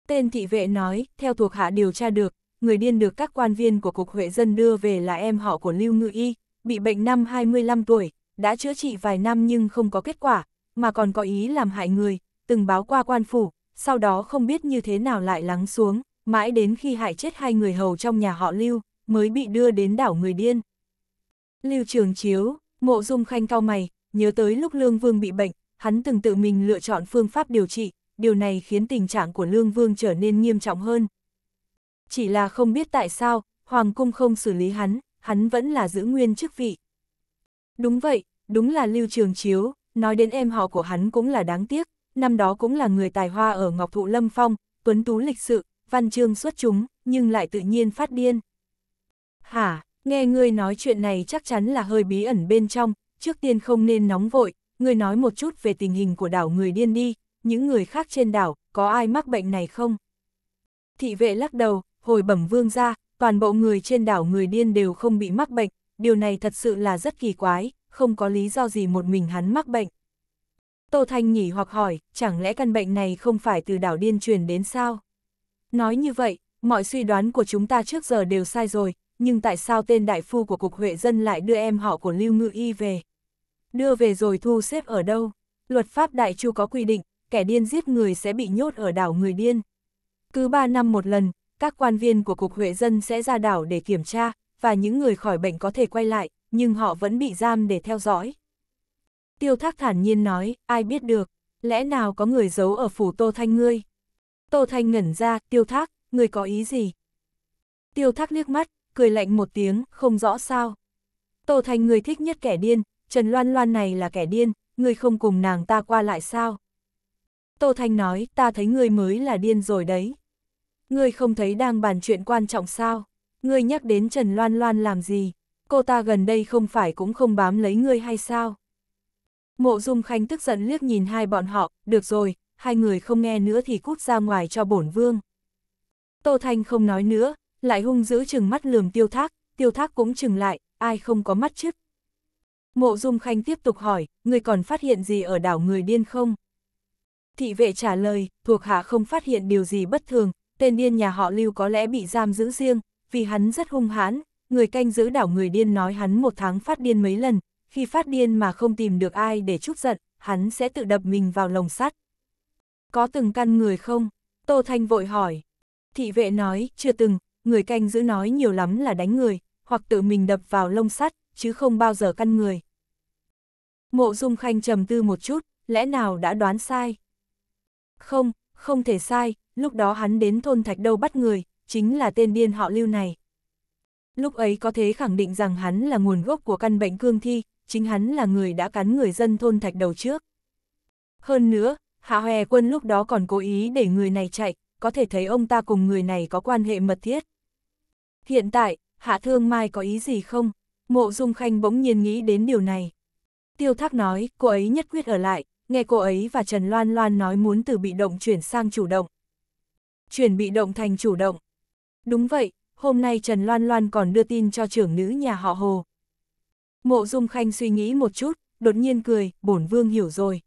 Tên thị vệ nói, theo thuộc hạ điều tra được, người điên được các quan viên của Cục Huệ Dân đưa về là em họ của Lưu Ngự Y, bị bệnh năm 25 tuổi, đã chữa trị vài năm nhưng không có kết quả, mà còn có ý làm hại người, từng báo qua quan phủ, sau đó không biết như thế nào lại lắng xuống, mãi đến khi hại chết hai người hầu trong nhà họ Lưu, mới bị đưa đến đảo người điên. Lưu Trường Chiếu, Mộ Dung Khanh cao mày, nhớ tới lúc Lương Vương bị bệnh, hắn từng tự mình lựa chọn phương pháp điều trị, điều này khiến tình trạng của Lương Vương trở nên nghiêm trọng hơn. Chỉ là không biết tại sao, Hoàng Cung không xử lý hắn, hắn vẫn là giữ nguyên chức vị. Đúng vậy, đúng là Lưu Trường Chiếu, nói đến em họ của hắn cũng là đáng tiếc, năm đó cũng là người tài hoa ở Ngọc Thụ Lâm Phong, tuấn tú lịch sự, văn chương xuất chúng, nhưng lại tự nhiên phát điên. Hả, nghe ngươi nói chuyện này chắc chắn là hơi bí ẩn bên trong, trước tiên không nên nóng vội, người nói một chút về tình hình của đảo người điên đi, những người khác trên đảo, có ai mắc bệnh này không? Thị vệ lắc đầu, hồi bẩm vương ra, toàn bộ người trên đảo người điên đều không bị mắc bệnh, điều này thật sự là rất kỳ quái, không có lý do gì một mình hắn mắc bệnh. Tô Thanh nhỉ hoặc hỏi, chẳng lẽ căn bệnh này không phải từ đảo điên truyền đến sao? Nói như vậy, mọi suy đoán của chúng ta trước giờ đều sai rồi, nhưng tại sao tên đại phu của Cục Huệ Dân lại đưa em họ của Lưu Ngự Y về? đưa về rồi thu xếp ở đâu. Luật pháp Đại Chu có quy định, kẻ điên giết người sẽ bị nhốt ở đảo người điên. Cứ 3 năm một lần, các quan viên của Cục Huệ Dân sẽ ra đảo để kiểm tra, và những người khỏi bệnh có thể quay lại, nhưng họ vẫn bị giam để theo dõi. Tiêu Thác thản nhiên nói, ai biết được, lẽ nào có người giấu ở phủ Tô Thanh ngươi? Tô Thanh ngẩn ra, Tiêu Thác, người có ý gì? Tiêu Thác liếc mắt, cười lạnh một tiếng, không rõ sao. Tô Thanh người thích nhất kẻ điên, Trần Loan Loan này là kẻ điên, ngươi không cùng nàng ta qua lại sao? Tô Thanh nói, ta thấy ngươi mới là điên rồi đấy. Ngươi không thấy đang bàn chuyện quan trọng sao? Ngươi nhắc đến Trần Loan Loan làm gì? Cô ta gần đây không phải cũng không bám lấy ngươi hay sao? Mộ Dung Khanh tức giận liếc nhìn hai bọn họ, được rồi, hai người không nghe nữa thì cút ra ngoài cho bổn vương. Tô Thanh không nói nữa, lại hung giữ chừng mắt lườm tiêu thác, tiêu thác cũng chừng lại, ai không có mắt chứ. Mộ Dung Khanh tiếp tục hỏi, người còn phát hiện gì ở đảo người điên không? Thị vệ trả lời, thuộc hạ không phát hiện điều gì bất thường, tên điên nhà họ lưu có lẽ bị giam giữ riêng, vì hắn rất hung hãn, người canh giữ đảo người điên nói hắn một tháng phát điên mấy lần, khi phát điên mà không tìm được ai để chút giận, hắn sẽ tự đập mình vào lồng sắt. Có từng căn người không? Tô Thanh vội hỏi. Thị vệ nói, chưa từng, người canh giữ nói nhiều lắm là đánh người, hoặc tự mình đập vào lông sắt, chứ không bao giờ căn người. Mộ Dung Khanh trầm tư một chút, lẽ nào đã đoán sai? Không, không thể sai, lúc đó hắn đến thôn Thạch Đâu bắt người, chính là tên điên họ lưu này. Lúc ấy có thể khẳng định rằng hắn là nguồn gốc của căn bệnh cương thi, chính hắn là người đã cắn người dân thôn Thạch Đầu trước. Hơn nữa, Hạ Hòe Quân lúc đó còn cố ý để người này chạy, có thể thấy ông ta cùng người này có quan hệ mật thiết. Hiện tại, Hạ Thương Mai có ý gì không? Mộ Dung Khanh bỗng nhiên nghĩ đến điều này. Tiêu Thác nói, cô ấy nhất quyết ở lại, nghe cô ấy và Trần Loan Loan nói muốn từ bị động chuyển sang chủ động. Chuyển bị động thành chủ động. Đúng vậy, hôm nay Trần Loan Loan còn đưa tin cho trưởng nữ nhà họ Hồ. Mộ Dung Khanh suy nghĩ một chút, đột nhiên cười, bổn vương hiểu rồi.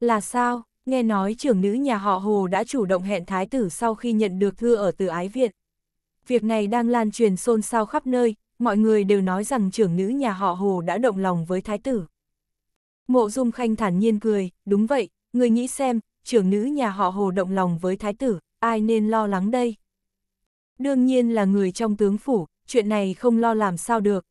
Là sao, nghe nói trưởng nữ nhà họ Hồ đã chủ động hẹn thái tử sau khi nhận được thư ở từ ái viện. Việc này đang lan truyền xôn xao khắp nơi, mọi người đều nói rằng trưởng nữ nhà họ Hồ đã động lòng với thái tử. Mộ Dung Khanh thản nhiên cười, đúng vậy, người nghĩ xem, trưởng nữ nhà họ Hồ động lòng với thái tử, ai nên lo lắng đây? Đương nhiên là người trong tướng phủ, chuyện này không lo làm sao được.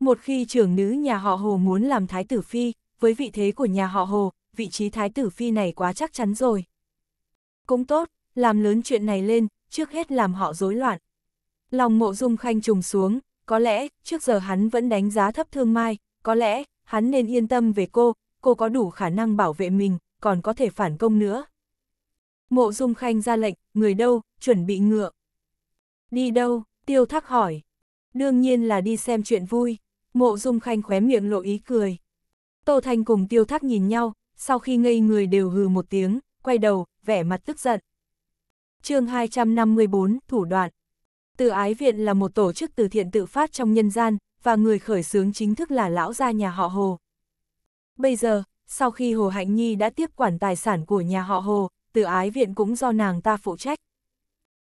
Một khi trưởng nữ nhà họ Hồ muốn làm thái tử phi, với vị thế của nhà họ Hồ, vị trí thái tử phi này quá chắc chắn rồi. Cũng tốt, làm lớn chuyện này lên, trước hết làm họ rối loạn. Lòng mộ dung khanh trùng xuống, có lẽ trước giờ hắn vẫn đánh giá thấp thương mai, có lẽ hắn nên yên tâm về cô, cô có đủ khả năng bảo vệ mình, còn có thể phản công nữa. Mộ Dung Khanh ra lệnh, người đâu, chuẩn bị ngựa. Đi đâu, tiêu thắc hỏi. Đương nhiên là đi xem chuyện vui, mộ Dung Khanh khóe miệng lộ ý cười. Tô Thanh cùng tiêu thắc nhìn nhau, sau khi ngây người đều hừ một tiếng, quay đầu, vẻ mặt tức giận. chương 254, thủ đoạn. Từ Ái Viện là một tổ chức từ thiện tự phát trong nhân gian, và người khởi xướng chính thức là lão gia nhà họ Hồ. Bây giờ, sau khi Hồ Hạnh Nhi đã tiếp quản tài sản của nhà họ Hồ, Từ Ái Viện cũng do nàng ta phụ trách.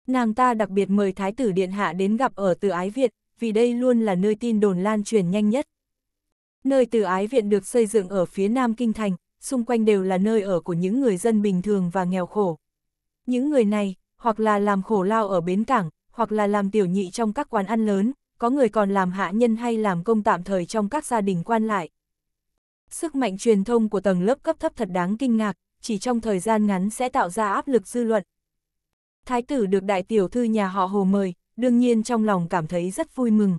Nàng ta đặc biệt mời Thái tử Điện Hạ đến gặp ở Từ Ái Viện, vì đây luôn là nơi tin đồn lan truyền nhanh nhất. Nơi Từ Ái Viện được xây dựng ở phía nam Kinh Thành, xung quanh đều là nơi ở của những người dân bình thường và nghèo khổ. Những người này, hoặc là làm khổ lao ở bến cảng, hoặc là làm tiểu nhị trong các quán ăn lớn, có người còn làm hạ nhân hay làm công tạm thời trong các gia đình quan lại. Sức mạnh truyền thông của tầng lớp cấp thấp thật đáng kinh ngạc, chỉ trong thời gian ngắn sẽ tạo ra áp lực dư luận. Thái tử được đại tiểu thư nhà họ hồ mời, đương nhiên trong lòng cảm thấy rất vui mừng.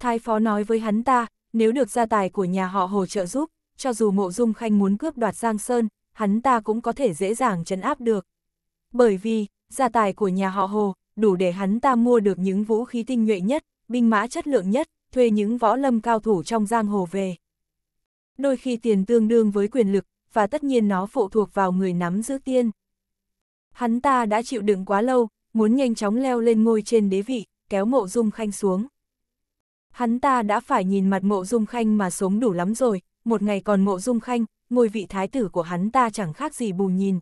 Thái phó nói với hắn ta, nếu được gia tài của nhà họ hồ trợ giúp, cho dù mộ dung khanh muốn cướp đoạt Giang Sơn, hắn ta cũng có thể dễ dàng chấn áp được. Bởi vì, gia tài của nhà họ hồ, đủ để hắn ta mua được những vũ khí tinh nhuệ nhất, binh mã chất lượng nhất, thuê những võ lâm cao thủ trong giang hồ về. Đôi khi tiền tương đương với quyền lực, và tất nhiên nó phụ thuộc vào người nắm giữ tiên. Hắn ta đã chịu đựng quá lâu, muốn nhanh chóng leo lên ngôi trên đế vị, kéo mộ dung khanh xuống. Hắn ta đã phải nhìn mặt mộ dung khanh mà sống đủ lắm rồi, một ngày còn mộ dung khanh, ngôi vị thái tử của hắn ta chẳng khác gì bù nhìn.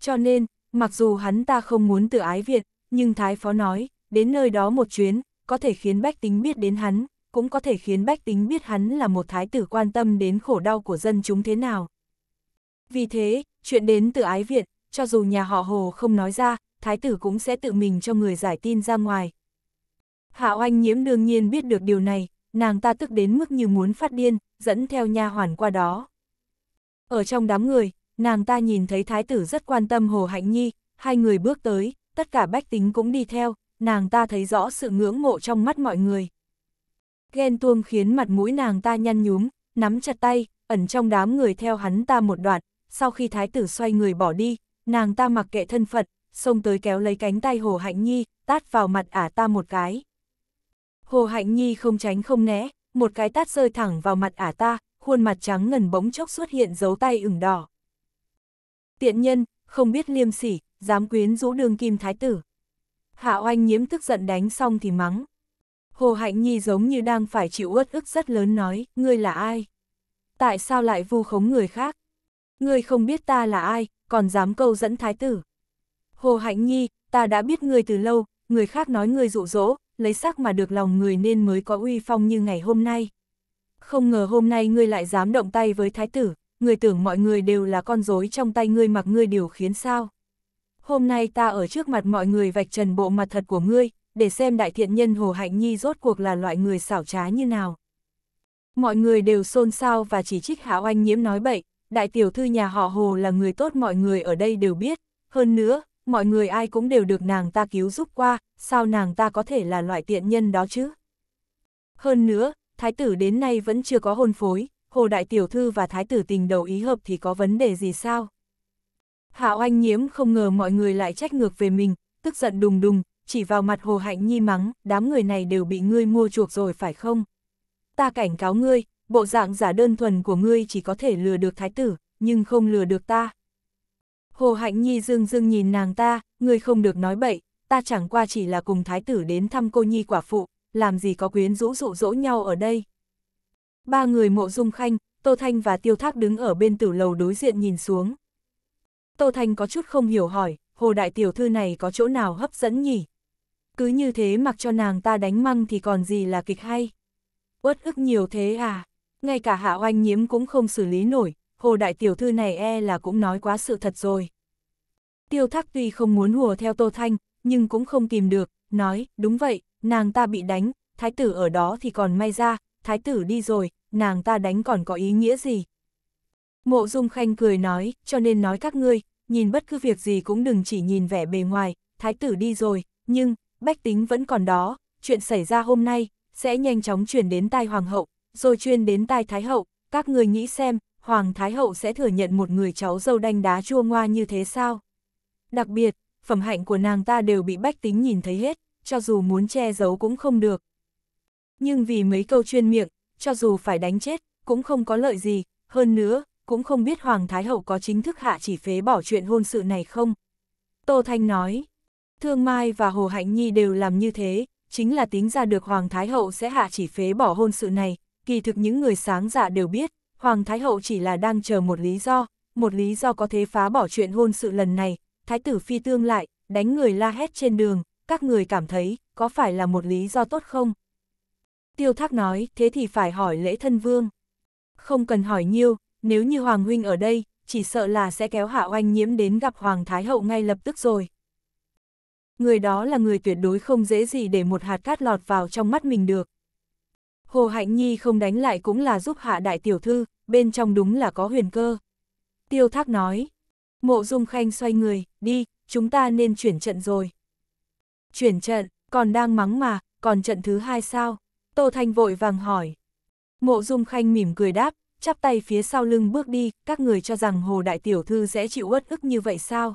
Cho nên, mặc dù hắn ta không muốn tự ái Việt, nhưng Thái Phó nói, đến nơi đó một chuyến, có thể khiến bách tính biết đến hắn, cũng có thể khiến bách tính biết hắn là một thái tử quan tâm đến khổ đau của dân chúng thế nào. Vì thế, chuyện đến từ Ái Viện, cho dù nhà họ Hồ không nói ra, thái tử cũng sẽ tự mình cho người giải tin ra ngoài. Hạ Oanh nhiễm đương nhiên biết được điều này, nàng ta tức đến mức như muốn phát điên, dẫn theo nha hoàn qua đó. Ở trong đám người, nàng ta nhìn thấy thái tử rất quan tâm Hồ Hạnh Nhi, hai người bước tới, tất cả bách tính cũng đi theo, nàng ta thấy rõ sự ngưỡng mộ trong mắt mọi người. Ghen tuông khiến mặt mũi nàng ta nhăn nhúm, nắm chặt tay, ẩn trong đám người theo hắn ta một đoạn, sau khi thái tử xoay người bỏ đi, nàng ta mặc kệ thân phận, xông tới kéo lấy cánh tay Hồ Hạnh Nhi, tát vào mặt ả ta một cái. Hồ Hạnh Nhi không tránh không né, một cái tát rơi thẳng vào mặt ả ta, khuôn mặt trắng ngần bỗng chốc xuất hiện dấu tay ửng đỏ. Tiện nhân, không biết liêm sỉ, dám quyến rũ đường kim thái tử. Hạ oanh nhiễm tức giận đánh xong thì mắng. Hồ Hạnh Nhi giống như đang phải chịu uất ức rất lớn nói, ngươi là ai? Tại sao lại vu khống người khác? Ngươi không biết ta là ai, còn dám câu dẫn thái tử. Hồ Hạnh Nhi, ta đã biết ngươi từ lâu, người khác nói ngươi dụ dỗ, lấy sắc mà được lòng người nên mới có uy phong như ngày hôm nay. Không ngờ hôm nay ngươi lại dám động tay với thái tử, ngươi tưởng mọi người đều là con rối trong tay ngươi mặc ngươi điều khiến sao hôm nay ta ở trước mặt mọi người vạch trần bộ mặt thật của ngươi, để xem đại thiện nhân Hồ Hạnh Nhi rốt cuộc là loại người xảo trá như nào. Mọi người đều xôn xao và chỉ trích Hạo Anh Nhiễm nói bậy, đại tiểu thư nhà họ Hồ là người tốt mọi người ở đây đều biết, hơn nữa, mọi người ai cũng đều được nàng ta cứu giúp qua, sao nàng ta có thể là loại tiện nhân đó chứ? Hơn nữa, thái tử đến nay vẫn chưa có hôn phối, Hồ đại tiểu thư và thái tử tình đầu ý hợp thì có vấn đề gì sao? Hạ oanh nhiễm không ngờ mọi người lại trách ngược về mình, tức giận đùng đùng, chỉ vào mặt Hồ Hạnh Nhi mắng, đám người này đều bị ngươi mua chuộc rồi phải không? Ta cảnh cáo ngươi, bộ dạng giả đơn thuần của ngươi chỉ có thể lừa được thái tử, nhưng không lừa được ta. Hồ Hạnh Nhi dương dương nhìn nàng ta, ngươi không được nói bậy, ta chẳng qua chỉ là cùng thái tử đến thăm cô Nhi quả phụ, làm gì có quyến rũ dụ dỗ nhau ở đây. Ba người mộ dung khanh, Tô Thanh và Tiêu Thác đứng ở bên tử lầu đối diện nhìn xuống. Tô Thanh có chút không hiểu hỏi, hồ đại tiểu thư này có chỗ nào hấp dẫn nhỉ? Cứ như thế mặc cho nàng ta đánh măng thì còn gì là kịch hay? Uất ức nhiều thế à? Ngay cả hạ oanh nhiễm cũng không xử lý nổi, hồ đại tiểu thư này e là cũng nói quá sự thật rồi. Tiêu thác tuy không muốn hùa theo Tô Thanh, nhưng cũng không kìm được, nói, đúng vậy, nàng ta bị đánh, thái tử ở đó thì còn may ra, thái tử đi rồi, nàng ta đánh còn có ý nghĩa gì, Mộ Dung Khanh cười nói, cho nên nói các ngươi, nhìn bất cứ việc gì cũng đừng chỉ nhìn vẻ bề ngoài, thái tử đi rồi, nhưng, bách tính vẫn còn đó, chuyện xảy ra hôm nay, sẽ nhanh chóng chuyển đến tai hoàng hậu, rồi chuyên đến tai thái hậu, các ngươi nghĩ xem, hoàng thái hậu sẽ thừa nhận một người cháu dâu đanh đá chua ngoa như thế sao? Đặc biệt, phẩm hạnh của nàng ta đều bị bách tính nhìn thấy hết, cho dù muốn che giấu cũng không được. Nhưng vì mấy câu chuyên miệng, cho dù phải đánh chết, cũng không có lợi gì, hơn nữa, cũng không biết Hoàng Thái Hậu có chính thức hạ chỉ phế bỏ chuyện hôn sự này không. Tô Thanh nói, Thương Mai và Hồ Hạnh Nhi đều làm như thế, chính là tính ra được Hoàng Thái Hậu sẽ hạ chỉ phế bỏ hôn sự này, kỳ thực những người sáng dạ đều biết, Hoàng Thái Hậu chỉ là đang chờ một lý do, một lý do có thế phá bỏ chuyện hôn sự lần này, Thái tử phi tương lại, đánh người la hét trên đường, các người cảm thấy, có phải là một lý do tốt không? Tiêu Thác nói, thế thì phải hỏi lễ thân vương. Không cần hỏi nhiều, nếu như Hoàng Huynh ở đây, chỉ sợ là sẽ kéo Hạ Oanh nhiễm đến gặp Hoàng Thái Hậu ngay lập tức rồi. Người đó là người tuyệt đối không dễ gì để một hạt cát lọt vào trong mắt mình được. Hồ Hạnh Nhi không đánh lại cũng là giúp hạ đại tiểu thư, bên trong đúng là có huyền cơ. Tiêu Thác nói, mộ dung khanh xoay người, đi, chúng ta nên chuyển trận rồi. Chuyển trận, còn đang mắng mà, còn trận thứ hai sao? Tô Thanh vội vàng hỏi. Mộ dung khanh mỉm cười đáp, chắp tay phía sau lưng bước đi, các người cho rằng Hồ Đại Tiểu Thư sẽ chịu uất ức như vậy sao?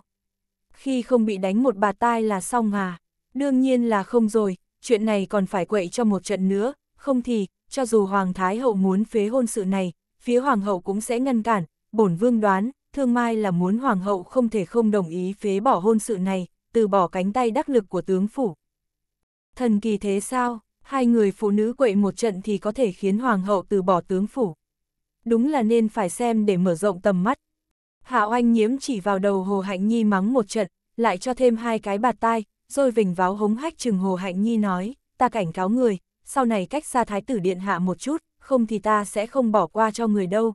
Khi không bị đánh một bà tai là xong à? Đương nhiên là không rồi, chuyện này còn phải quậy cho một trận nữa, không thì, cho dù Hoàng Thái Hậu muốn phế hôn sự này, phía Hoàng Hậu cũng sẽ ngăn cản, bổn vương đoán, thương mai là muốn Hoàng Hậu không thể không đồng ý phế bỏ hôn sự này, từ bỏ cánh tay đắc lực của tướng phủ. Thần kỳ thế sao, hai người phụ nữ quậy một trận thì có thể khiến Hoàng Hậu từ bỏ tướng phủ đúng là nên phải xem để mở rộng tầm mắt. Hạ oanh nhiễm chỉ vào đầu Hồ Hạnh Nhi mắng một trận, lại cho thêm hai cái bạt tai, rồi vỉnh váo hống hách chừng Hồ Hạnh Nhi nói, ta cảnh cáo người, sau này cách xa thái tử điện hạ một chút, không thì ta sẽ không bỏ qua cho người đâu.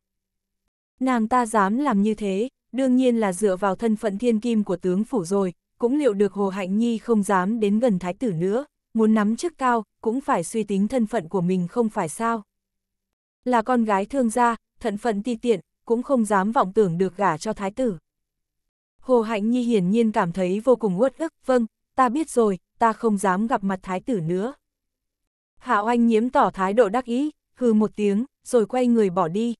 Nàng ta dám làm như thế, đương nhiên là dựa vào thân phận thiên kim của tướng phủ rồi, cũng liệu được Hồ Hạnh Nhi không dám đến gần thái tử nữa, muốn nắm chức cao, cũng phải suy tính thân phận của mình không phải sao là con gái thương gia, thận phận ti tiện, cũng không dám vọng tưởng được gả cho thái tử. Hồ Hạnh Nhi hiển nhiên cảm thấy vô cùng uất ức, vâng, ta biết rồi, ta không dám gặp mặt thái tử nữa. Hạ Anh nhiễm tỏ thái độ đắc ý, hừ một tiếng, rồi quay người bỏ đi.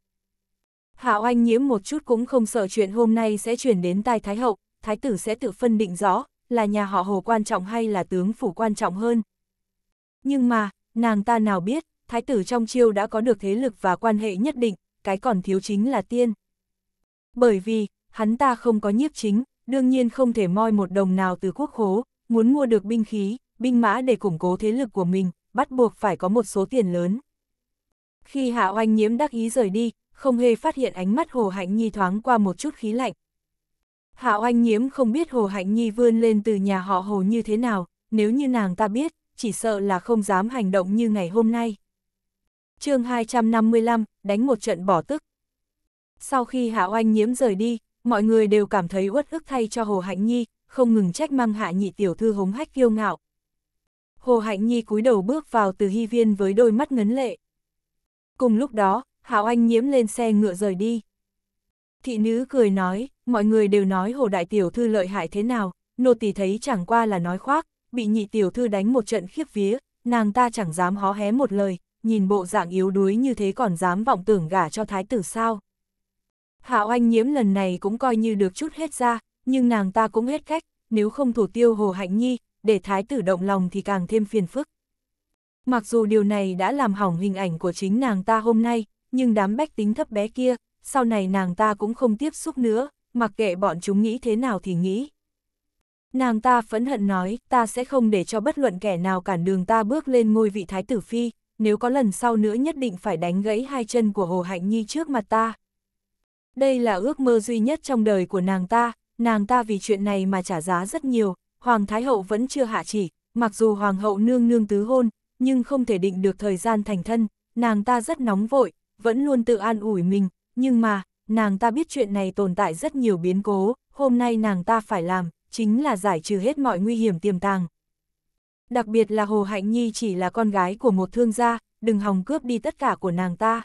Hạ Anh nhiễm một chút cũng không sợ chuyện hôm nay sẽ chuyển đến tai thái hậu, thái tử sẽ tự phân định rõ, là nhà họ hồ quan trọng hay là tướng phủ quan trọng hơn. Nhưng mà, nàng ta nào biết, thái tử trong chiêu đã có được thế lực và quan hệ nhất định, cái còn thiếu chính là tiên. Bởi vì, hắn ta không có nhiếp chính, đương nhiên không thể moi một đồng nào từ quốc khố, muốn mua được binh khí, binh mã để củng cố thế lực của mình, bắt buộc phải có một số tiền lớn. Khi Hạ Oanh nhiễm đắc ý rời đi, không hề phát hiện ánh mắt Hồ Hạnh Nhi thoáng qua một chút khí lạnh. Hạ Oanh nhiễm không biết Hồ Hạnh Nhi vươn lên từ nhà họ Hồ như thế nào, nếu như nàng ta biết, chỉ sợ là không dám hành động như ngày hôm nay chương 255, đánh một trận bỏ tức. Sau khi Hạ Oanh nhiễm rời đi, mọi người đều cảm thấy uất ức thay cho Hồ Hạnh Nhi, không ngừng trách măng Hạ Nhị tiểu thư hống hách kiêu ngạo. Hồ Hạnh Nhi cúi đầu bước vào từ hy viên với đôi mắt ngấn lệ. Cùng lúc đó, Hạ Oanh nhiễm lên xe ngựa rời đi. Thị nữ cười nói, mọi người đều nói Hồ Đại Tiểu Thư lợi hại thế nào, nô tỳ thấy chẳng qua là nói khoác, bị nhị tiểu thư đánh một trận khiếp vía, nàng ta chẳng dám hó hé một lời, nhìn bộ dạng yếu đuối như thế còn dám vọng tưởng gả cho thái tử sao. Hạ oanh nhiễm lần này cũng coi như được chút hết ra, nhưng nàng ta cũng hết cách, nếu không thủ tiêu hồ hạnh nhi, để thái tử động lòng thì càng thêm phiền phức. Mặc dù điều này đã làm hỏng hình ảnh của chính nàng ta hôm nay, nhưng đám bách tính thấp bé kia, sau này nàng ta cũng không tiếp xúc nữa, mặc kệ bọn chúng nghĩ thế nào thì nghĩ. Nàng ta phẫn hận nói, ta sẽ không để cho bất luận kẻ nào cản đường ta bước lên ngôi vị thái tử phi, nếu có lần sau nữa nhất định phải đánh gãy hai chân của Hồ Hạnh Nhi trước mặt ta. Đây là ước mơ duy nhất trong đời của nàng ta, nàng ta vì chuyện này mà trả giá rất nhiều, Hoàng Thái Hậu vẫn chưa hạ chỉ, mặc dù Hoàng Hậu nương nương tứ hôn, nhưng không thể định được thời gian thành thân, nàng ta rất nóng vội, vẫn luôn tự an ủi mình, nhưng mà, nàng ta biết chuyện này tồn tại rất nhiều biến cố, hôm nay nàng ta phải làm, chính là giải trừ hết mọi nguy hiểm tiềm tàng đặc biệt là Hồ Hạnh Nhi chỉ là con gái của một thương gia, đừng hòng cướp đi tất cả của nàng ta.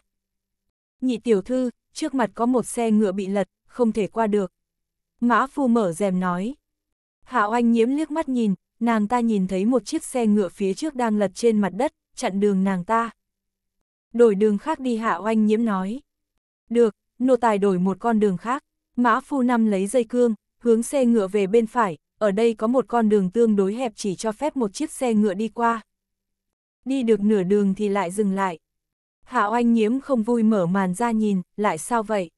Nhị tiểu thư, trước mặt có một xe ngựa bị lật, không thể qua được. Mã phu mở rèm nói. Hạ oanh nhiễm liếc mắt nhìn, nàng ta nhìn thấy một chiếc xe ngựa phía trước đang lật trên mặt đất, chặn đường nàng ta. Đổi đường khác đi hạ oanh nhiễm nói. Được, nô tài đổi một con đường khác. Mã phu năm lấy dây cương, hướng xe ngựa về bên phải, ở đây có một con đường tương đối hẹp chỉ cho phép một chiếc xe ngựa đi qua. Đi được nửa đường thì lại dừng lại. Hạ oanh nhiễm không vui mở màn ra nhìn, lại sao vậy?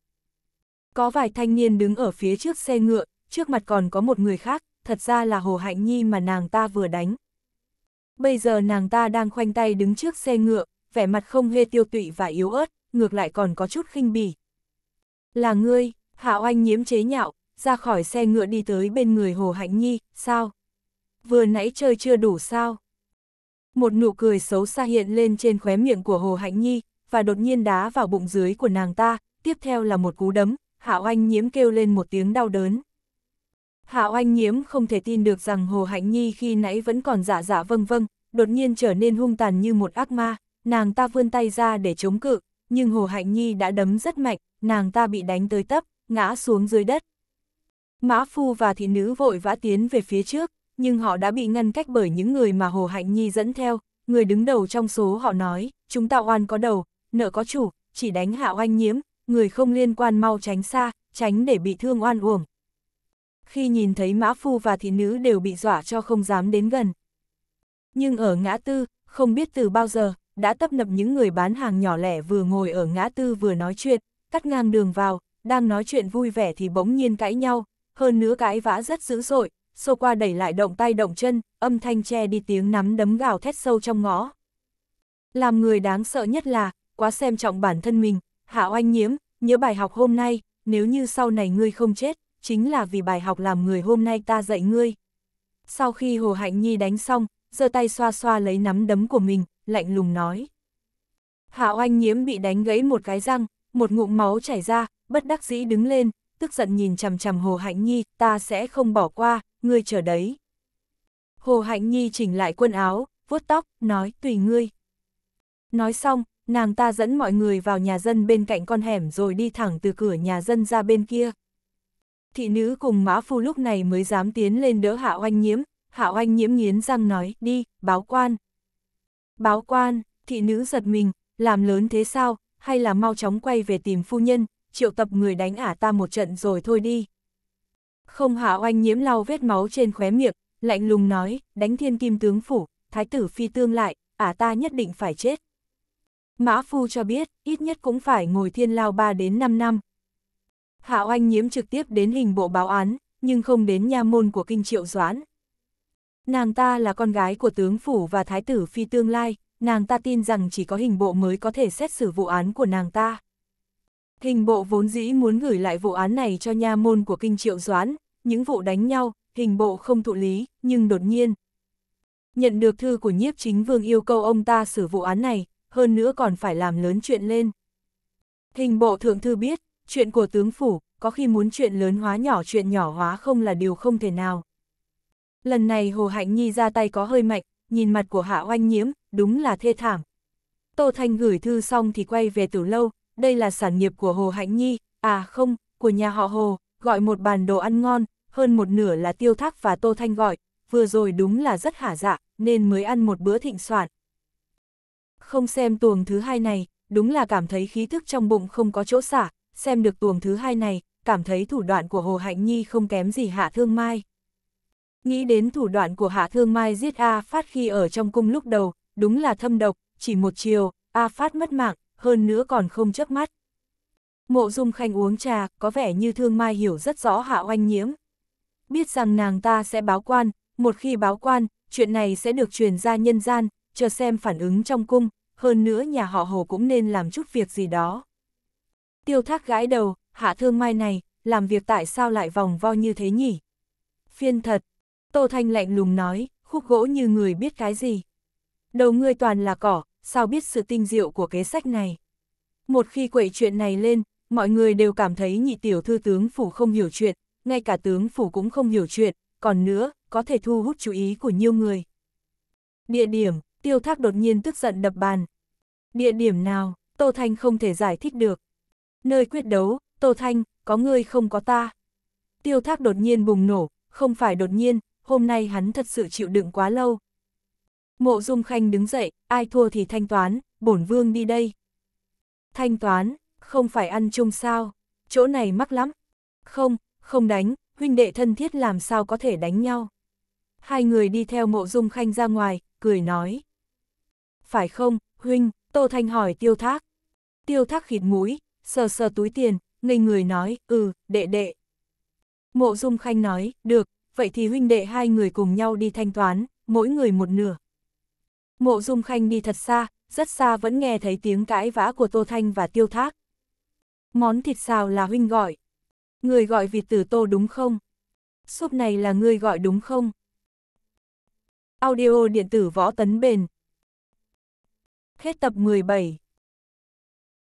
Có vài thanh niên đứng ở phía trước xe ngựa, trước mặt còn có một người khác, thật ra là Hồ Hạnh Nhi mà nàng ta vừa đánh. Bây giờ nàng ta đang khoanh tay đứng trước xe ngựa, vẻ mặt không hề tiêu tụy và yếu ớt, ngược lại còn có chút khinh bỉ. Là ngươi, Hạ Oanh nhiễm chế nhạo, ra khỏi xe ngựa đi tới bên người Hồ Hạnh Nhi, sao? Vừa nãy chơi chưa đủ sao? Một nụ cười xấu xa hiện lên trên khóe miệng của Hồ Hạnh Nhi, và đột nhiên đá vào bụng dưới của nàng ta, tiếp theo là một cú đấm, Hạo Anh nhiễm kêu lên một tiếng đau đớn. Hạo Anh nhiễm không thể tin được rằng Hồ Hạnh Nhi khi nãy vẫn còn dạ dạ vâng vâng, đột nhiên trở nên hung tàn như một ác ma, nàng ta vươn tay ra để chống cự, nhưng Hồ Hạnh Nhi đã đấm rất mạnh, nàng ta bị đánh tới tấp, ngã xuống dưới đất. Mã Phu và thị nữ vội vã tiến về phía trước, nhưng họ đã bị ngăn cách bởi những người mà Hồ Hạnh Nhi dẫn theo, người đứng đầu trong số họ nói, chúng ta oan có đầu, nợ có chủ, chỉ đánh hạ oanh nhiễm, người không liên quan mau tránh xa, tránh để bị thương oan uổng. Khi nhìn thấy Mã Phu và thị nữ đều bị dọa cho không dám đến gần. Nhưng ở ngã tư, không biết từ bao giờ, đã tấp nập những người bán hàng nhỏ lẻ vừa ngồi ở ngã tư vừa nói chuyện, cắt ngang đường vào, đang nói chuyện vui vẻ thì bỗng nhiên cãi nhau, hơn nữa cãi vã rất dữ dội, xô qua đẩy lại động tay động chân, âm thanh che đi tiếng nắm đấm gào thét sâu trong ngõ. Làm người đáng sợ nhất là, quá xem trọng bản thân mình, hạ oanh nhiễm, nhớ bài học hôm nay, nếu như sau này ngươi không chết, chính là vì bài học làm người hôm nay ta dạy ngươi. Sau khi Hồ Hạnh Nhi đánh xong, giơ tay xoa xoa lấy nắm đấm của mình, lạnh lùng nói. Hạ oanh nhiễm bị đánh gãy một cái răng, một ngụm máu chảy ra, bất đắc dĩ đứng lên, tức giận nhìn chằm chằm Hồ Hạnh Nhi, ta sẽ không bỏ qua, ngươi chờ đấy. Hồ Hạnh Nhi chỉnh lại quần áo, vuốt tóc, nói tùy ngươi. Nói xong, nàng ta dẫn mọi người vào nhà dân bên cạnh con hẻm rồi đi thẳng từ cửa nhà dân ra bên kia. Thị nữ cùng mã phu lúc này mới dám tiến lên đỡ hạ oanh nhiễm, hạ oanh nhiễm nghiến răng nói, đi, báo quan. Báo quan, thị nữ giật mình, làm lớn thế sao, hay là mau chóng quay về tìm phu nhân, triệu tập người đánh ả ta một trận rồi thôi đi. Không hạ oanh nhiễm lau vết máu trên khóe miệng, lạnh lùng nói, đánh thiên kim tướng phủ, thái tử phi tương lại, ả ta nhất định phải chết. Mã Phu cho biết, ít nhất cũng phải ngồi thiên lao 3 đến 5 năm. Hạ oanh nhiễm trực tiếp đến hình bộ báo án, nhưng không đến nha môn của kinh triệu doãn. Nàng ta là con gái của tướng phủ và thái tử phi tương lai, nàng ta tin rằng chỉ có hình bộ mới có thể xét xử vụ án của nàng ta. Hình bộ vốn dĩ muốn gửi lại vụ án này cho nha môn của kinh triệu doán, những vụ đánh nhau, hình bộ không thụ lý, nhưng đột nhiên. Nhận được thư của nhiếp chính vương yêu cầu ông ta xử vụ án này, hơn nữa còn phải làm lớn chuyện lên. Hình bộ thượng thư biết, chuyện của tướng phủ, có khi muốn chuyện lớn hóa nhỏ chuyện nhỏ hóa không là điều không thể nào. Lần này Hồ Hạnh Nhi ra tay có hơi mạnh, nhìn mặt của Hạ Oanh Nhiễm, đúng là thê thảm. Tô Thanh gửi thư xong thì quay về từ lâu, đây là sản nghiệp của Hồ Hạnh Nhi, à không, của nhà họ Hồ, gọi một bàn đồ ăn ngon, hơn một nửa là Tiêu Thác và Tô Thanh gọi, vừa rồi đúng là rất hả dạ, nên mới ăn một bữa thịnh soạn. Không xem tuồng thứ hai này, đúng là cảm thấy khí thức trong bụng không có chỗ xả, xem được tuồng thứ hai này, cảm thấy thủ đoạn của Hồ Hạnh Nhi không kém gì Hạ Thương Mai. Nghĩ đến thủ đoạn của Hạ Thương Mai giết A Phát khi ở trong cung lúc đầu, đúng là thâm độc, chỉ một chiều, A Phát mất mạng, hơn nữa còn không chớp mắt. Mộ Dung Khanh uống trà, có vẻ như Thương Mai hiểu rất rõ Hạ Oanh Nhiễm. Biết rằng nàng ta sẽ báo quan, một khi báo quan, chuyện này sẽ được truyền ra nhân gian, chờ xem phản ứng trong cung, hơn nữa nhà họ Hồ cũng nên làm chút việc gì đó. Tiêu thác gãi đầu, Hạ Thương Mai này, làm việc tại sao lại vòng vo như thế nhỉ? Phiên thật, Tô Thanh lạnh lùng nói, khúc gỗ như người biết cái gì. Đầu ngươi toàn là cỏ, sao biết sự tinh diệu của kế sách này. Một khi quậy chuyện này lên, mọi người đều cảm thấy nhị tiểu thư tướng phủ không hiểu chuyện, ngay cả tướng phủ cũng không hiểu chuyện, còn nữa, có thể thu hút chú ý của nhiều người. Địa điểm, tiêu thác đột nhiên tức giận đập bàn. Địa điểm nào, Tô Thanh không thể giải thích được. Nơi quyết đấu, Tô Thanh, có ngươi không có ta. Tiêu thác đột nhiên bùng nổ, không phải đột nhiên, hôm nay hắn thật sự chịu đựng quá lâu, Mộ Dung Khanh đứng dậy, ai thua thì thanh toán, bổn vương đi đây. Thanh toán, không phải ăn chung sao, chỗ này mắc lắm. Không, không đánh, huynh đệ thân thiết làm sao có thể đánh nhau. Hai người đi theo mộ dung khanh ra ngoài, cười nói. Phải không, huynh, Tô Thanh hỏi tiêu thác. Tiêu thác khịt mũi, sờ sờ túi tiền, ngây người nói, ừ, đệ đệ. Mộ dung khanh nói, được, vậy thì huynh đệ hai người cùng nhau đi thanh toán, mỗi người một nửa. Mộ Dung Khanh đi thật xa, rất xa vẫn nghe thấy tiếng cãi vã của Tô Thanh và Tiêu Thác. Món thịt xào là huynh gọi. Người gọi vịt tử tô đúng không? Súp này là người gọi đúng không? Audio điện tử võ tấn bền. Hết tập 17